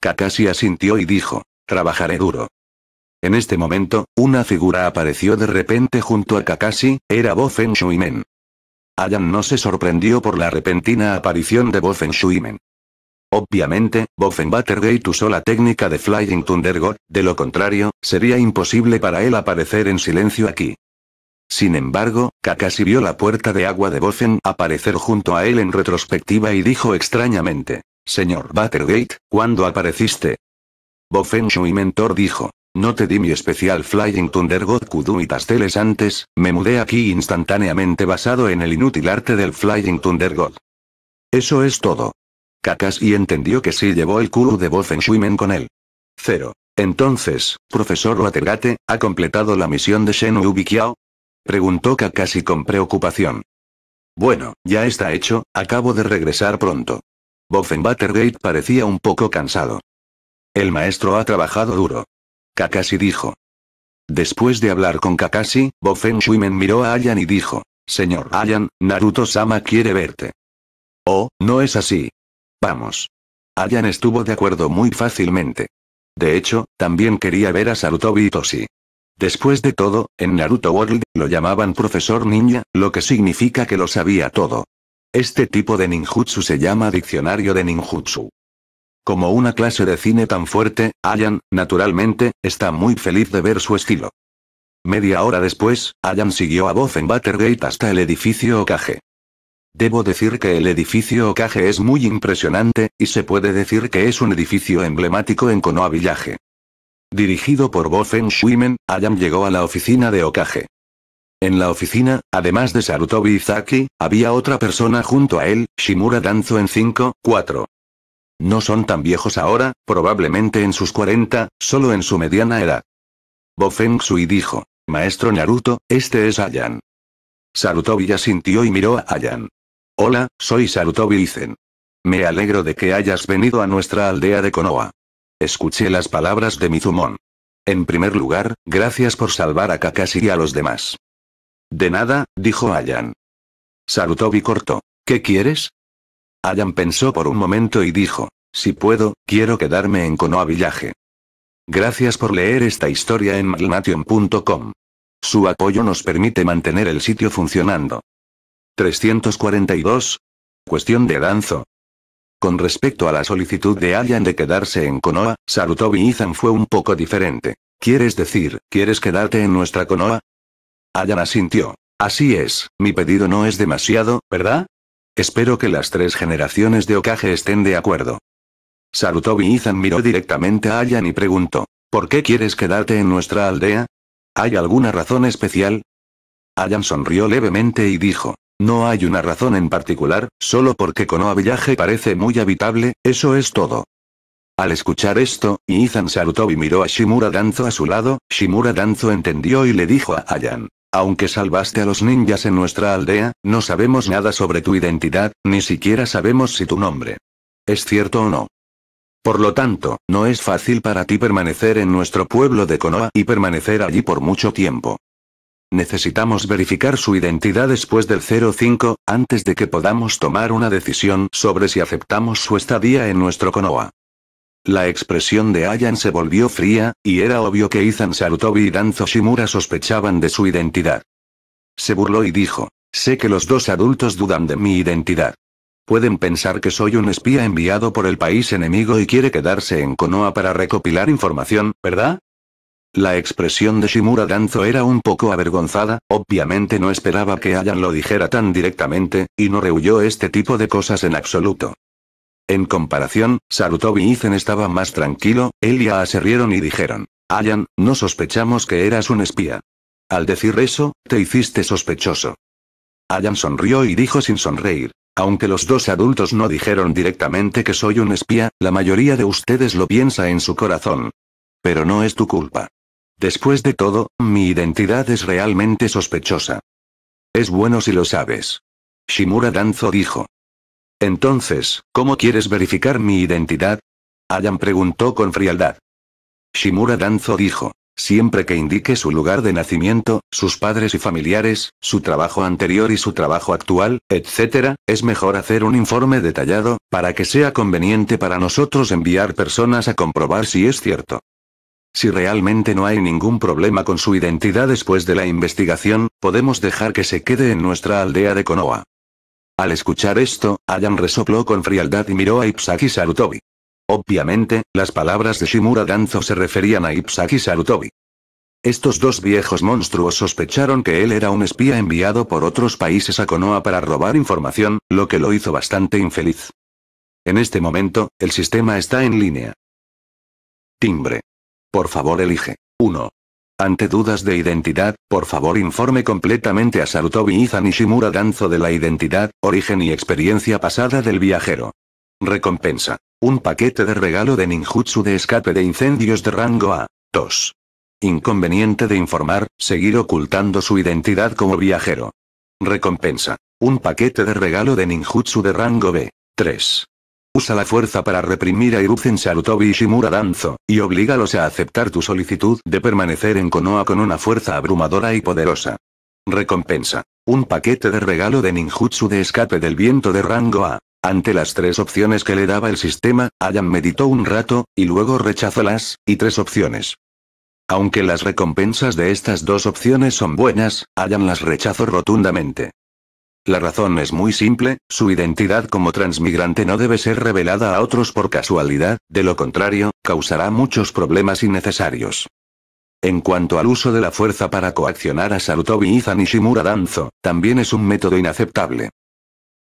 Kakashi asintió y dijo. Trabajaré duro. En este momento, una figura apareció de repente junto a Kakashi, era Bo Shuimen. Ayan no se sorprendió por la repentina aparición de Bo Shuimen. Obviamente, Buttergate usó la técnica de Flying Thunder God, de lo contrario, sería imposible para él aparecer en silencio aquí. Sin embargo, Kakashi vio la puerta de agua de Boffen aparecer junto a él en retrospectiva y dijo extrañamente, Señor Buttergate, ¿cuándo apareciste? Boffen Shui Mentor dijo, no te di mi especial Flying Thunder God Kudu y pasteles antes, me mudé aquí instantáneamente basado en el inútil arte del Flying Thunder God. Eso es todo. Kakashi entendió que sí llevó el Kuru de Bofen Shuimen con él. Cero. Entonces, profesor Watergate, ¿ha completado la misión de Shen Ubikiao? Preguntó Kakashi con preocupación. Bueno, ya está hecho, acabo de regresar pronto. Bofen Watergate parecía un poco cansado. El maestro ha trabajado duro. Kakashi dijo. Después de hablar con Kakashi, Bofen Shuimen miró a Ayan y dijo, Señor Ayan, Naruto-sama quiere verte. Oh, no es así, Vamos. Allan estuvo de acuerdo muy fácilmente. De hecho, también quería ver a Sarutobi Toshi. Después de todo, en Naruto World lo llamaban profesor ninja, lo que significa que lo sabía todo. Este tipo de ninjutsu se llama diccionario de ninjutsu. Como una clase de cine tan fuerte, Allan, naturalmente, está muy feliz de ver su estilo. Media hora después, Allan siguió a voz en Buttergate hasta el edificio Okage. Debo decir que el edificio Okage es muy impresionante, y se puede decir que es un edificio emblemático en Konoha Village. Dirigido por Feng Shuimen, Ayan llegó a la oficina de Okage. En la oficina, además de Sarutobi Izaki, había otra persona junto a él, Shimura Danzo en 5, 4. No son tan viejos ahora, probablemente en sus 40, solo en su mediana edad. Feng Shui dijo, Maestro Naruto, este es Ayan. Sarutobi sintió y miró a Ayan. Hola, soy Sarutobi Izen. Me alegro de que hayas venido a nuestra aldea de Konoha. Escuché las palabras de Mizumon. En primer lugar, gracias por salvar a Kakashi y a los demás. De nada, dijo Ayan. Sarutobi cortó. ¿Qué quieres? Ayan pensó por un momento y dijo, si puedo, quiero quedarme en Konoha Villaje. Gracias por leer esta historia en magnation.com. Su apoyo nos permite mantener el sitio funcionando. 342. Cuestión de Danzo. Con respecto a la solicitud de Allan de quedarse en Konoha, Sarutobi Izan fue un poco diferente. ¿Quieres decir, quieres quedarte en nuestra Konoha? Allan asintió. Así es, mi pedido no es demasiado, ¿verdad? Espero que las tres generaciones de Okage estén de acuerdo. Sarutobi Izan miró directamente a Allan y preguntó, ¿por qué quieres quedarte en nuestra aldea? ¿Hay alguna razón especial? Allan sonrió levemente y dijo, no hay una razón en particular, solo porque Konoha Village parece muy habitable, eso es todo. Al escuchar esto, Izan saltó y miró a Shimura Danzo a su lado, Shimura Danzo entendió y le dijo a Ayan. Aunque salvaste a los ninjas en nuestra aldea, no sabemos nada sobre tu identidad, ni siquiera sabemos si tu nombre es cierto o no. Por lo tanto, no es fácil para ti permanecer en nuestro pueblo de Konoha y permanecer allí por mucho tiempo. Necesitamos verificar su identidad después del 05, antes de que podamos tomar una decisión sobre si aceptamos su estadía en nuestro Konoha. La expresión de Ayan se volvió fría, y era obvio que Izan Sarutobi y Danzo Shimura sospechaban de su identidad. Se burló y dijo, sé que los dos adultos dudan de mi identidad. Pueden pensar que soy un espía enviado por el país enemigo y quiere quedarse en Konoha para recopilar información, ¿verdad? La expresión de Shimura Danzo era un poco avergonzada, obviamente no esperaba que Ayan lo dijera tan directamente, y no rehuyó este tipo de cosas en absoluto. En comparación, Sarutobi y Zen estaba más tranquilo, Elia se rieron y dijeron, Ayan, no sospechamos que eras un espía. Al decir eso, te hiciste sospechoso. Ayan sonrió y dijo sin sonreír, aunque los dos adultos no dijeron directamente que soy un espía, la mayoría de ustedes lo piensa en su corazón. Pero no es tu culpa. Después de todo, mi identidad es realmente sospechosa. Es bueno si lo sabes. Shimura Danzo dijo. Entonces, ¿cómo quieres verificar mi identidad? Ayan preguntó con frialdad. Shimura Danzo dijo. Siempre que indique su lugar de nacimiento, sus padres y familiares, su trabajo anterior y su trabajo actual, etc., es mejor hacer un informe detallado, para que sea conveniente para nosotros enviar personas a comprobar si es cierto. Si realmente no hay ningún problema con su identidad después de la investigación, podemos dejar que se quede en nuestra aldea de Konoha. Al escuchar esto, Ayan resopló con frialdad y miró a Ipsaki Sarutobi. Obviamente, las palabras de Shimura Danzo se referían a Ipsaki Sarutobi. Estos dos viejos monstruos sospecharon que él era un espía enviado por otros países a Konoha para robar información, lo que lo hizo bastante infeliz. En este momento, el sistema está en línea. Timbre. Por favor elige. 1. Ante dudas de identidad, por favor informe completamente a Sarutobi Izan Nishimura Danzo de la identidad, origen y experiencia pasada del viajero. Recompensa. Un paquete de regalo de ninjutsu de escape de incendios de rango A. 2. Inconveniente de informar, seguir ocultando su identidad como viajero. Recompensa. Un paquete de regalo de ninjutsu de rango B. 3. Usa la fuerza para reprimir a Iruzen Sarutobi y Shimura Danzo, y oblígalos a aceptar tu solicitud de permanecer en Konoha con una fuerza abrumadora y poderosa. Recompensa. Un paquete de regalo de ninjutsu de escape del viento de rango A. Ante las tres opciones que le daba el sistema, Ayan meditó un rato, y luego rechazó las, y tres opciones. Aunque las recompensas de estas dos opciones son buenas, Hayan las rechazó rotundamente. La razón es muy simple, su identidad como transmigrante no debe ser revelada a otros por casualidad, de lo contrario, causará muchos problemas innecesarios. En cuanto al uso de la fuerza para coaccionar a Sarutobi y Shimura Danzo, también es un método inaceptable.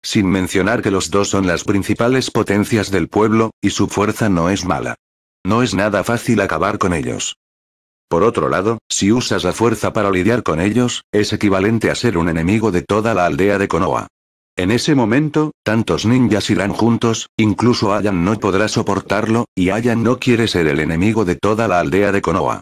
Sin mencionar que los dos son las principales potencias del pueblo, y su fuerza no es mala. No es nada fácil acabar con ellos. Por otro lado, si usas la fuerza para lidiar con ellos, es equivalente a ser un enemigo de toda la aldea de Konoha. En ese momento, tantos ninjas irán juntos, incluso Ayan no podrá soportarlo, y Ayan no quiere ser el enemigo de toda la aldea de Konoha.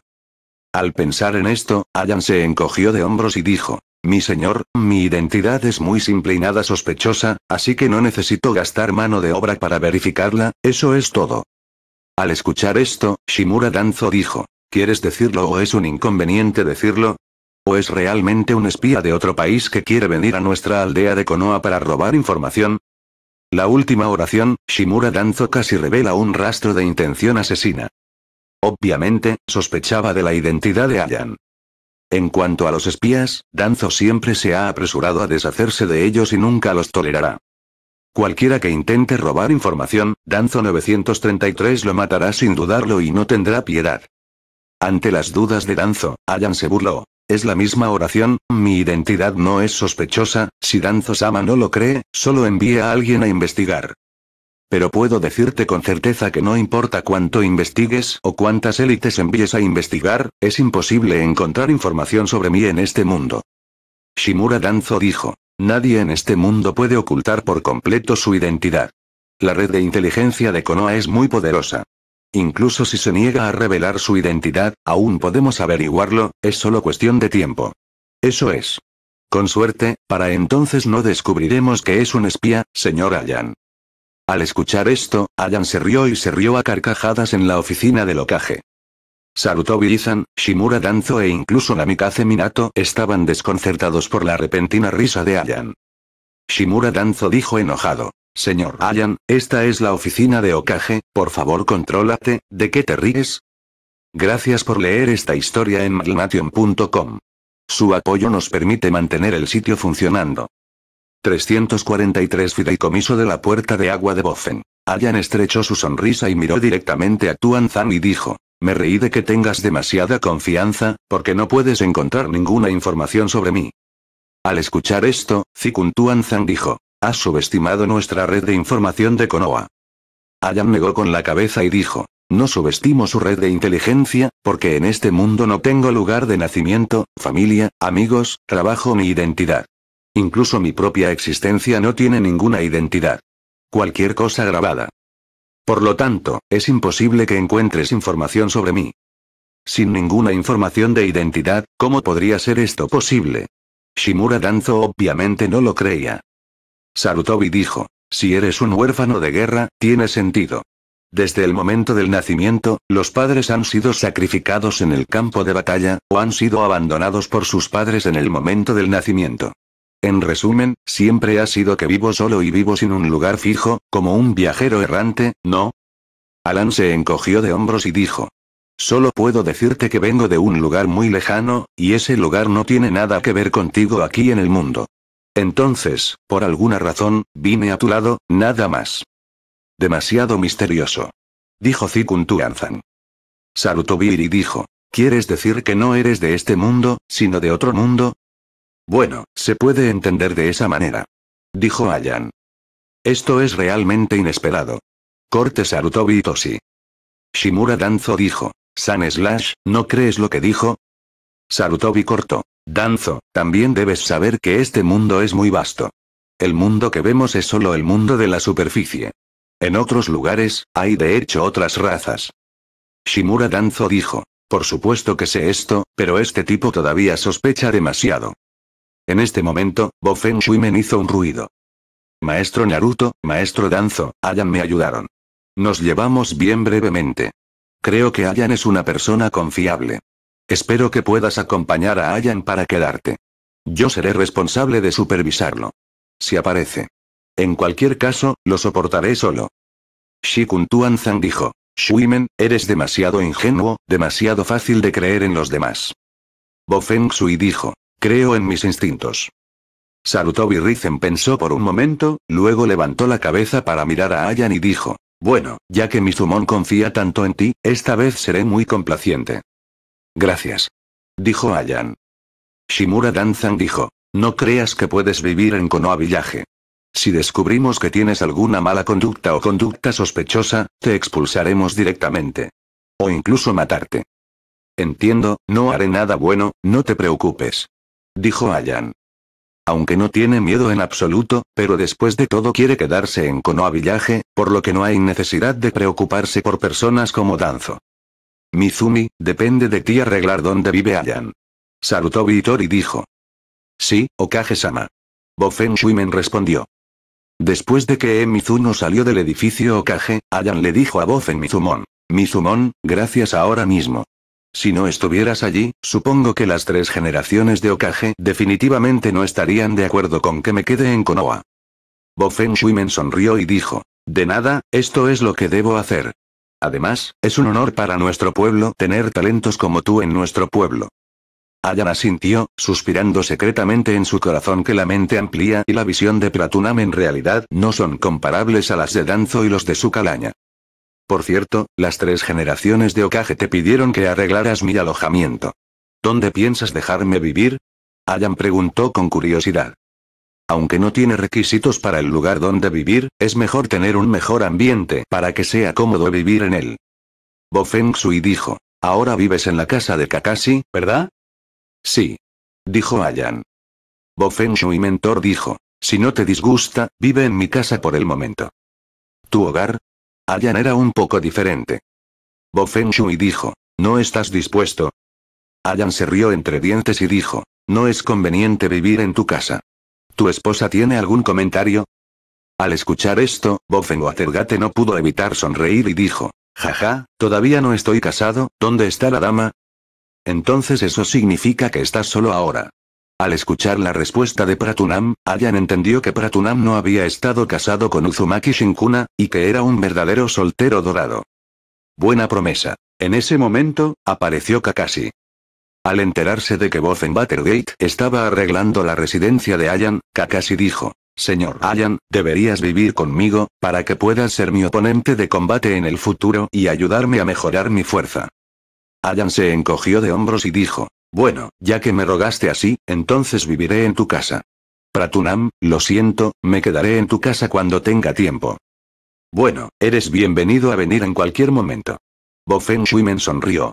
Al pensar en esto, Ayan se encogió de hombros y dijo, mi señor, mi identidad es muy simple y nada sospechosa, así que no necesito gastar mano de obra para verificarla, eso es todo. Al escuchar esto, Shimura Danzo dijo, ¿Quieres decirlo o es un inconveniente decirlo? ¿O es realmente un espía de otro país que quiere venir a nuestra aldea de Konoha para robar información? La última oración, Shimura Danzo casi revela un rastro de intención asesina. Obviamente, sospechaba de la identidad de Ayan. En cuanto a los espías, Danzo siempre se ha apresurado a deshacerse de ellos y nunca los tolerará. Cualquiera que intente robar información, Danzo 933 lo matará sin dudarlo y no tendrá piedad. Ante las dudas de Danzo, Ayan se burló. Es la misma oración, mi identidad no es sospechosa, si Danzo Sama no lo cree, solo envía a alguien a investigar. Pero puedo decirte con certeza que no importa cuánto investigues o cuántas élites envíes a investigar, es imposible encontrar información sobre mí en este mundo. Shimura Danzo dijo, nadie en este mundo puede ocultar por completo su identidad. La red de inteligencia de Konoha es muy poderosa. Incluso si se niega a revelar su identidad, aún podemos averiguarlo, es solo cuestión de tiempo. Eso es. Con suerte, para entonces no descubriremos que es un espía, señor Allan. Al escuchar esto, Allan se rió y se rió a carcajadas en la oficina del ocaje. Sarutobi Izan, Shimura Danzo e incluso Namikaze Minato estaban desconcertados por la repentina risa de Allan. Shimura Danzo dijo enojado. Señor Allan, esta es la oficina de Okage, por favor contrólate, ¿de qué te ríes? Gracias por leer esta historia en madlination.com. Su apoyo nos permite mantener el sitio funcionando. 343 Fideicomiso de la Puerta de Agua de Boffen. Allan estrechó su sonrisa y miró directamente a Tuan Zan y dijo, me reí de que tengas demasiada confianza, porque no puedes encontrar ninguna información sobre mí. Al escuchar esto, Zikun Tuan Zan dijo, Has subestimado nuestra red de información de Konoha. Ayan negó con la cabeza y dijo, no subestimo su red de inteligencia, porque en este mundo no tengo lugar de nacimiento, familia, amigos, trabajo ni identidad. Incluso mi propia existencia no tiene ninguna identidad. Cualquier cosa grabada. Por lo tanto, es imposible que encuentres información sobre mí. Sin ninguna información de identidad, ¿cómo podría ser esto posible? Shimura Danzo obviamente no lo creía. Sarutobi dijo. Si eres un huérfano de guerra, tiene sentido. Desde el momento del nacimiento, los padres han sido sacrificados en el campo de batalla, o han sido abandonados por sus padres en el momento del nacimiento. En resumen, siempre ha sido que vivo solo y vivo sin un lugar fijo, como un viajero errante, ¿no? Alan se encogió de hombros y dijo. Solo puedo decirte que vengo de un lugar muy lejano, y ese lugar no tiene nada que ver contigo aquí en el mundo. Entonces, por alguna razón, vine a tu lado, nada más. Demasiado misterioso. Dijo Sarutobi y dijo. ¿Quieres decir que no eres de este mundo, sino de otro mundo? Bueno, se puede entender de esa manera. Dijo Ayan. Esto es realmente inesperado. Corte Sarutobi Toshi. Shimura Danzo dijo. San Slash, ¿no crees lo que dijo? Sarutobi cortó. Danzo, también debes saber que este mundo es muy vasto. El mundo que vemos es solo el mundo de la superficie. En otros lugares, hay de hecho otras razas. Shimura Danzo dijo, por supuesto que sé esto, pero este tipo todavía sospecha demasiado. En este momento, Bofen Shuimen hizo un ruido. Maestro Naruto, maestro Danzo, Ayan me ayudaron. Nos llevamos bien brevemente. Creo que Ayan es una persona confiable. Espero que puedas acompañar a Ayan para quedarte. Yo seré responsable de supervisarlo. Si aparece. En cualquier caso, lo soportaré solo. Tuan Tuanzang dijo. Shuimen, eres demasiado ingenuo, demasiado fácil de creer en los demás. Bo Feng dijo. Creo en mis instintos. Sarutobi Rizen pensó por un momento, luego levantó la cabeza para mirar a Ayan y dijo. Bueno, ya que mi Zumon confía tanto en ti, esta vez seré muy complaciente. Gracias. Dijo Ayan. Shimura Danzan dijo. No creas que puedes vivir en Konoha Villaje. Si descubrimos que tienes alguna mala conducta o conducta sospechosa, te expulsaremos directamente. O incluso matarte. Entiendo, no haré nada bueno, no te preocupes. Dijo Ayan. Aunque no tiene miedo en absoluto, pero después de todo quiere quedarse en Konoha Villaje, por lo que no hay necesidad de preocuparse por personas como Danzo. Mizumi, depende de ti arreglar dónde vive Ayan. Salutó Vitor y dijo. Sí, Okage-sama. Bofen Shuimen respondió. Después de que e Mizuno salió del edificio Okage, Ayan le dijo a Bofen Mizumon. Mizumon, gracias ahora mismo. Si no estuvieras allí, supongo que las tres generaciones de Okage definitivamente no estarían de acuerdo con que me quede en Konoha. Bofen Shuimen sonrió y dijo. De nada, esto es lo que debo hacer. Además, es un honor para nuestro pueblo tener talentos como tú en nuestro pueblo. Ayana asintió, suspirando secretamente en su corazón que la mente amplía y la visión de Pratunam en realidad no son comparables a las de Danzo y los de su calaña. Por cierto, las tres generaciones de Okage te pidieron que arreglaras mi alojamiento. ¿Dónde piensas dejarme vivir? Ayan preguntó con curiosidad. Aunque no tiene requisitos para el lugar donde vivir, es mejor tener un mejor ambiente para que sea cómodo vivir en él. Bo Feng dijo. Ahora vives en la casa de Kakashi, ¿verdad? Sí. Dijo Ayan. Bo Feng Shui mentor dijo. Si no te disgusta, vive en mi casa por el momento. ¿Tu hogar? Ayan era un poco diferente. Bo Feng Shui dijo. ¿No estás dispuesto? Ayan se rió entre dientes y dijo. No es conveniente vivir en tu casa. ¿Tu esposa tiene algún comentario? Al escuchar esto, Watergate no pudo evitar sonreír y dijo, jaja, todavía no estoy casado, ¿dónde está la dama? Entonces eso significa que estás solo ahora. Al escuchar la respuesta de Pratunam, Ayan entendió que Pratunam no había estado casado con Uzumaki Shinkuna, y que era un verdadero soltero dorado. Buena promesa. En ese momento, apareció Kakashi. Al enterarse de que en Buttergate estaba arreglando la residencia de Ayan, Kakashi dijo, Señor Ayan, deberías vivir conmigo, para que puedas ser mi oponente de combate en el futuro y ayudarme a mejorar mi fuerza. Ayan se encogió de hombros y dijo, bueno, ya que me rogaste así, entonces viviré en tu casa. Pratunam, lo siento, me quedaré en tu casa cuando tenga tiempo. Bueno, eres bienvenido a venir en cualquier momento. Bofen Shuimen sonrió.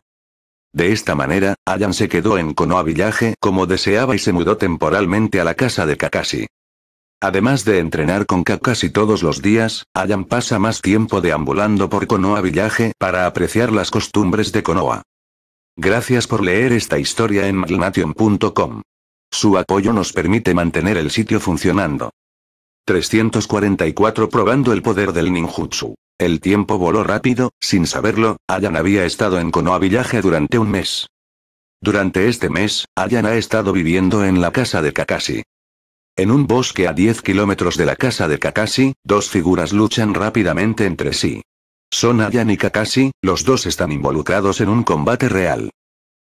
De esta manera, Ayan se quedó en Konoha Village como deseaba y se mudó temporalmente a la casa de Kakashi. Además de entrenar con Kakashi todos los días, Ayan pasa más tiempo deambulando por Konoha Village para apreciar las costumbres de Konoha. Gracias por leer esta historia en maglnation.com. Su apoyo nos permite mantener el sitio funcionando. 344 Probando el poder del ninjutsu. El tiempo voló rápido, sin saberlo, Ayan había estado en Konoha Village durante un mes. Durante este mes, Ayan ha estado viviendo en la casa de Kakashi. En un bosque a 10 kilómetros de la casa de Kakashi, dos figuras luchan rápidamente entre sí. Son Ayan y Kakashi, los dos están involucrados en un combate real.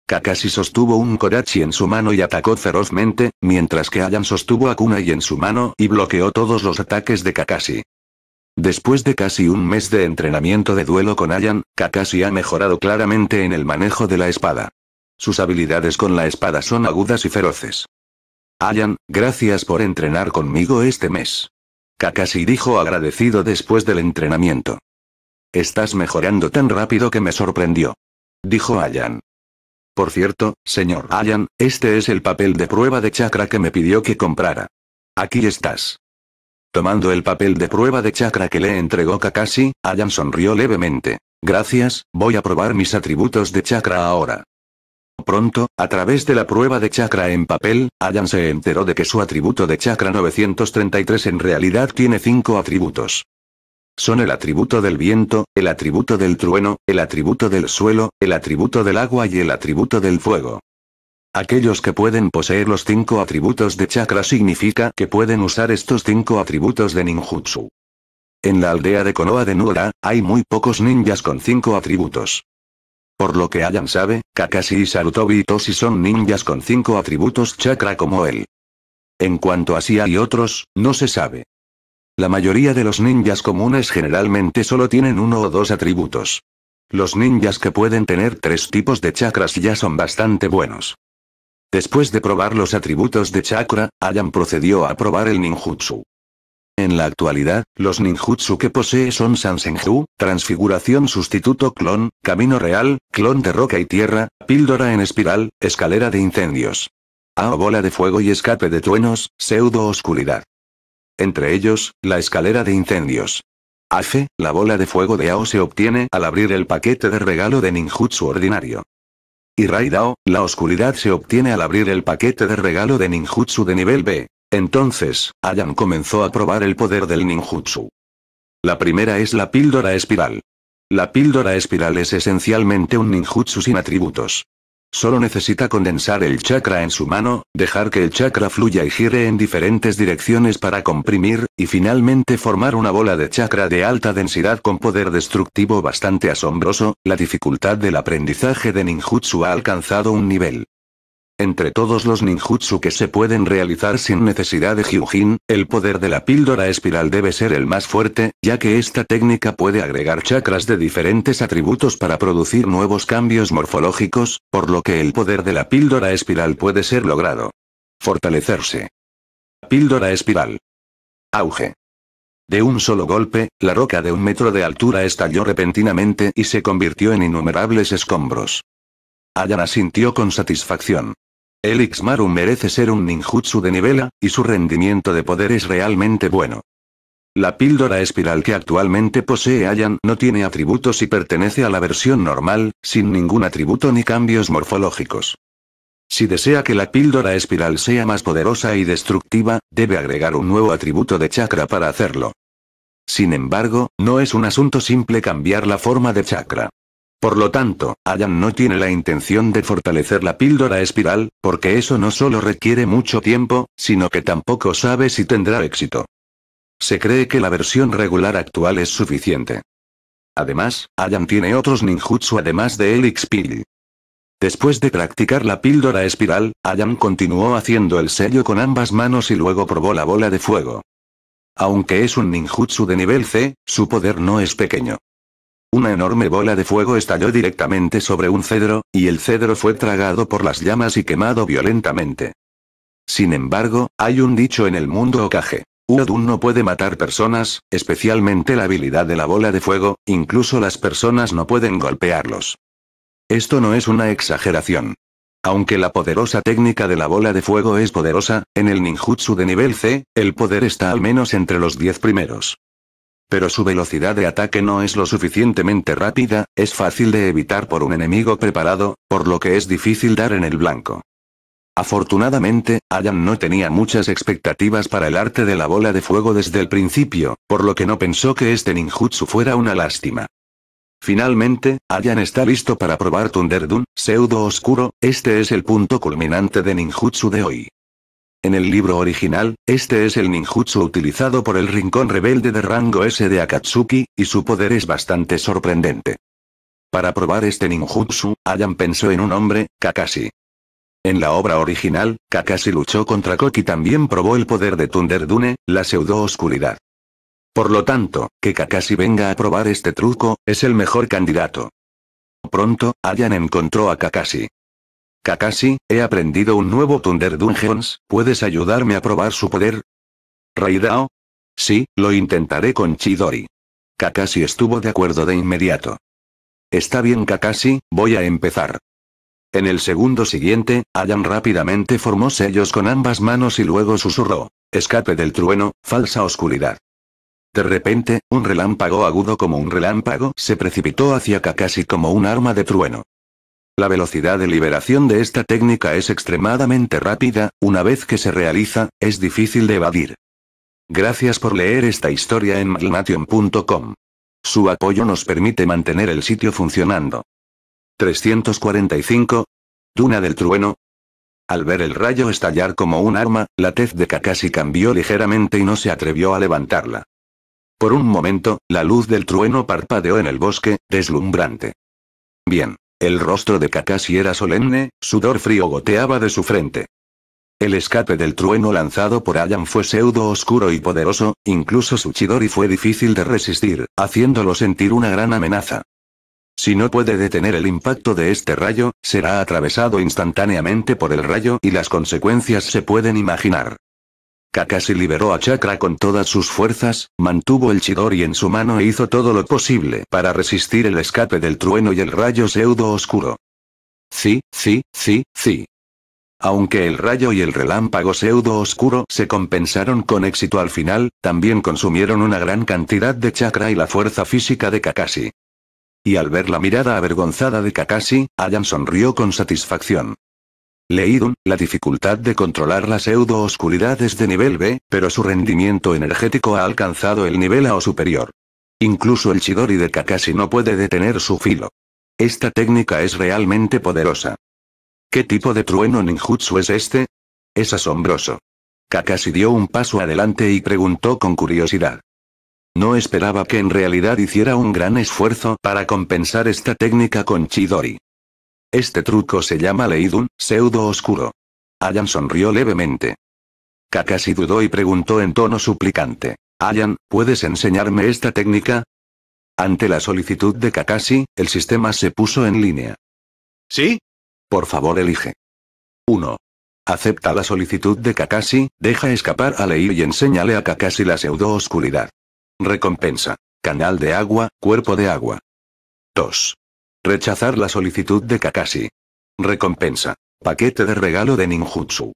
Kakashi sostuvo un Korachi en su mano y atacó ferozmente, mientras que Ayan sostuvo a Kunai en su mano y bloqueó todos los ataques de Kakashi. Después de casi un mes de entrenamiento de duelo con Ayan, Kakashi ha mejorado claramente en el manejo de la espada. Sus habilidades con la espada son agudas y feroces. Ayan, gracias por entrenar conmigo este mes. Kakashi dijo agradecido después del entrenamiento. Estás mejorando tan rápido que me sorprendió. Dijo Ayan. Por cierto, señor Ayan, este es el papel de prueba de chakra que me pidió que comprara. Aquí estás. Tomando el papel de prueba de chakra que le entregó Kakashi, Ayan sonrió levemente. Gracias, voy a probar mis atributos de chakra ahora. Pronto, a través de la prueba de chakra en papel, Ayan se enteró de que su atributo de chakra 933 en realidad tiene cinco atributos. Son el atributo del viento, el atributo del trueno, el atributo del suelo, el atributo del agua y el atributo del fuego. Aquellos que pueden poseer los cinco atributos de chakra significa que pueden usar estos cinco atributos de ninjutsu. En la aldea de Konoha de Nuora, hay muy pocos ninjas con cinco atributos. Por lo que hayan sabe, Kakashi y Sarutobi y Toshi son ninjas con cinco atributos chakra como él. En cuanto a si hay otros, no se sabe. La mayoría de los ninjas comunes generalmente solo tienen uno o dos atributos. Los ninjas que pueden tener tres tipos de chakras ya son bastante buenos. Después de probar los atributos de chakra, Ayan procedió a probar el ninjutsu. En la actualidad, los ninjutsu que posee son Sansenju, Transfiguración Sustituto Clon, Camino Real, Clon de Roca y Tierra, Píldora en Espiral, Escalera de Incendios. Ao Bola de Fuego y Escape de Truenos, Pseudo Oscuridad. Entre ellos, la Escalera de Incendios. AFE, la bola de fuego de AO se obtiene al abrir el paquete de regalo de ninjutsu ordinario y Raidao, la oscuridad se obtiene al abrir el paquete de regalo de ninjutsu de nivel B. Entonces, Ayan comenzó a probar el poder del ninjutsu. La primera es la píldora espiral. La píldora espiral es esencialmente un ninjutsu sin atributos. Solo necesita condensar el chakra en su mano, dejar que el chakra fluya y gire en diferentes direcciones para comprimir, y finalmente formar una bola de chakra de alta densidad con poder destructivo bastante asombroso. La dificultad del aprendizaje de ninjutsu ha alcanzado un nivel entre todos los ninjutsu que se pueden realizar sin necesidad de Hyujin, el poder de la píldora espiral debe ser el más fuerte, ya que esta técnica puede agregar chakras de diferentes atributos para producir nuevos cambios morfológicos, por lo que el poder de la píldora espiral puede ser logrado. Fortalecerse. Píldora espiral. Auge. De un solo golpe, la roca de un metro de altura estalló repentinamente y se convirtió en innumerables escombros. Ayana sintió con satisfacción. El maru merece ser un ninjutsu de nivela, y su rendimiento de poder es realmente bueno. La píldora espiral que actualmente posee Ayan no tiene atributos y pertenece a la versión normal, sin ningún atributo ni cambios morfológicos. Si desea que la píldora espiral sea más poderosa y destructiva, debe agregar un nuevo atributo de chakra para hacerlo. Sin embargo, no es un asunto simple cambiar la forma de chakra. Por lo tanto, Ayan no tiene la intención de fortalecer la píldora espiral, porque eso no solo requiere mucho tiempo, sino que tampoco sabe si tendrá éxito. Se cree que la versión regular actual es suficiente. Además, Ayan tiene otros ninjutsu además de elixir. Pill. Después de practicar la píldora espiral, Ayan continuó haciendo el sello con ambas manos y luego probó la bola de fuego. Aunque es un ninjutsu de nivel C, su poder no es pequeño. Una enorme bola de fuego estalló directamente sobre un cedro, y el cedro fue tragado por las llamas y quemado violentamente. Sin embargo, hay un dicho en el mundo okaje: Udun no puede matar personas, especialmente la habilidad de la bola de fuego, incluso las personas no pueden golpearlos. Esto no es una exageración. Aunque la poderosa técnica de la bola de fuego es poderosa, en el ninjutsu de nivel C, el poder está al menos entre los 10 primeros. Pero su velocidad de ataque no es lo suficientemente rápida, es fácil de evitar por un enemigo preparado, por lo que es difícil dar en el blanco. Afortunadamente, Ayan no tenía muchas expectativas para el arte de la bola de fuego desde el principio, por lo que no pensó que este ninjutsu fuera una lástima. Finalmente, Ayan está listo para probar Thunderdun, pseudo oscuro, este es el punto culminante de ninjutsu de hoy. En el libro original, este es el ninjutsu utilizado por el Rincón Rebelde de rango S de Akatsuki, y su poder es bastante sorprendente. Para probar este ninjutsu, Ayan pensó en un hombre, Kakashi. En la obra original, Kakashi luchó contra Koki y también probó el poder de Dune, la pseudo oscuridad. Por lo tanto, que Kakashi venga a probar este truco, es el mejor candidato. Pronto, Ayan encontró a Kakashi. Kakashi, he aprendido un nuevo Thunder Dungeons, ¿puedes ayudarme a probar su poder? Raidao. Sí, lo intentaré con Chidori. Kakashi estuvo de acuerdo de inmediato. Está bien Kakashi, voy a empezar. En el segundo siguiente, Ayan rápidamente formó sellos con ambas manos y luego susurró. Escape del trueno, falsa oscuridad. De repente, un relámpago agudo como un relámpago se precipitó hacia Kakashi como un arma de trueno. La velocidad de liberación de esta técnica es extremadamente rápida, una vez que se realiza, es difícil de evadir. Gracias por leer esta historia en malmation.com. Su apoyo nos permite mantener el sitio funcionando. 345. Duna del trueno. Al ver el rayo estallar como un arma, la tez de Kakashi cambió ligeramente y no se atrevió a levantarla. Por un momento, la luz del trueno parpadeó en el bosque, deslumbrante. Bien. El rostro de Kakashi era solemne, sudor frío goteaba de su frente. El escape del trueno lanzado por Ayan fue pseudo oscuro y poderoso, incluso su Chidori fue difícil de resistir, haciéndolo sentir una gran amenaza. Si no puede detener el impacto de este rayo, será atravesado instantáneamente por el rayo y las consecuencias se pueden imaginar. Kakashi liberó a Chakra con todas sus fuerzas, mantuvo el Chidori en su mano e hizo todo lo posible para resistir el escape del trueno y el rayo pseudo oscuro. Sí, sí, sí, sí. Aunque el rayo y el relámpago pseudo oscuro se compensaron con éxito al final, también consumieron una gran cantidad de chakra y la fuerza física de Kakashi. Y al ver la mirada avergonzada de Kakashi, Ayan sonrió con satisfacción leído la dificultad de controlar las pseudo-oscuridad es de nivel B, pero su rendimiento energético ha alcanzado el nivel A o superior. Incluso el Chidori de Kakashi no puede detener su filo. Esta técnica es realmente poderosa. ¿Qué tipo de trueno ninjutsu es este? Es asombroso. Kakashi dio un paso adelante y preguntó con curiosidad. No esperaba que en realidad hiciera un gran esfuerzo para compensar esta técnica con Chidori. Este truco se llama Leidun, pseudo oscuro. Ayan sonrió levemente. Kakashi dudó y preguntó en tono suplicante. Ayan, ¿puedes enseñarme esta técnica? Ante la solicitud de Kakashi, el sistema se puso en línea. ¿Sí? Por favor elige. 1. Acepta la solicitud de Kakashi, deja escapar a Leidun y enséñale a Kakashi la pseudo oscuridad. Recompensa. Canal de agua, cuerpo de agua. 2. Rechazar la solicitud de Kakashi. Recompensa. Paquete de regalo de ninjutsu.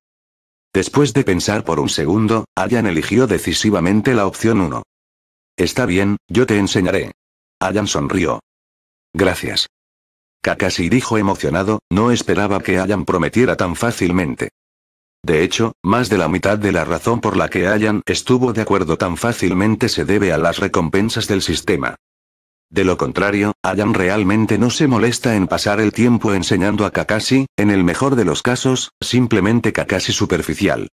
Después de pensar por un segundo, Ayan eligió decisivamente la opción 1. Está bien, yo te enseñaré. Ayan sonrió. Gracias. Kakashi dijo emocionado, no esperaba que Ayan prometiera tan fácilmente. De hecho, más de la mitad de la razón por la que Ayan estuvo de acuerdo tan fácilmente se debe a las recompensas del sistema. De lo contrario, Ayan realmente no se molesta en pasar el tiempo enseñando a Kakashi, en el mejor de los casos, simplemente Kakashi superficial.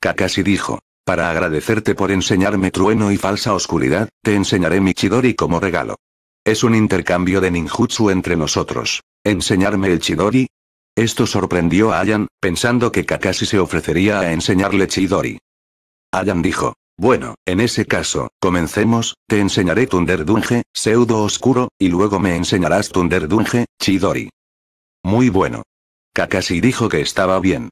Kakashi dijo, para agradecerte por enseñarme trueno y falsa oscuridad, te enseñaré mi chidori como regalo. Es un intercambio de ninjutsu entre nosotros. ¿Enseñarme el chidori? Esto sorprendió a Ayan, pensando que Kakashi se ofrecería a enseñarle chidori. Ayan dijo, bueno, en ese caso, comencemos, te enseñaré tunderdunge pseudo oscuro, y luego me enseñarás tunderdunge Chidori. Muy bueno. Kakashi dijo que estaba bien.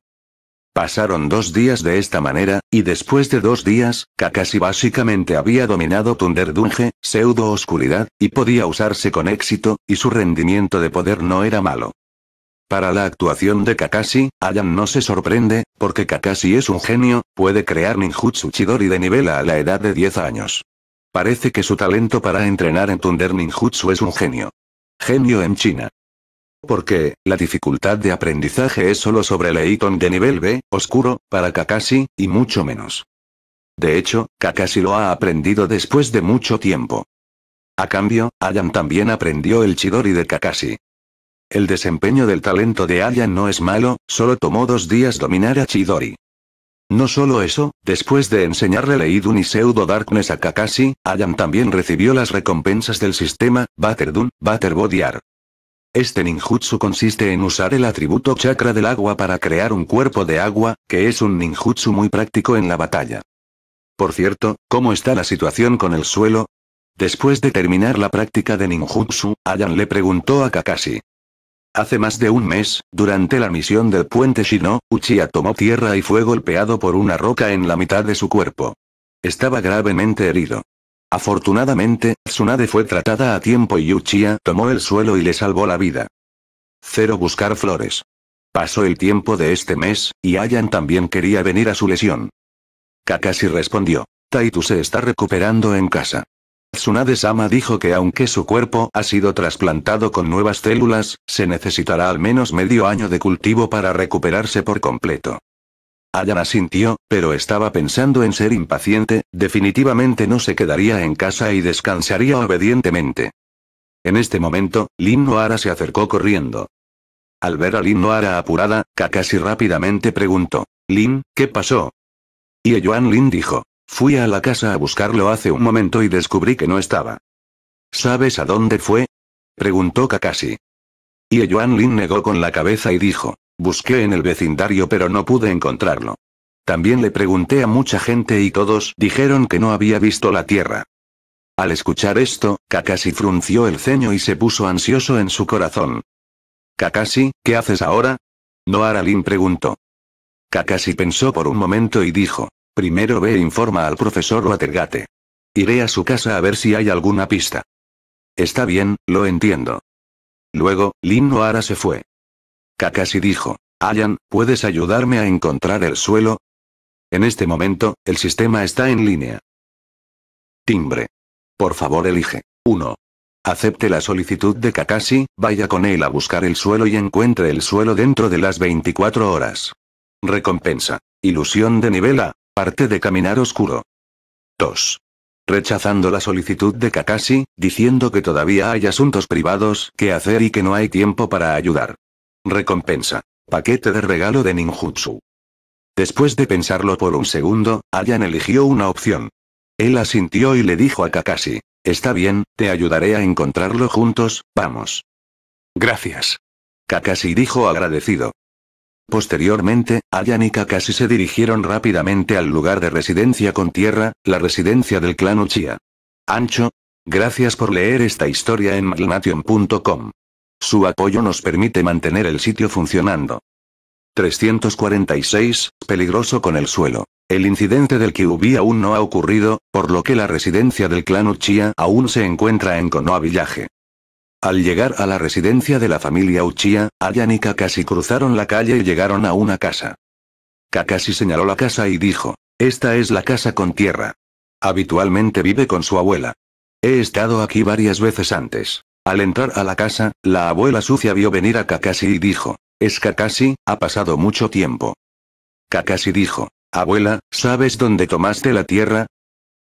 Pasaron dos días de esta manera, y después de dos días, Kakashi básicamente había dominado tunderdunge pseudo oscuridad, y podía usarse con éxito, y su rendimiento de poder no era malo. Para la actuación de Kakashi, Ayan no se sorprende, porque Kakashi es un genio, puede crear ninjutsu chidori de nivel a la edad de 10 años. Parece que su talento para entrenar en Thunder Ninjutsu es un genio. Genio en China. Porque, la dificultad de aprendizaje es solo sobre el Eiton de nivel B, oscuro, para Kakashi, y mucho menos. De hecho, Kakashi lo ha aprendido después de mucho tiempo. A cambio, Ayan también aprendió el Chidori de Kakashi. El desempeño del talento de Ayan no es malo, solo tomó dos días dominar a Chidori. No solo eso, después de enseñarle Leidun y Pseudo Darkness a Kakashi, Ayan también recibió las recompensas del sistema, Batterdun, Art. Este ninjutsu consiste en usar el atributo chakra del agua para crear un cuerpo de agua, que es un ninjutsu muy práctico en la batalla. Por cierto, ¿cómo está la situación con el suelo? Después de terminar la práctica de ninjutsu, Ayan le preguntó a Kakashi. Hace más de un mes, durante la misión del puente Shino, Uchiha tomó tierra y fue golpeado por una roca en la mitad de su cuerpo. Estaba gravemente herido. Afortunadamente, Tsunade fue tratada a tiempo y Uchiha tomó el suelo y le salvó la vida. Cero buscar flores. Pasó el tiempo de este mes, y Ayan también quería venir a su lesión. Kakashi respondió. Taitu se está recuperando en casa. Tsunade-sama dijo que aunque su cuerpo ha sido trasplantado con nuevas células, se necesitará al menos medio año de cultivo para recuperarse por completo. Ayana sintió, pero estaba pensando en ser impaciente, definitivamente no se quedaría en casa y descansaría obedientemente. En este momento, Lin Noara se acercó corriendo. Al ver a Lin Noara apurada, Kakashi rápidamente preguntó, Lin, ¿qué pasó? Y Joan Lin dijo, Fui a la casa a buscarlo hace un momento y descubrí que no estaba. ¿Sabes a dónde fue? preguntó Kakashi. Y Yuan Lin negó con la cabeza y dijo, busqué en el vecindario pero no pude encontrarlo. También le pregunté a mucha gente y todos dijeron que no había visto la tierra. Al escuchar esto, Kakashi frunció el ceño y se puso ansioso en su corazón. Kakashi, ¿qué haces ahora? Lin preguntó. Kakashi pensó por un momento y dijo, Primero ve e informa al profesor Watergate. Iré a su casa a ver si hay alguna pista. Está bien, lo entiendo. Luego, Lin Noara se fue. Kakashi dijo, Ayan, ¿puedes ayudarme a encontrar el suelo? En este momento, el sistema está en línea. Timbre. Por favor elige. 1. Acepte la solicitud de Kakashi, vaya con él a buscar el suelo y encuentre el suelo dentro de las 24 horas. Recompensa. Ilusión de nivel A. Parte de Caminar Oscuro. 2. Rechazando la solicitud de Kakashi, diciendo que todavía hay asuntos privados que hacer y que no hay tiempo para ayudar. Recompensa. Paquete de regalo de ninjutsu. Después de pensarlo por un segundo, Ayan eligió una opción. Él asintió y le dijo a Kakashi, Está bien, te ayudaré a encontrarlo juntos, vamos. Gracias. Kakashi dijo agradecido. Posteriormente, Ayan y Kakashi se dirigieron rápidamente al lugar de residencia con tierra, la residencia del clan Uchiha. Ancho. Gracias por leer esta historia en malnation.com. Su apoyo nos permite mantener el sitio funcionando. 346. Peligroso con el suelo. El incidente del kiubi aún no ha ocurrido, por lo que la residencia del clan Uchiha aún se encuentra en Konoha Village. Al llegar a la residencia de la familia Uchiha, Ayan y Kakashi cruzaron la calle y llegaron a una casa. Kakashi señaló la casa y dijo, esta es la casa con tierra. Habitualmente vive con su abuela. He estado aquí varias veces antes. Al entrar a la casa, la abuela sucia vio venir a Kakashi y dijo, es Kakashi, ha pasado mucho tiempo. Kakashi dijo, abuela, ¿sabes dónde tomaste la tierra?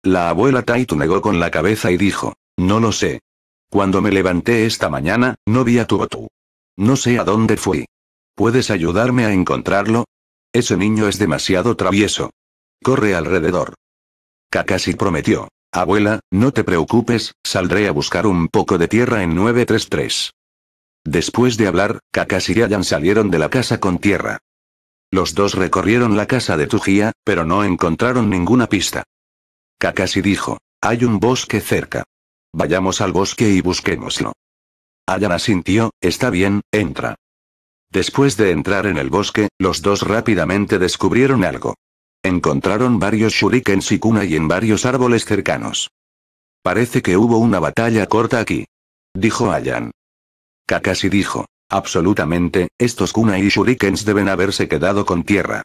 La abuela Taito negó con la cabeza y dijo, no lo sé, cuando me levanté esta mañana, no vi a tu No sé a dónde fui. ¿Puedes ayudarme a encontrarlo? Ese niño es demasiado travieso. Corre alrededor. Kakashi prometió. Abuela, no te preocupes, saldré a buscar un poco de tierra en 933. Después de hablar, Kakashi y Ayan salieron de la casa con tierra. Los dos recorrieron la casa de Tujía, pero no encontraron ninguna pista. Kakashi dijo, hay un bosque cerca. Vayamos al bosque y busquémoslo. Ayan asintió, está bien, entra. Después de entrar en el bosque, los dos rápidamente descubrieron algo. Encontraron varios shurikens y kunai en varios árboles cercanos. Parece que hubo una batalla corta aquí. Dijo Ayan. Kakashi dijo. Absolutamente, estos kunai y shurikens deben haberse quedado con tierra.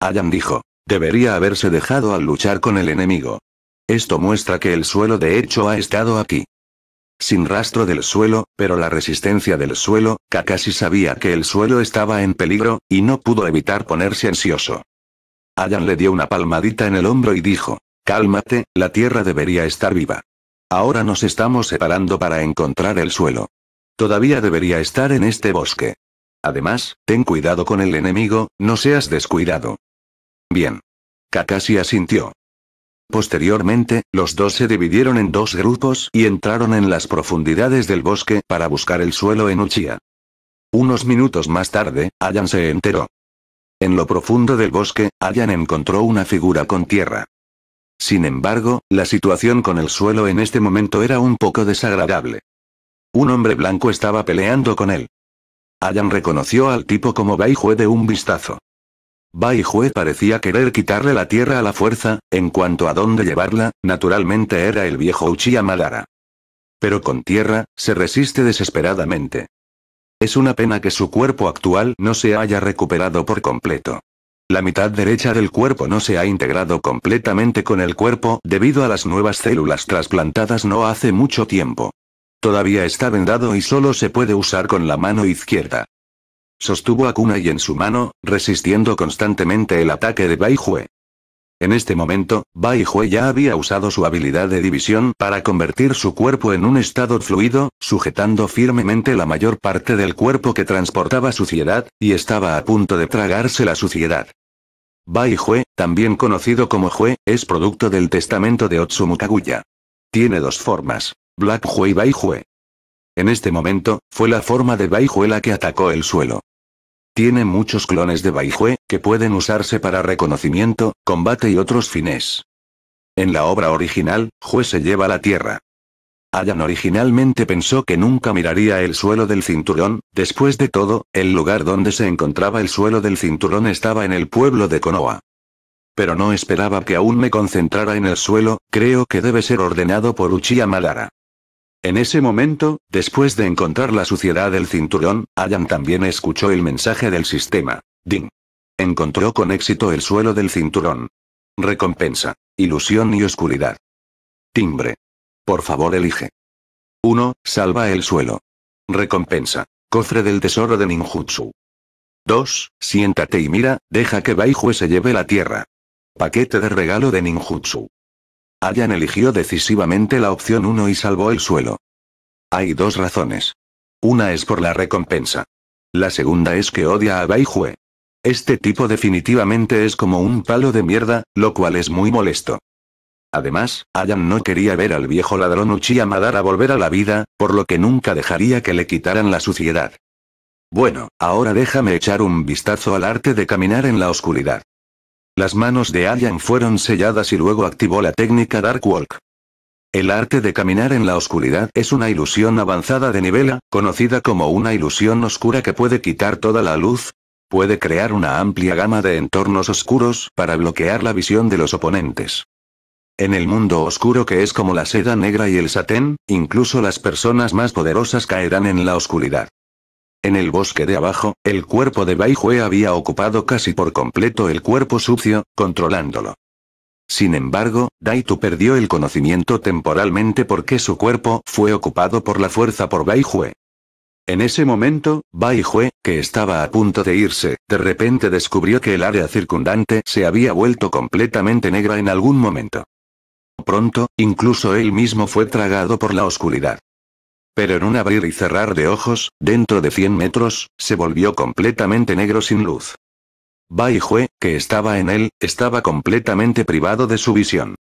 Ayan dijo. Debería haberse dejado al luchar con el enemigo. Esto muestra que el suelo de hecho ha estado aquí. Sin rastro del suelo, pero la resistencia del suelo, Kakashi sabía que el suelo estaba en peligro, y no pudo evitar ponerse ansioso. Ayan le dio una palmadita en el hombro y dijo, Cálmate, la tierra debería estar viva. Ahora nos estamos separando para encontrar el suelo. Todavía debería estar en este bosque. Además, ten cuidado con el enemigo, no seas descuidado. Bien. Kakashi asintió. Posteriormente, los dos se dividieron en dos grupos y entraron en las profundidades del bosque para buscar el suelo en Uchía. Unos minutos más tarde, Ayan se enteró. En lo profundo del bosque, Ayan encontró una figura con tierra. Sin embargo, la situación con el suelo en este momento era un poco desagradable. Un hombre blanco estaba peleando con él. Ayan reconoció al tipo como Baijue de un vistazo. Bai parecía querer quitarle la tierra a la fuerza, en cuanto a dónde llevarla, naturalmente era el viejo Uchiha Madara. Pero con tierra, se resiste desesperadamente. Es una pena que su cuerpo actual no se haya recuperado por completo. La mitad derecha del cuerpo no se ha integrado completamente con el cuerpo debido a las nuevas células trasplantadas no hace mucho tiempo. Todavía está vendado y solo se puede usar con la mano izquierda. Sostuvo a y en su mano, resistiendo constantemente el ataque de Bai Jue. En este momento, Bai Jue ya había usado su habilidad de división para convertir su cuerpo en un estado fluido, sujetando firmemente la mayor parte del cuerpo que transportaba suciedad, y estaba a punto de tragarse la suciedad. Bai Jue, también conocido como Jue, es producto del testamento de Otsumu Kaguya. Tiene dos formas, Black Jue y Bai Jue. En este momento, fue la forma de Bai la que atacó el suelo. Tiene muchos clones de Baijue, que pueden usarse para reconocimiento, combate y otros fines. En la obra original, Jue se lleva la tierra. Ayan originalmente pensó que nunca miraría el suelo del cinturón, después de todo, el lugar donde se encontraba el suelo del cinturón estaba en el pueblo de Konoha. Pero no esperaba que aún me concentrara en el suelo, creo que debe ser ordenado por Uchiha Madara. En ese momento, después de encontrar la suciedad del cinturón, Ayan también escuchó el mensaje del sistema. Ding. Encontró con éxito el suelo del cinturón. Recompensa. Ilusión y oscuridad. Timbre. Por favor elige. 1. Salva el suelo. Recompensa. Cofre del tesoro de ninjutsu. 2. Siéntate y mira, deja que Baihue se lleve la tierra. Paquete de regalo de ninjutsu. Ayan eligió decisivamente la opción 1 y salvó el suelo. Hay dos razones. Una es por la recompensa. La segunda es que odia a Baijue. Este tipo definitivamente es como un palo de mierda, lo cual es muy molesto. Además, Ayan no quería ver al viejo ladrón Uchiha Madara volver a la vida, por lo que nunca dejaría que le quitaran la suciedad. Bueno, ahora déjame echar un vistazo al arte de caminar en la oscuridad. Las manos de Alien fueron selladas y luego activó la técnica Dark Walk. El arte de caminar en la oscuridad es una ilusión avanzada de nivela, conocida como una ilusión oscura que puede quitar toda la luz. Puede crear una amplia gama de entornos oscuros para bloquear la visión de los oponentes. En el mundo oscuro que es como la seda negra y el satén, incluso las personas más poderosas caerán en la oscuridad. En el bosque de abajo, el cuerpo de Bai Hue había ocupado casi por completo el cuerpo sucio, controlándolo. Sin embargo, Daitu perdió el conocimiento temporalmente porque su cuerpo fue ocupado por la fuerza por Bai Hue. En ese momento, Bai Hue, que estaba a punto de irse, de repente descubrió que el área circundante se había vuelto completamente negra en algún momento. Pronto, incluso él mismo fue tragado por la oscuridad. Pero en un abrir y cerrar de ojos, dentro de 100 metros, se volvió completamente negro sin luz. Bai Jue, que estaba en él, estaba completamente privado de su visión.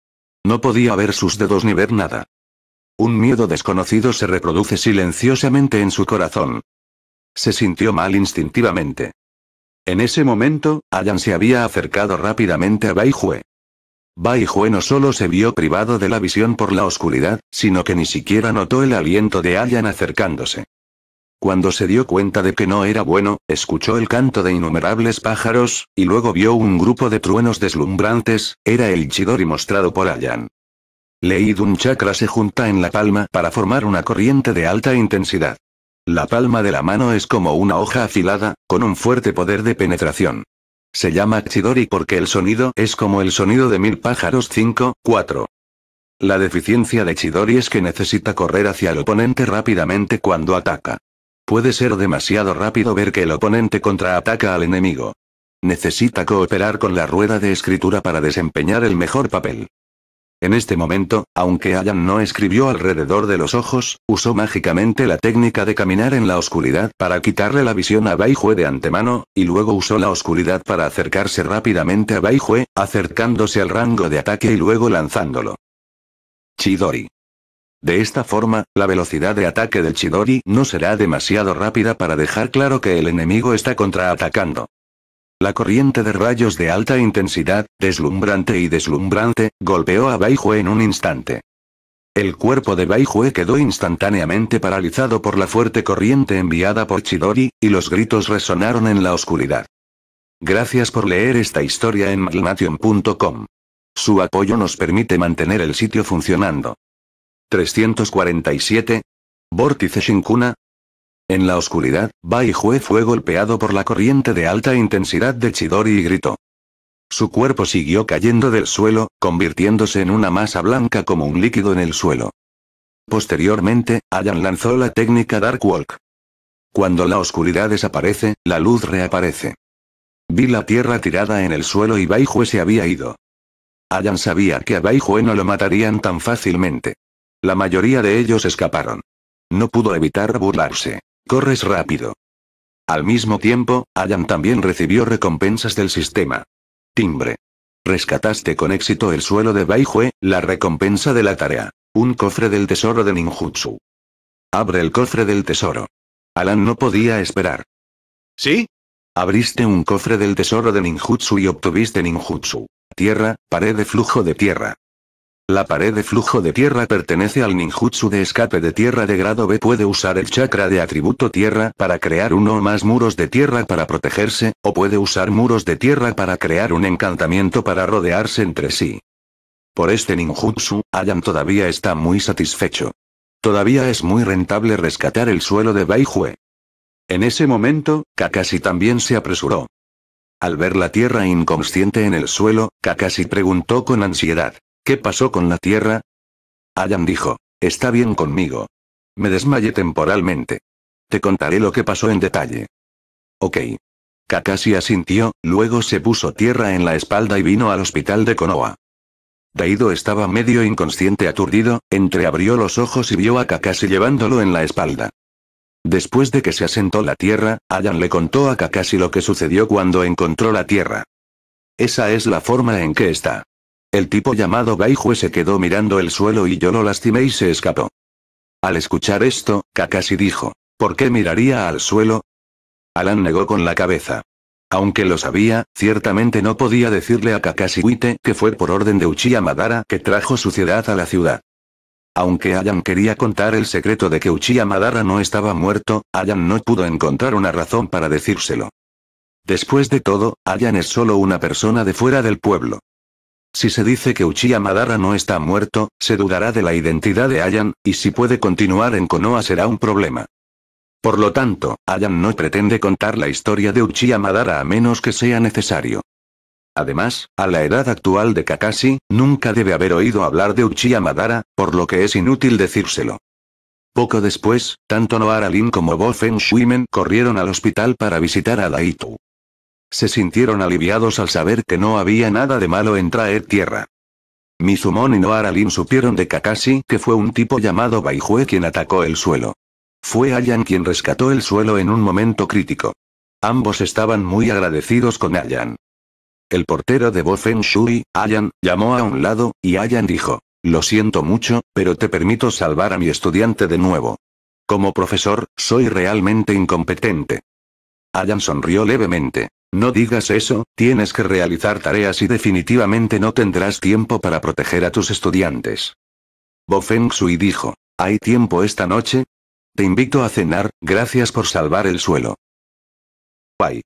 No podía ver sus dedos ni ver nada. Un miedo desconocido se reproduce silenciosamente en su corazón. Se sintió mal instintivamente. En ese momento, Ayan se había acercado rápidamente a Bai Jue. Bai no solo se vio privado de la visión por la oscuridad, sino que ni siquiera notó el aliento de Ayan acercándose. Cuando se dio cuenta de que no era bueno, escuchó el canto de innumerables pájaros, y luego vio un grupo de truenos deslumbrantes, era el Chidori mostrado por Allan. un chakra se junta en la palma para formar una corriente de alta intensidad. La palma de la mano es como una hoja afilada, con un fuerte poder de penetración. Se llama Chidori porque el sonido es como el sonido de mil pájaros 5, 4. La deficiencia de Chidori es que necesita correr hacia el oponente rápidamente cuando ataca. Puede ser demasiado rápido ver que el oponente contraataca al enemigo. Necesita cooperar con la rueda de escritura para desempeñar el mejor papel. En este momento, aunque Ayan no escribió alrededor de los ojos, usó mágicamente la técnica de caminar en la oscuridad para quitarle la visión a Baihue de antemano, y luego usó la oscuridad para acercarse rápidamente a Baijue, acercándose al rango de ataque y luego lanzándolo. Chidori. De esta forma, la velocidad de ataque del Chidori no será demasiado rápida para dejar claro que el enemigo está contraatacando. La corriente de rayos de alta intensidad, deslumbrante y deslumbrante, golpeó a Baihue en un instante. El cuerpo de Baihue quedó instantáneamente paralizado por la fuerte corriente enviada por Chidori, y los gritos resonaron en la oscuridad. Gracias por leer esta historia en Magnation.com. Su apoyo nos permite mantener el sitio funcionando. 347. Vórtice Shinkuna, en la oscuridad, Bai Jue fue golpeado por la corriente de alta intensidad de Chidori y gritó. Su cuerpo siguió cayendo del suelo, convirtiéndose en una masa blanca como un líquido en el suelo. Posteriormente, Ayan lanzó la técnica Dark Walk. Cuando la oscuridad desaparece, la luz reaparece. Vi la tierra tirada en el suelo y Jue se había ido. Ayan sabía que a Baijue no lo matarían tan fácilmente. La mayoría de ellos escaparon. No pudo evitar burlarse. Corres rápido. Al mismo tiempo, Alan también recibió recompensas del sistema. Timbre. Rescataste con éxito el suelo de Baijue, la recompensa de la tarea. Un cofre del tesoro de ninjutsu. Abre el cofre del tesoro. Alan no podía esperar. ¿Sí? Abriste un cofre del tesoro de ninjutsu y obtuviste ninjutsu. Tierra, pared de flujo de tierra. La pared de flujo de tierra pertenece al ninjutsu de escape de tierra de grado B. Puede usar el chakra de atributo tierra para crear uno o más muros de tierra para protegerse, o puede usar muros de tierra para crear un encantamiento para rodearse entre sí. Por este ninjutsu, Ayan todavía está muy satisfecho. Todavía es muy rentable rescatar el suelo de Baijue. En ese momento, Kakashi también se apresuró. Al ver la tierra inconsciente en el suelo, Kakashi preguntó con ansiedad. ¿Qué pasó con la Tierra? Ayan dijo, está bien conmigo. Me desmayé temporalmente. Te contaré lo que pasó en detalle. Ok. Kakashi asintió, luego se puso tierra en la espalda y vino al hospital de Konoha. Daido estaba medio inconsciente aturdido, entreabrió los ojos y vio a Kakashi llevándolo en la espalda. Después de que se asentó la tierra, Ayan le contó a Kakashi lo que sucedió cuando encontró la tierra. Esa es la forma en que está. El tipo llamado Baijue se quedó mirando el suelo y yo lo lastimé y se escapó. Al escuchar esto, Kakashi dijo, ¿por qué miraría al suelo? Alan negó con la cabeza. Aunque lo sabía, ciertamente no podía decirle a Kakashi Wite que fue por orden de Uchiha Madara que trajo suciedad a la ciudad. Aunque Ayan quería contar el secreto de que Uchiha Madara no estaba muerto, Ayan no pudo encontrar una razón para decírselo. Después de todo, Ayan es solo una persona de fuera del pueblo. Si se dice que Uchiha Madara no está muerto, se dudará de la identidad de Ayan, y si puede continuar en Konoha será un problema. Por lo tanto, Ayan no pretende contar la historia de Uchiha Madara a menos que sea necesario. Además, a la edad actual de Kakashi, nunca debe haber oído hablar de Uchiha Madara, por lo que es inútil decírselo. Poco después, tanto Noara Lin como Bo Feng Shuimen corrieron al hospital para visitar a Daitu. Se sintieron aliviados al saber que no había nada de malo en traer tierra. Mizumon y Noaralin supieron de Kakashi que fue un tipo llamado Baijue quien atacó el suelo. Fue Ayan quien rescató el suelo en un momento crítico. Ambos estaban muy agradecidos con Ayan. El portero de Bofen Shui, Ayan, llamó a un lado, y Ayan dijo, lo siento mucho, pero te permito salvar a mi estudiante de nuevo. Como profesor, soy realmente incompetente. Ayan sonrió levemente. No digas eso, tienes que realizar tareas y definitivamente no tendrás tiempo para proteger a tus estudiantes. Bo Feng Shui dijo, ¿hay tiempo esta noche? Te invito a cenar, gracias por salvar el suelo. Pai.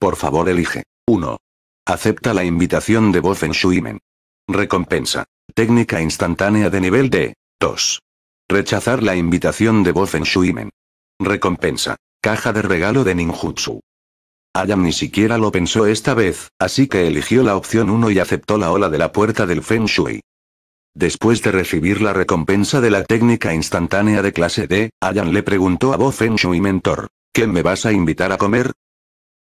Por favor elige. 1. Acepta la invitación de Bo Feng Men. Recompensa. Técnica instantánea de nivel D. 2. Rechazar la invitación de Bo Feng Men. Recompensa. Caja de regalo de ninjutsu. Ayan ni siquiera lo pensó esta vez, así que eligió la opción 1 y aceptó la ola de la puerta del Feng Shui. Después de recibir la recompensa de la técnica instantánea de clase D, Ayan le preguntó a Bo Feng Shui Mentor, ¿qué me vas a invitar a comer?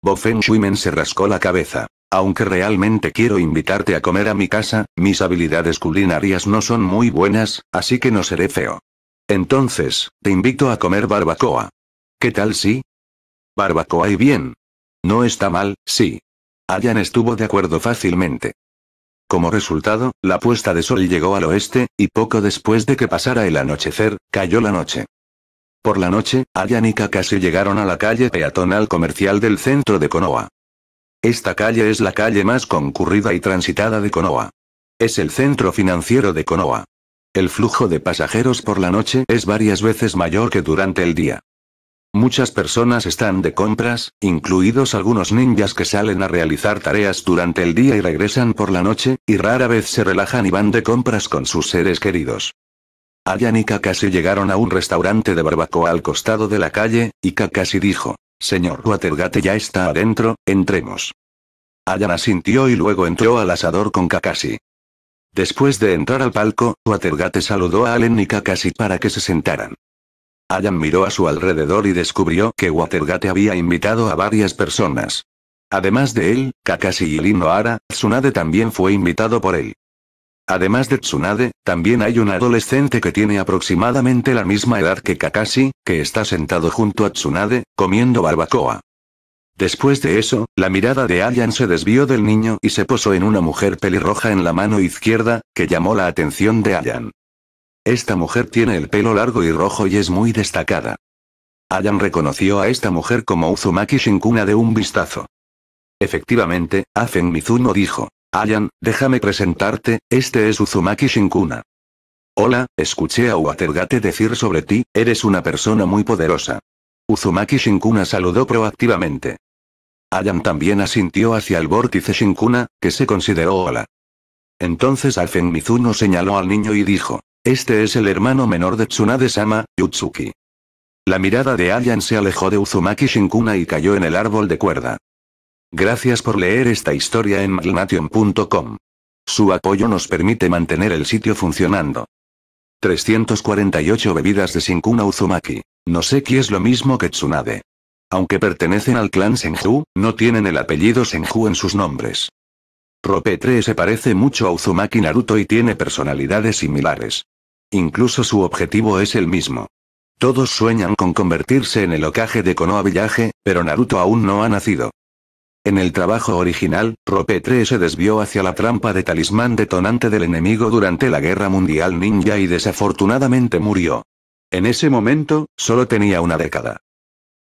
Bo Feng Shui Men se rascó la cabeza. Aunque realmente quiero invitarte a comer a mi casa, mis habilidades culinarias no son muy buenas, así que no seré feo. Entonces, te invito a comer barbacoa. ¿Qué tal si? Barbacoa y bien, no está mal, sí. Allan estuvo de acuerdo fácilmente. Como resultado, la puesta de sol llegó al oeste, y poco después de que pasara el anochecer, cayó la noche. Por la noche, Allan y Kakashi llegaron a la calle peatonal comercial del centro de Konoha. Esta calle es la calle más concurrida y transitada de Konoha. Es el centro financiero de Konoha. El flujo de pasajeros por la noche es varias veces mayor que durante el día. Muchas personas están de compras, incluidos algunos ninjas que salen a realizar tareas durante el día y regresan por la noche, y rara vez se relajan y van de compras con sus seres queridos. Ayan y Kakashi llegaron a un restaurante de barbacoa al costado de la calle, y Kakashi dijo, Señor Watergate ya está adentro, entremos. Ayan asintió y luego entró al asador con Kakashi. Después de entrar al palco, Watergate saludó a Allen y Kakashi para que se sentaran. Ayan miró a su alrededor y descubrió que Watergate había invitado a varias personas. Además de él, Kakashi y Linoara, Tsunade también fue invitado por él. Además de Tsunade, también hay un adolescente que tiene aproximadamente la misma edad que Kakashi, que está sentado junto a Tsunade, comiendo barbacoa. Después de eso, la mirada de Ayan se desvió del niño y se posó en una mujer pelirroja en la mano izquierda, que llamó la atención de Ayan. Esta mujer tiene el pelo largo y rojo y es muy destacada. Ayan reconoció a esta mujer como Uzumaki Shinkuna de un vistazo. Efectivamente, Afen Mizuno dijo. Ayan, déjame presentarte, este es Uzumaki Shinkuna. Hola, escuché a Watergate decir sobre ti, eres una persona muy poderosa. Uzumaki Shinkuna saludó proactivamente. Ayan también asintió hacia el vórtice Shinkuna, que se consideró hola. Entonces Afen Mizuno señaló al niño y dijo, este es el hermano menor de Tsunade-sama, Yutsuki. La mirada de Allan se alejó de Uzumaki Shinkuna y cayó en el árbol de cuerda. Gracias por leer esta historia en maglnation.com. Su apoyo nos permite mantener el sitio funcionando. 348 bebidas de Shinkuna Uzumaki. No sé qué es lo mismo que Tsunade. Aunque pertenecen al clan Senju, no tienen el apellido Senju en sus nombres. Ropetre se parece mucho a Uzumaki Naruto y tiene personalidades similares. Incluso su objetivo es el mismo. Todos sueñan con convertirse en el ocaje de Konoha Village, pero Naruto aún no ha nacido. En el trabajo original, Ropetre se desvió hacia la trampa de talismán detonante del enemigo durante la Guerra Mundial Ninja y desafortunadamente murió. En ese momento, solo tenía una década.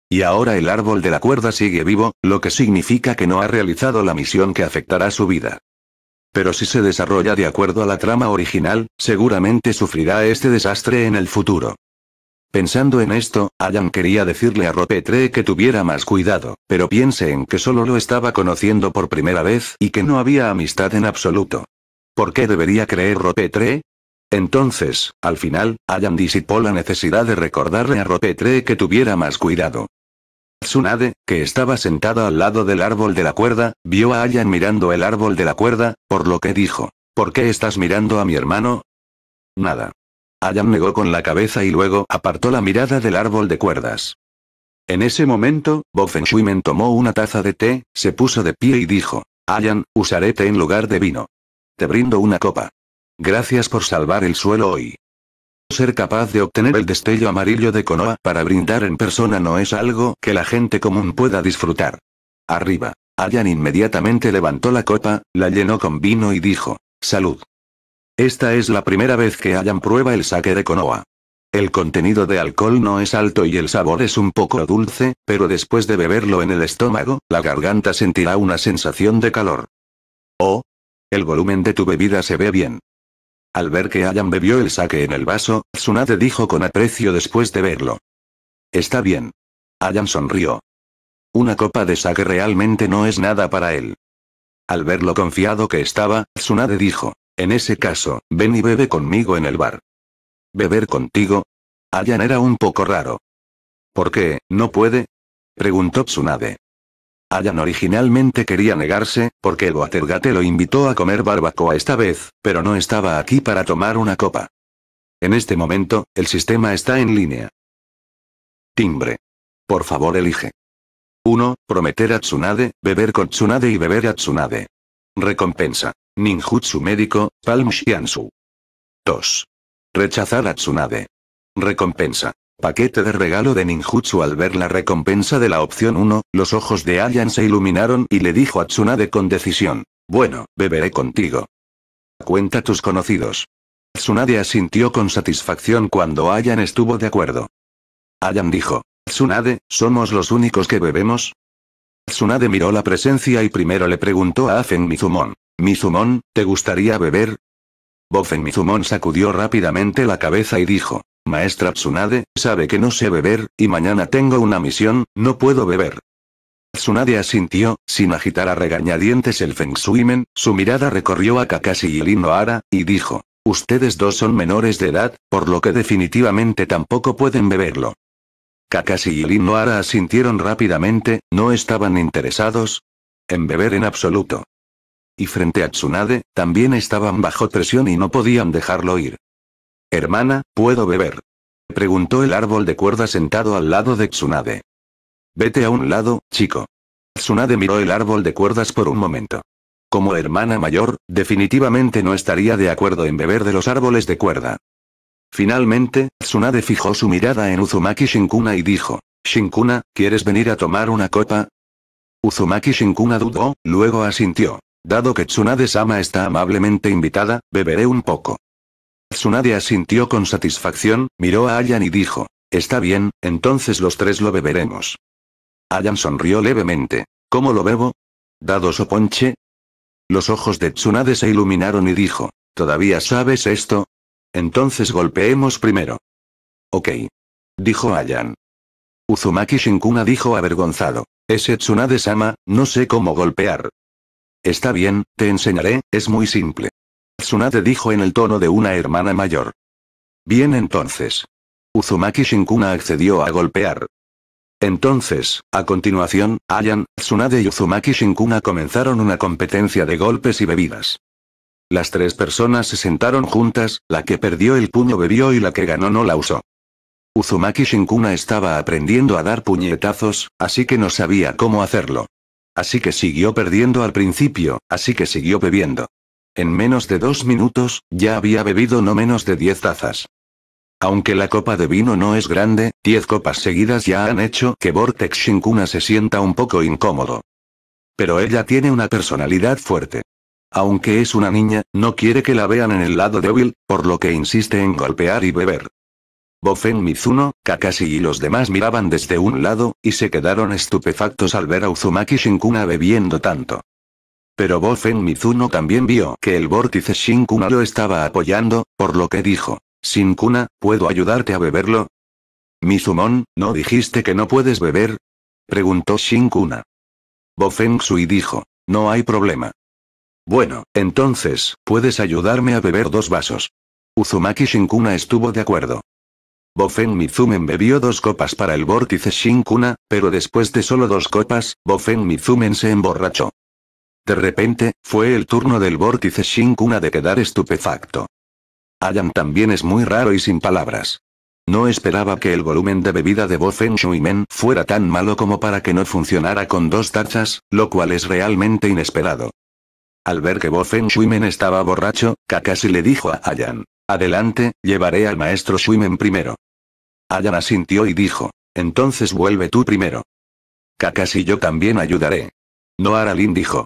Y ahora el árbol de la cuerda sigue vivo, lo que significa que no ha realizado la misión que afectará su vida. Pero si se desarrolla de acuerdo a la trama original, seguramente sufrirá este desastre en el futuro. Pensando en esto, Allan quería decirle a Ropetre que tuviera más cuidado, pero piense en que solo lo estaba conociendo por primera vez y que no había amistad en absoluto. ¿Por qué debería creer Ropetre? Entonces, al final, Allan disipó la necesidad de recordarle a Ropetre que tuviera más cuidado. Tsunade, que estaba sentada al lado del árbol de la cuerda, vio a Ayan mirando el árbol de la cuerda, por lo que dijo, ¿por qué estás mirando a mi hermano? Nada. Ayan negó con la cabeza y luego apartó la mirada del árbol de cuerdas. En ese momento, Bofen Shuimen tomó una taza de té, se puso de pie y dijo, Ayan, usaré té en lugar de vino. Te brindo una copa. Gracias por salvar el suelo hoy. Ser capaz de obtener el destello amarillo de Konoha para brindar en persona no es algo que la gente común pueda disfrutar. Arriba. Ayan inmediatamente levantó la copa, la llenó con vino y dijo, salud. Esta es la primera vez que Ayan prueba el saque de Konoha. El contenido de alcohol no es alto y el sabor es un poco dulce, pero después de beberlo en el estómago, la garganta sentirá una sensación de calor. Oh. El volumen de tu bebida se ve bien. Al ver que Ayan bebió el saque en el vaso, Tsunade dijo con aprecio después de verlo. Está bien. Ayan sonrió. Una copa de saque realmente no es nada para él. Al ver lo confiado que estaba, Tsunade dijo, en ese caso, ven y bebe conmigo en el bar. ¿Beber contigo? Ayan era un poco raro. ¿Por qué, no puede? Preguntó Tsunade. Allan originalmente quería negarse, porque el Watergate lo invitó a comer barbacoa esta vez, pero no estaba aquí para tomar una copa. En este momento, el sistema está en línea. Timbre. Por favor elige. 1. Prometer a Tsunade, beber con Tsunade y beber a Tsunade. Recompensa. Ninjutsu médico, Palm Shiansu. 2. Rechazar a Tsunade. Recompensa. Paquete de regalo de ninjutsu al ver la recompensa de la opción 1, los ojos de Ayan se iluminaron y le dijo a Tsunade con decisión. Bueno, beberé contigo. Cuenta tus conocidos. Tsunade asintió con satisfacción cuando Ayan estuvo de acuerdo. Ayan dijo. Tsunade, ¿somos los únicos que bebemos? Tsunade miró la presencia y primero le preguntó a Afen Mizumon. Mizumon, ¿te gustaría beber? Bofen Mizumon sacudió rápidamente la cabeza y dijo. Maestra Tsunade, sabe que no sé beber, y mañana tengo una misión, no puedo beber. Tsunade asintió, sin agitar a regañadientes el Feng Shuimen, su mirada recorrió a Kakashi y Linoara, y dijo. Ustedes dos son menores de edad, por lo que definitivamente tampoco pueden beberlo. Kakashi y Lin asintieron rápidamente, no estaban interesados en beber en absoluto. Y frente a Tsunade, también estaban bajo presión y no podían dejarlo ir. Hermana, ¿puedo beber? Preguntó el árbol de cuerda sentado al lado de Tsunade. Vete a un lado, chico. Tsunade miró el árbol de cuerdas por un momento. Como hermana mayor, definitivamente no estaría de acuerdo en beber de los árboles de cuerda. Finalmente, Tsunade fijó su mirada en Uzumaki Shinkuna y dijo, Shinkuna, ¿quieres venir a tomar una copa? Uzumaki Shinkuna dudó, luego asintió. Dado que Tsunade-sama está amablemente invitada, beberé un poco. Tsunade asintió con satisfacción, miró a Ayan y dijo. Está bien, entonces los tres lo beberemos. Ayan sonrió levemente. ¿Cómo lo bebo? dado su ponche? Los ojos de Tsunade se iluminaron y dijo. ¿Todavía sabes esto? Entonces golpeemos primero. Ok. Dijo Ayan. Uzumaki Shinkuna dijo avergonzado. Ese Tsunade-sama, no sé cómo golpear. Está bien, te enseñaré, es muy simple. Tsunade dijo en el tono de una hermana mayor. Bien entonces. Uzumaki Shinkuna accedió a golpear. Entonces, a continuación, Ayan, Tsunade y Uzumaki Shinkuna comenzaron una competencia de golpes y bebidas. Las tres personas se sentaron juntas, la que perdió el puño bebió y la que ganó no la usó. Uzumaki Shinkuna estaba aprendiendo a dar puñetazos, así que no sabía cómo hacerlo. Así que siguió perdiendo al principio, así que siguió bebiendo. En menos de dos minutos, ya había bebido no menos de diez tazas. Aunque la copa de vino no es grande, diez copas seguidas ya han hecho que Vortex Shinkuna se sienta un poco incómodo. Pero ella tiene una personalidad fuerte. Aunque es una niña, no quiere que la vean en el lado débil, por lo que insiste en golpear y beber. Bofen Mizuno, Kakashi y los demás miraban desde un lado, y se quedaron estupefactos al ver a Uzumaki Shinkuna bebiendo tanto. Pero Bofen Mizuno también vio que el vórtice Shinkuna lo estaba apoyando, por lo que dijo, Shinkuna, ¿puedo ayudarte a beberlo? Mizumon, ¿no dijiste que no puedes beber? Preguntó Shinkuna. Bofen Sui dijo, no hay problema. Bueno, entonces, puedes ayudarme a beber dos vasos. Uzumaki Shinkuna estuvo de acuerdo. Bofen Mizumen bebió dos copas para el vórtice Shinkuna, pero después de solo dos copas, Bofen Mizumen se emborrachó. De repente, fue el turno del vórtice Shinkuna de quedar estupefacto. Ayan también es muy raro y sin palabras. No esperaba que el volumen de bebida de Bo Shui Shuimen fuera tan malo como para que no funcionara con dos tachas, lo cual es realmente inesperado. Al ver que Bo Shuimen estaba borracho, Kakashi le dijo a Ayan, adelante, llevaré al maestro Shuimen primero. Ayan asintió y dijo, entonces vuelve tú primero. Kakashi yo también ayudaré. Noaralin dijo,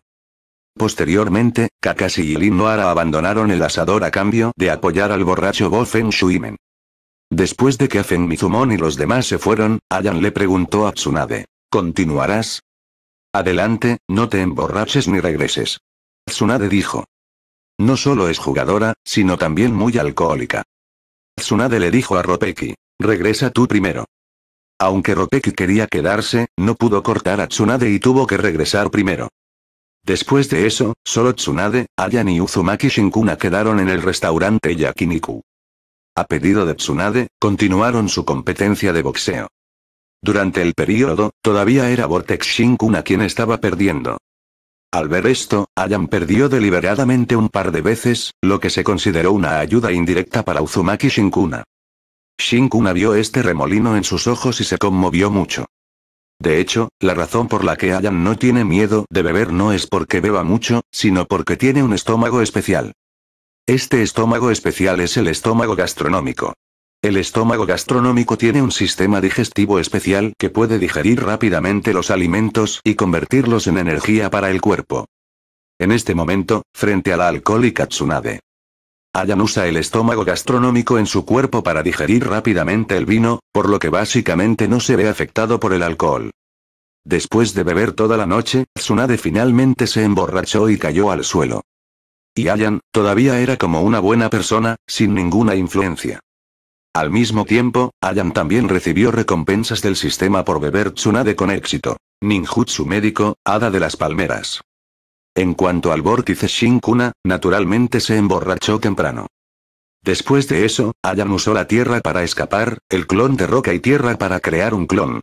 Posteriormente, Kakashi y Lin Noara abandonaron el asador a cambio de apoyar al borracho Feng Shuimen. Después de que Afen Mizumon y los demás se fueron, Ayan le preguntó a Tsunade. ¿Continuarás? Adelante, no te emborraches ni regreses. Tsunade dijo. No solo es jugadora, sino también muy alcohólica. Tsunade le dijo a Ropeki. Regresa tú primero. Aunque Ropeki quería quedarse, no pudo cortar a Tsunade y tuvo que regresar primero. Después de eso, solo Tsunade, Ayan y Uzumaki Shinkuna quedaron en el restaurante Yakiniku. A pedido de Tsunade, continuaron su competencia de boxeo. Durante el periodo, todavía era Vortex Shinkuna quien estaba perdiendo. Al ver esto, Ayan perdió deliberadamente un par de veces, lo que se consideró una ayuda indirecta para Uzumaki Shinkuna. Shinkuna vio este remolino en sus ojos y se conmovió mucho. De hecho, la razón por la que Ayan no tiene miedo de beber no es porque beba mucho, sino porque tiene un estómago especial. Este estómago especial es el estómago gastronómico. El estómago gastronómico tiene un sistema digestivo especial que puede digerir rápidamente los alimentos y convertirlos en energía para el cuerpo. En este momento, frente a la alcohólica Tsunade, Ayan usa el estómago gastronómico en su cuerpo para digerir rápidamente el vino, por lo que básicamente no se ve afectado por el alcohol. Después de beber toda la noche, Tsunade finalmente se emborrachó y cayó al suelo. Y Ayan, todavía era como una buena persona, sin ninguna influencia. Al mismo tiempo, Ayan también recibió recompensas del sistema por beber Tsunade con éxito. Ninjutsu médico, hada de las palmeras. En cuanto al vórtice Shinkuna, naturalmente se emborrachó temprano. Después de eso, Ayan usó la tierra para escapar, el clon de roca y tierra para crear un clon.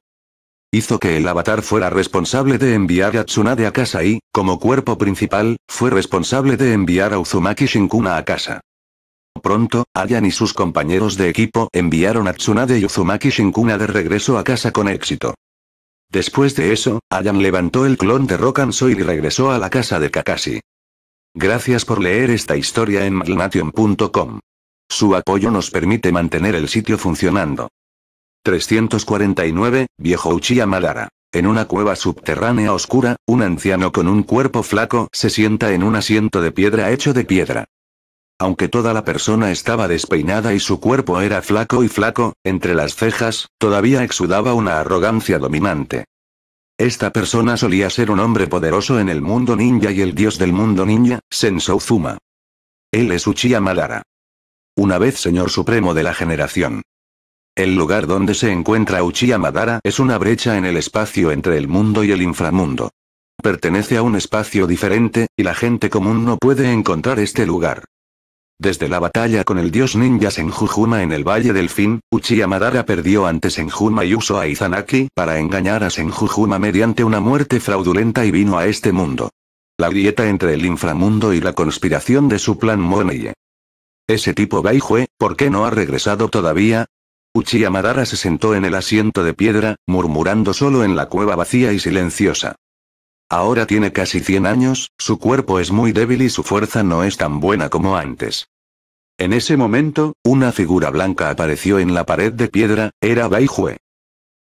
Hizo que el avatar fuera responsable de enviar a Tsunade a casa y, como cuerpo principal, fue responsable de enviar a Uzumaki Shinkuna a casa. Pronto, Ayan y sus compañeros de equipo enviaron a Tsunade y Uzumaki Shinkuna de regreso a casa con éxito. Después de eso, Ayan levantó el clon de Rock y regresó a la casa de Kakashi. Gracias por leer esta historia en malnation.com. Su apoyo nos permite mantener el sitio funcionando. 349, Viejo Uchiha Madara. En una cueva subterránea oscura, un anciano con un cuerpo flaco se sienta en un asiento de piedra hecho de piedra. Aunque toda la persona estaba despeinada y su cuerpo era flaco y flaco, entre las cejas, todavía exudaba una arrogancia dominante. Esta persona solía ser un hombre poderoso en el mundo ninja y el dios del mundo ninja, Sensou Zuma. Él es Uchiha Madara. Una vez señor supremo de la generación. El lugar donde se encuentra Uchiha Madara es una brecha en el espacio entre el mundo y el inframundo. Pertenece a un espacio diferente, y la gente común no puede encontrar este lugar. Desde la batalla con el dios ninja Senjujuma en el Valle del Fin, Uchiha Madara perdió ante Senjuma y usó a Izanaki para engañar a Senjujuma mediante una muerte fraudulenta y vino a este mundo. La grieta entre el inframundo y la conspiración de su plan Moneye. Ese tipo Baijue, ¿por qué no ha regresado todavía? Uchiha se sentó en el asiento de piedra, murmurando solo en la cueva vacía y silenciosa. Ahora tiene casi 100 años, su cuerpo es muy débil y su fuerza no es tan buena como antes. En ese momento, una figura blanca apareció en la pared de piedra, era Baijue.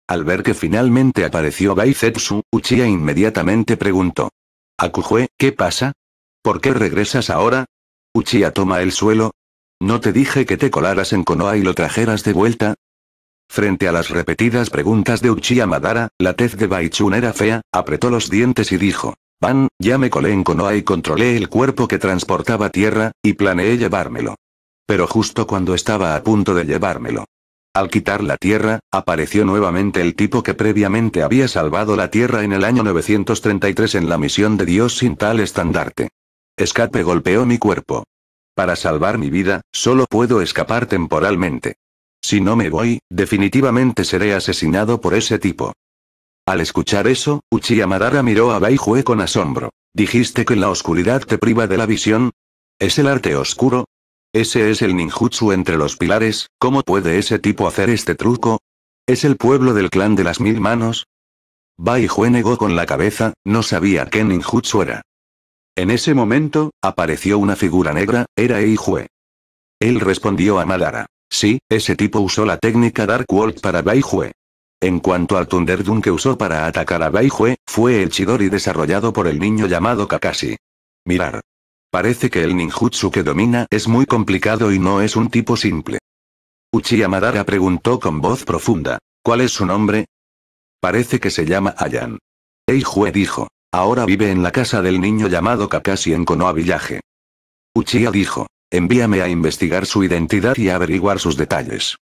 Al ver que finalmente apareció Baizetsu, Uchiha inmediatamente preguntó. Akujue, ¿qué pasa? ¿Por qué regresas ahora? Uchiha toma el suelo. ¿No te dije que te colaras en Konoha y lo trajeras de vuelta? Frente a las repetidas preguntas de Uchiha Madara, la tez de Baichun era fea, apretó los dientes y dijo. Van, ya me colé en Konoha y controlé el cuerpo que transportaba tierra, y planeé llevármelo. Pero justo cuando estaba a punto de llevármelo. Al quitar la tierra, apareció nuevamente el tipo que previamente había salvado la tierra en el año 933 en la misión de Dios sin tal estandarte. Escape golpeó mi cuerpo. Para salvar mi vida, solo puedo escapar temporalmente. Si no me voy, definitivamente seré asesinado por ese tipo. Al escuchar eso, Uchiha Madara miró a Baijue con asombro. ¿Dijiste que la oscuridad te priva de la visión? ¿Es el arte oscuro? ¿Ese es el ninjutsu entre los pilares? ¿Cómo puede ese tipo hacer este truco? ¿Es el pueblo del clan de las mil manos? Baijue negó con la cabeza, no sabía qué ninjutsu era. En ese momento, apareció una figura negra, era Eijue. Él respondió a Madara. Sí, ese tipo usó la técnica Dark World para Bai En cuanto al Thunderdun que usó para atacar a Bai fue el Chidori desarrollado por el niño llamado Kakashi. Mirar. Parece que el ninjutsu que domina es muy complicado y no es un tipo simple. Uchiha Madara preguntó con voz profunda. ¿Cuál es su nombre? Parece que se llama Ayan. Jue dijo. Ahora vive en la casa del niño llamado Kakashi en Konoha Village. Uchiha dijo. Envíame a investigar su identidad y averiguar sus detalles.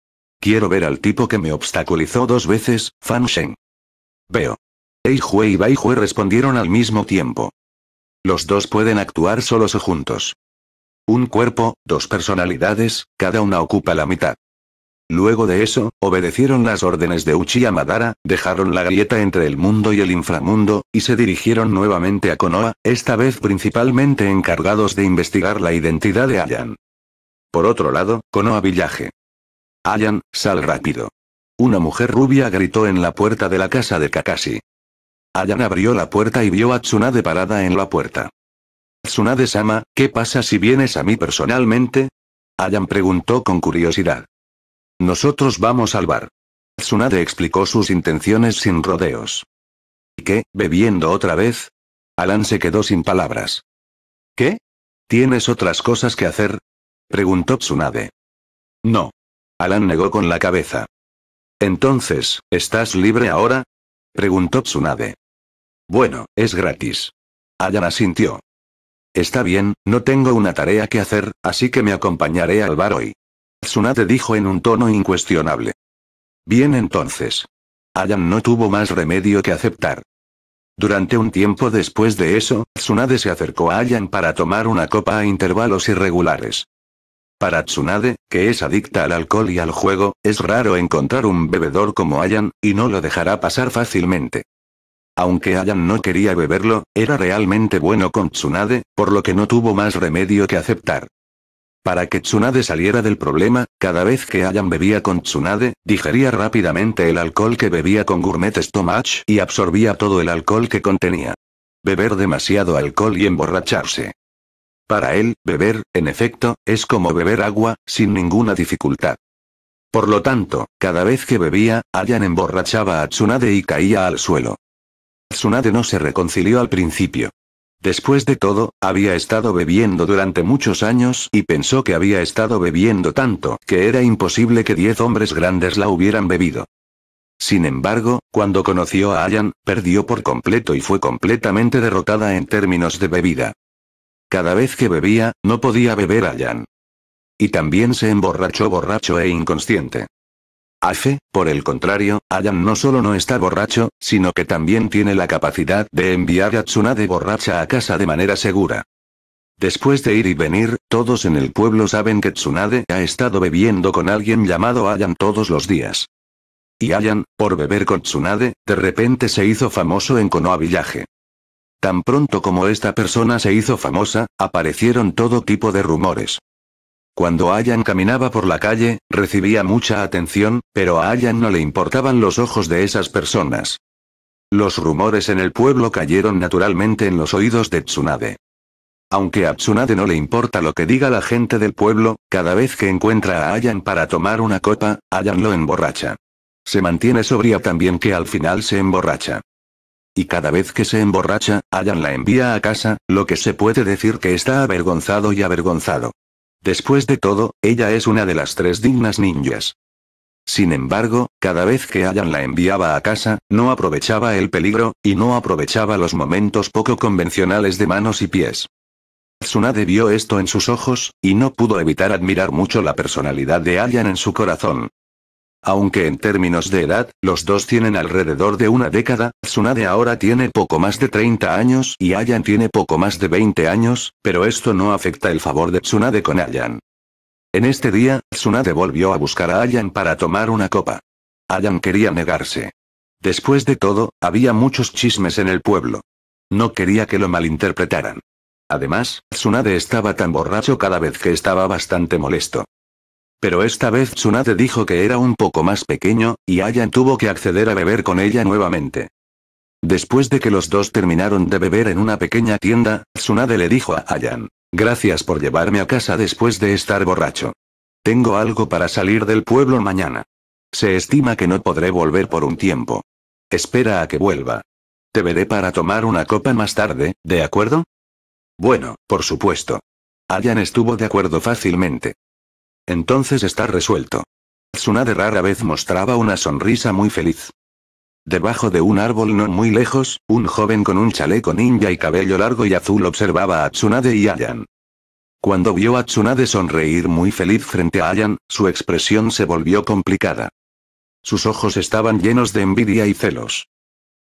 Quiero ver al tipo que me obstaculizó dos veces, Fan Sheng. Veo. Eijue y Jue respondieron al mismo tiempo. Los dos pueden actuar solos o juntos. Un cuerpo, dos personalidades, cada una ocupa la mitad. Luego de eso, obedecieron las órdenes de Uchiha Madara, dejaron la grieta entre el mundo y el inframundo, y se dirigieron nuevamente a Konoha, esta vez principalmente encargados de investigar la identidad de Ayan. Por otro lado, Konoha Villaje. Ayan, sal rápido. Una mujer rubia gritó en la puerta de la casa de Kakashi. Ayan abrió la puerta y vio a Tsunade parada en la puerta. Tsunade-sama, ¿qué pasa si vienes a mí personalmente? Ayan preguntó con curiosidad. Nosotros vamos al bar. Tsunade explicó sus intenciones sin rodeos. ¿Y qué, bebiendo otra vez? Alan se quedó sin palabras. ¿Qué? ¿Tienes otras cosas que hacer? preguntó Tsunade. No. Alan negó con la cabeza. Entonces, ¿estás libre ahora? preguntó Tsunade. Bueno, es gratis. Alan asintió. Está bien, no tengo una tarea que hacer, así que me acompañaré al bar hoy. Tsunade dijo en un tono incuestionable. Bien entonces. Ayan no tuvo más remedio que aceptar. Durante un tiempo después de eso, Tsunade se acercó a Ayan para tomar una copa a intervalos irregulares. Para Tsunade, que es adicta al alcohol y al juego, es raro encontrar un bebedor como Ayan, y no lo dejará pasar fácilmente. Aunque Ayan no quería beberlo, era realmente bueno con Tsunade, por lo que no tuvo más remedio que aceptar. Para que Tsunade saliera del problema, cada vez que Ayan bebía con Tsunade, digería rápidamente el alcohol que bebía con Gourmet Stomach y absorbía todo el alcohol que contenía. Beber demasiado alcohol y emborracharse. Para él, beber, en efecto, es como beber agua, sin ninguna dificultad. Por lo tanto, cada vez que bebía, Ayan emborrachaba a Tsunade y caía al suelo. Tsunade no se reconcilió al principio. Después de todo, había estado bebiendo durante muchos años y pensó que había estado bebiendo tanto que era imposible que diez hombres grandes la hubieran bebido. Sin embargo, cuando conoció a Ayan, perdió por completo y fue completamente derrotada en términos de bebida. Cada vez que bebía, no podía beber Ayan. Y también se emborrachó borracho e inconsciente. Afe, por el contrario, Ayan no solo no está borracho, sino que también tiene la capacidad de enviar a Tsunade borracha a casa de manera segura. Después de ir y venir, todos en el pueblo saben que Tsunade ha estado bebiendo con alguien llamado Ayan todos los días. Y Ayan, por beber con Tsunade, de repente se hizo famoso en Konoha Village. Tan pronto como esta persona se hizo famosa, aparecieron todo tipo de rumores. Cuando Ayan caminaba por la calle, recibía mucha atención, pero a Ayan no le importaban los ojos de esas personas. Los rumores en el pueblo cayeron naturalmente en los oídos de Tsunade. Aunque a Tsunade no le importa lo que diga la gente del pueblo, cada vez que encuentra a Ayan para tomar una copa, Ayan lo emborracha. Se mantiene sobria también que al final se emborracha. Y cada vez que se emborracha, Ayan la envía a casa, lo que se puede decir que está avergonzado y avergonzado. Después de todo, ella es una de las tres dignas ninjas. Sin embargo, cada vez que Ayan la enviaba a casa, no aprovechaba el peligro, y no aprovechaba los momentos poco convencionales de manos y pies. Tsunade vio esto en sus ojos, y no pudo evitar admirar mucho la personalidad de Ayan en su corazón. Aunque en términos de edad, los dos tienen alrededor de una década, Tsunade ahora tiene poco más de 30 años y Ayan tiene poco más de 20 años, pero esto no afecta el favor de Tsunade con Ayan. En este día, Tsunade volvió a buscar a Ayan para tomar una copa. Ayan quería negarse. Después de todo, había muchos chismes en el pueblo. No quería que lo malinterpretaran. Además, Tsunade estaba tan borracho cada vez que estaba bastante molesto. Pero esta vez Tsunade dijo que era un poco más pequeño, y Ayan tuvo que acceder a beber con ella nuevamente. Después de que los dos terminaron de beber en una pequeña tienda, Tsunade le dijo a Ayan, gracias por llevarme a casa después de estar borracho. Tengo algo para salir del pueblo mañana. Se estima que no podré volver por un tiempo. Espera a que vuelva. Te veré para tomar una copa más tarde, ¿de acuerdo? Bueno, por supuesto. Ayan estuvo de acuerdo fácilmente. Entonces está resuelto. Tsunade rara vez mostraba una sonrisa muy feliz. Debajo de un árbol no muy lejos, un joven con un chaleco ninja y cabello largo y azul observaba a Tsunade y Ayan. Cuando vio a Tsunade sonreír muy feliz frente a Ayan, su expresión se volvió complicada. Sus ojos estaban llenos de envidia y celos.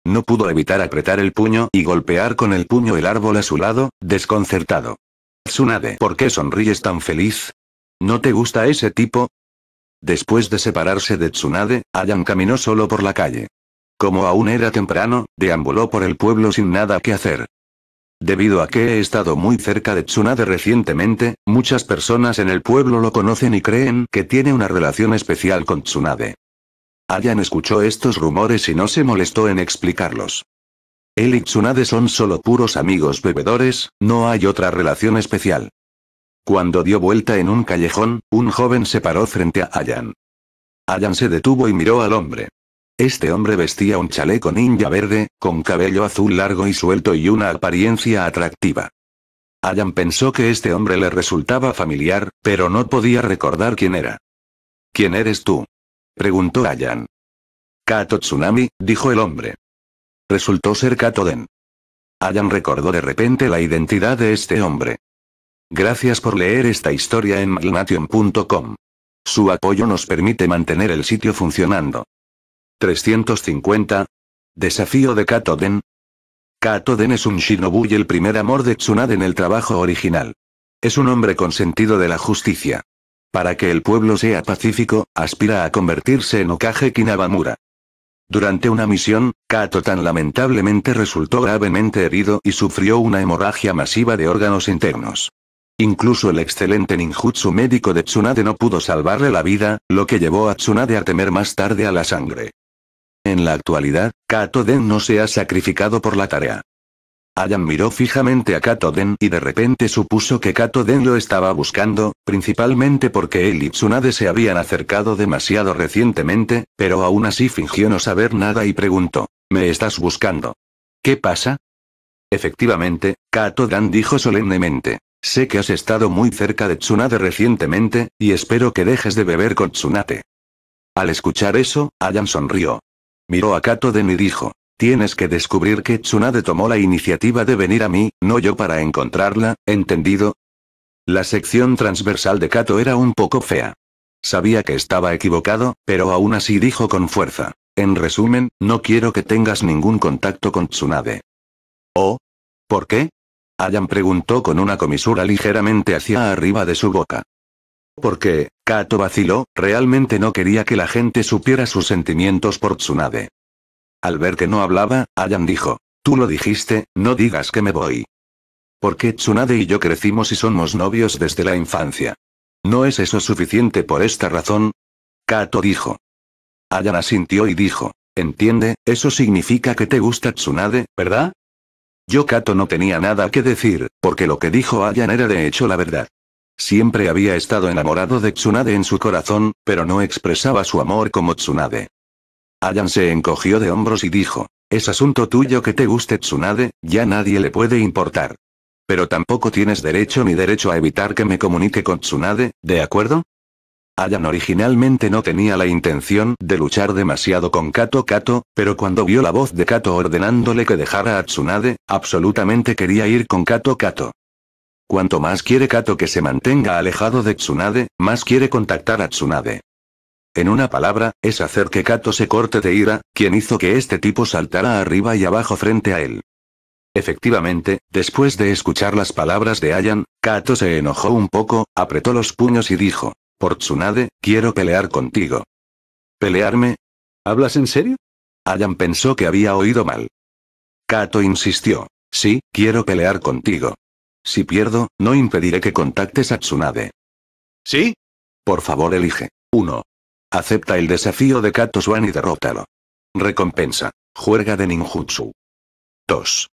No pudo evitar apretar el puño y golpear con el puño el árbol a su lado, desconcertado. Tsunade, ¿por qué sonríes tan feliz? ¿No te gusta ese tipo? Después de separarse de Tsunade, Ayan caminó solo por la calle. Como aún era temprano, deambuló por el pueblo sin nada que hacer. Debido a que he estado muy cerca de Tsunade recientemente, muchas personas en el pueblo lo conocen y creen que tiene una relación especial con Tsunade. Ayan escuchó estos rumores y no se molestó en explicarlos. Él y Tsunade son solo puros amigos bebedores, no hay otra relación especial. Cuando dio vuelta en un callejón, un joven se paró frente a Ayan. Ayan se detuvo y miró al hombre. Este hombre vestía un chaleco ninja verde, con cabello azul largo y suelto y una apariencia atractiva. Ayan pensó que este hombre le resultaba familiar, pero no podía recordar quién era. ¿Quién eres tú? preguntó Ayan. Kato Tsunami, dijo el hombre. Resultó ser Kato Den. Allan recordó de repente la identidad de este hombre. Gracias por leer esta historia en magnation.com. Su apoyo nos permite mantener el sitio funcionando. 350. Desafío de Katoden. Katoden es un shinobu y el primer amor de Tsunade en el trabajo original. Es un hombre con sentido de la justicia. Para que el pueblo sea pacífico, aspira a convertirse en Okage Kinabamura. Durante una misión, Kato tan lamentablemente resultó gravemente herido y sufrió una hemorragia masiva de órganos internos. Incluso el excelente ninjutsu médico de Tsunade no pudo salvarle la vida, lo que llevó a Tsunade a temer más tarde a la sangre. En la actualidad, Kato Den no se ha sacrificado por la tarea. Ayan miró fijamente a Kato Den y de repente supuso que Kato Den lo estaba buscando, principalmente porque él y Tsunade se habían acercado demasiado recientemente, pero aún así fingió no saber nada y preguntó, ¿me estás buscando? ¿Qué pasa? Efectivamente, Kato Dan dijo solemnemente, Sé que has estado muy cerca de Tsunade recientemente, y espero que dejes de beber con Tsunade. Al escuchar eso, Ayan sonrió. Miró a Kato mí y dijo, Tienes que descubrir que Tsunade tomó la iniciativa de venir a mí, no yo para encontrarla, ¿entendido? La sección transversal de Kato era un poco fea. Sabía que estaba equivocado, pero aún así dijo con fuerza. En resumen, no quiero que tengas ningún contacto con Tsunade. ¿Oh? ¿Por qué? Ayan preguntó con una comisura ligeramente hacia arriba de su boca. ¿Por qué, Kato vaciló, realmente no quería que la gente supiera sus sentimientos por Tsunade. Al ver que no hablaba, Allan dijo, tú lo dijiste, no digas que me voy. Porque Tsunade y yo crecimos y somos novios desde la infancia. ¿No es eso suficiente por esta razón? Kato dijo. Allan asintió y dijo, entiende, eso significa que te gusta Tsunade, ¿verdad? Yo Kato no tenía nada que decir, porque lo que dijo Ayan era de hecho la verdad. Siempre había estado enamorado de Tsunade en su corazón, pero no expresaba su amor como Tsunade. Ayan se encogió de hombros y dijo, es asunto tuyo que te guste Tsunade, ya nadie le puede importar. Pero tampoco tienes derecho ni derecho a evitar que me comunique con Tsunade, ¿de acuerdo? Ayan originalmente no tenía la intención de luchar demasiado con Kato Kato, pero cuando vio la voz de Kato ordenándole que dejara a Tsunade, absolutamente quería ir con Kato Kato. Cuanto más quiere Kato que se mantenga alejado de Tsunade, más quiere contactar a Tsunade. En una palabra, es hacer que Kato se corte de ira, quien hizo que este tipo saltara arriba y abajo frente a él. Efectivamente, después de escuchar las palabras de Ayan, Kato se enojó un poco, apretó los puños y dijo, por Tsunade, quiero pelear contigo. ¿Pelearme? ¿Hablas en serio? Ayan pensó que había oído mal. Kato insistió. Sí, quiero pelear contigo. Si pierdo, no impediré que contactes a Tsunade. ¿Sí? Por favor elige. 1. Acepta el desafío de Kato Swan y derrótalo. Recompensa. Juega de ninjutsu. 2.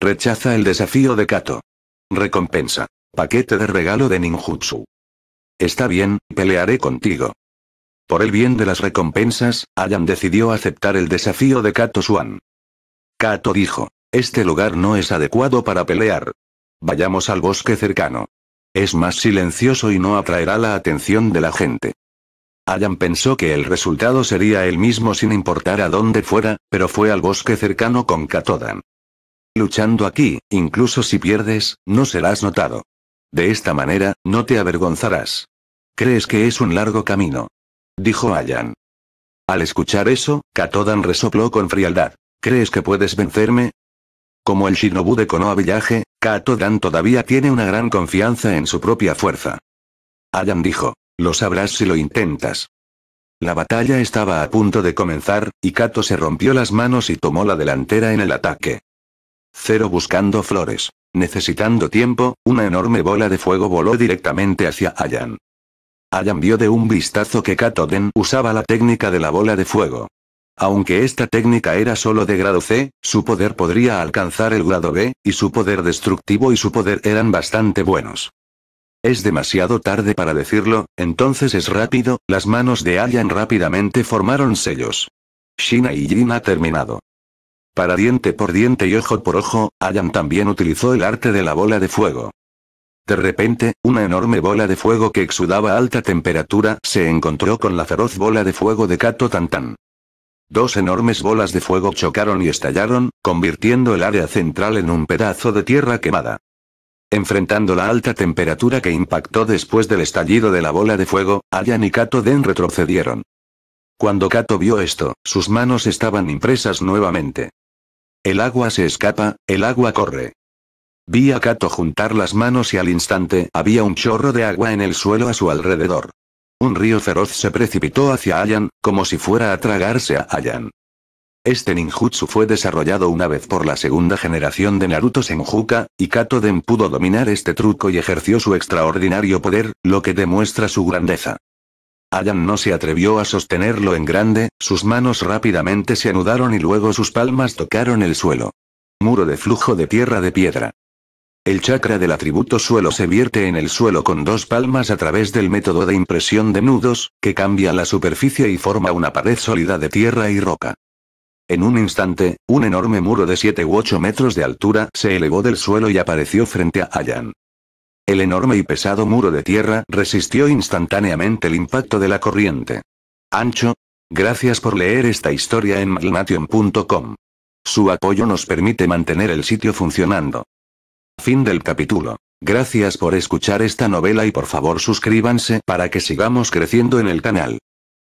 Rechaza el desafío de Kato. Recompensa. Paquete de regalo de ninjutsu. Está bien, pelearé contigo. Por el bien de las recompensas, Ayan decidió aceptar el desafío de Kato Swan. Kato dijo, este lugar no es adecuado para pelear. Vayamos al bosque cercano. Es más silencioso y no atraerá la atención de la gente. Ayan pensó que el resultado sería el mismo sin importar a dónde fuera, pero fue al bosque cercano con Katodan. Luchando aquí, incluso si pierdes, no serás notado. De esta manera, no te avergonzarás. Crees que es un largo camino. Dijo Ayan. Al escuchar eso, Katodan resopló con frialdad. ¿Crees que puedes vencerme? Como el shinobu de Konoha Village, Katodan todavía tiene una gran confianza en su propia fuerza. Ayan dijo. Lo sabrás si lo intentas. La batalla estaba a punto de comenzar, y Kato se rompió las manos y tomó la delantera en el ataque. Cero buscando flores. Necesitando tiempo, una enorme bola de fuego voló directamente hacia Ayan. Ayan vio de un vistazo que Katoden usaba la técnica de la bola de fuego. Aunque esta técnica era solo de grado C, su poder podría alcanzar el grado B, y su poder destructivo y su poder eran bastante buenos. Es demasiado tarde para decirlo, entonces es rápido, las manos de Ayan rápidamente formaron sellos. Shina y Jin ha terminado. Para diente por diente y ojo por ojo, Ayan también utilizó el arte de la bola de fuego. De repente, una enorme bola de fuego que exudaba alta temperatura se encontró con la feroz bola de fuego de Kato Tantan. Dos enormes bolas de fuego chocaron y estallaron, convirtiendo el área central en un pedazo de tierra quemada. Enfrentando la alta temperatura que impactó después del estallido de la bola de fuego, Ayan y Kato Den retrocedieron. Cuando Kato vio esto, sus manos estaban impresas nuevamente. El agua se escapa, el agua corre. Vi a Kato juntar las manos y al instante había un chorro de agua en el suelo a su alrededor. Un río feroz se precipitó hacia Ayan, como si fuera a tragarse a Ayan. Este ninjutsu fue desarrollado una vez por la segunda generación de Naruto Senjuka, y Kato Den pudo dominar este truco y ejerció su extraordinario poder, lo que demuestra su grandeza. Ayan no se atrevió a sostenerlo en grande, sus manos rápidamente se anudaron y luego sus palmas tocaron el suelo. Muro de flujo de tierra de piedra. El chakra del atributo suelo se vierte en el suelo con dos palmas a través del método de impresión de nudos, que cambia la superficie y forma una pared sólida de tierra y roca. En un instante, un enorme muro de 7 u 8 metros de altura se elevó del suelo y apareció frente a Ayan. El enorme y pesado muro de tierra resistió instantáneamente el impacto de la corriente. Ancho. Gracias por leer esta historia en malnation.com. Su apoyo nos permite mantener el sitio funcionando. Fin del capítulo. Gracias por escuchar esta novela y por favor suscríbanse para que sigamos creciendo en el canal.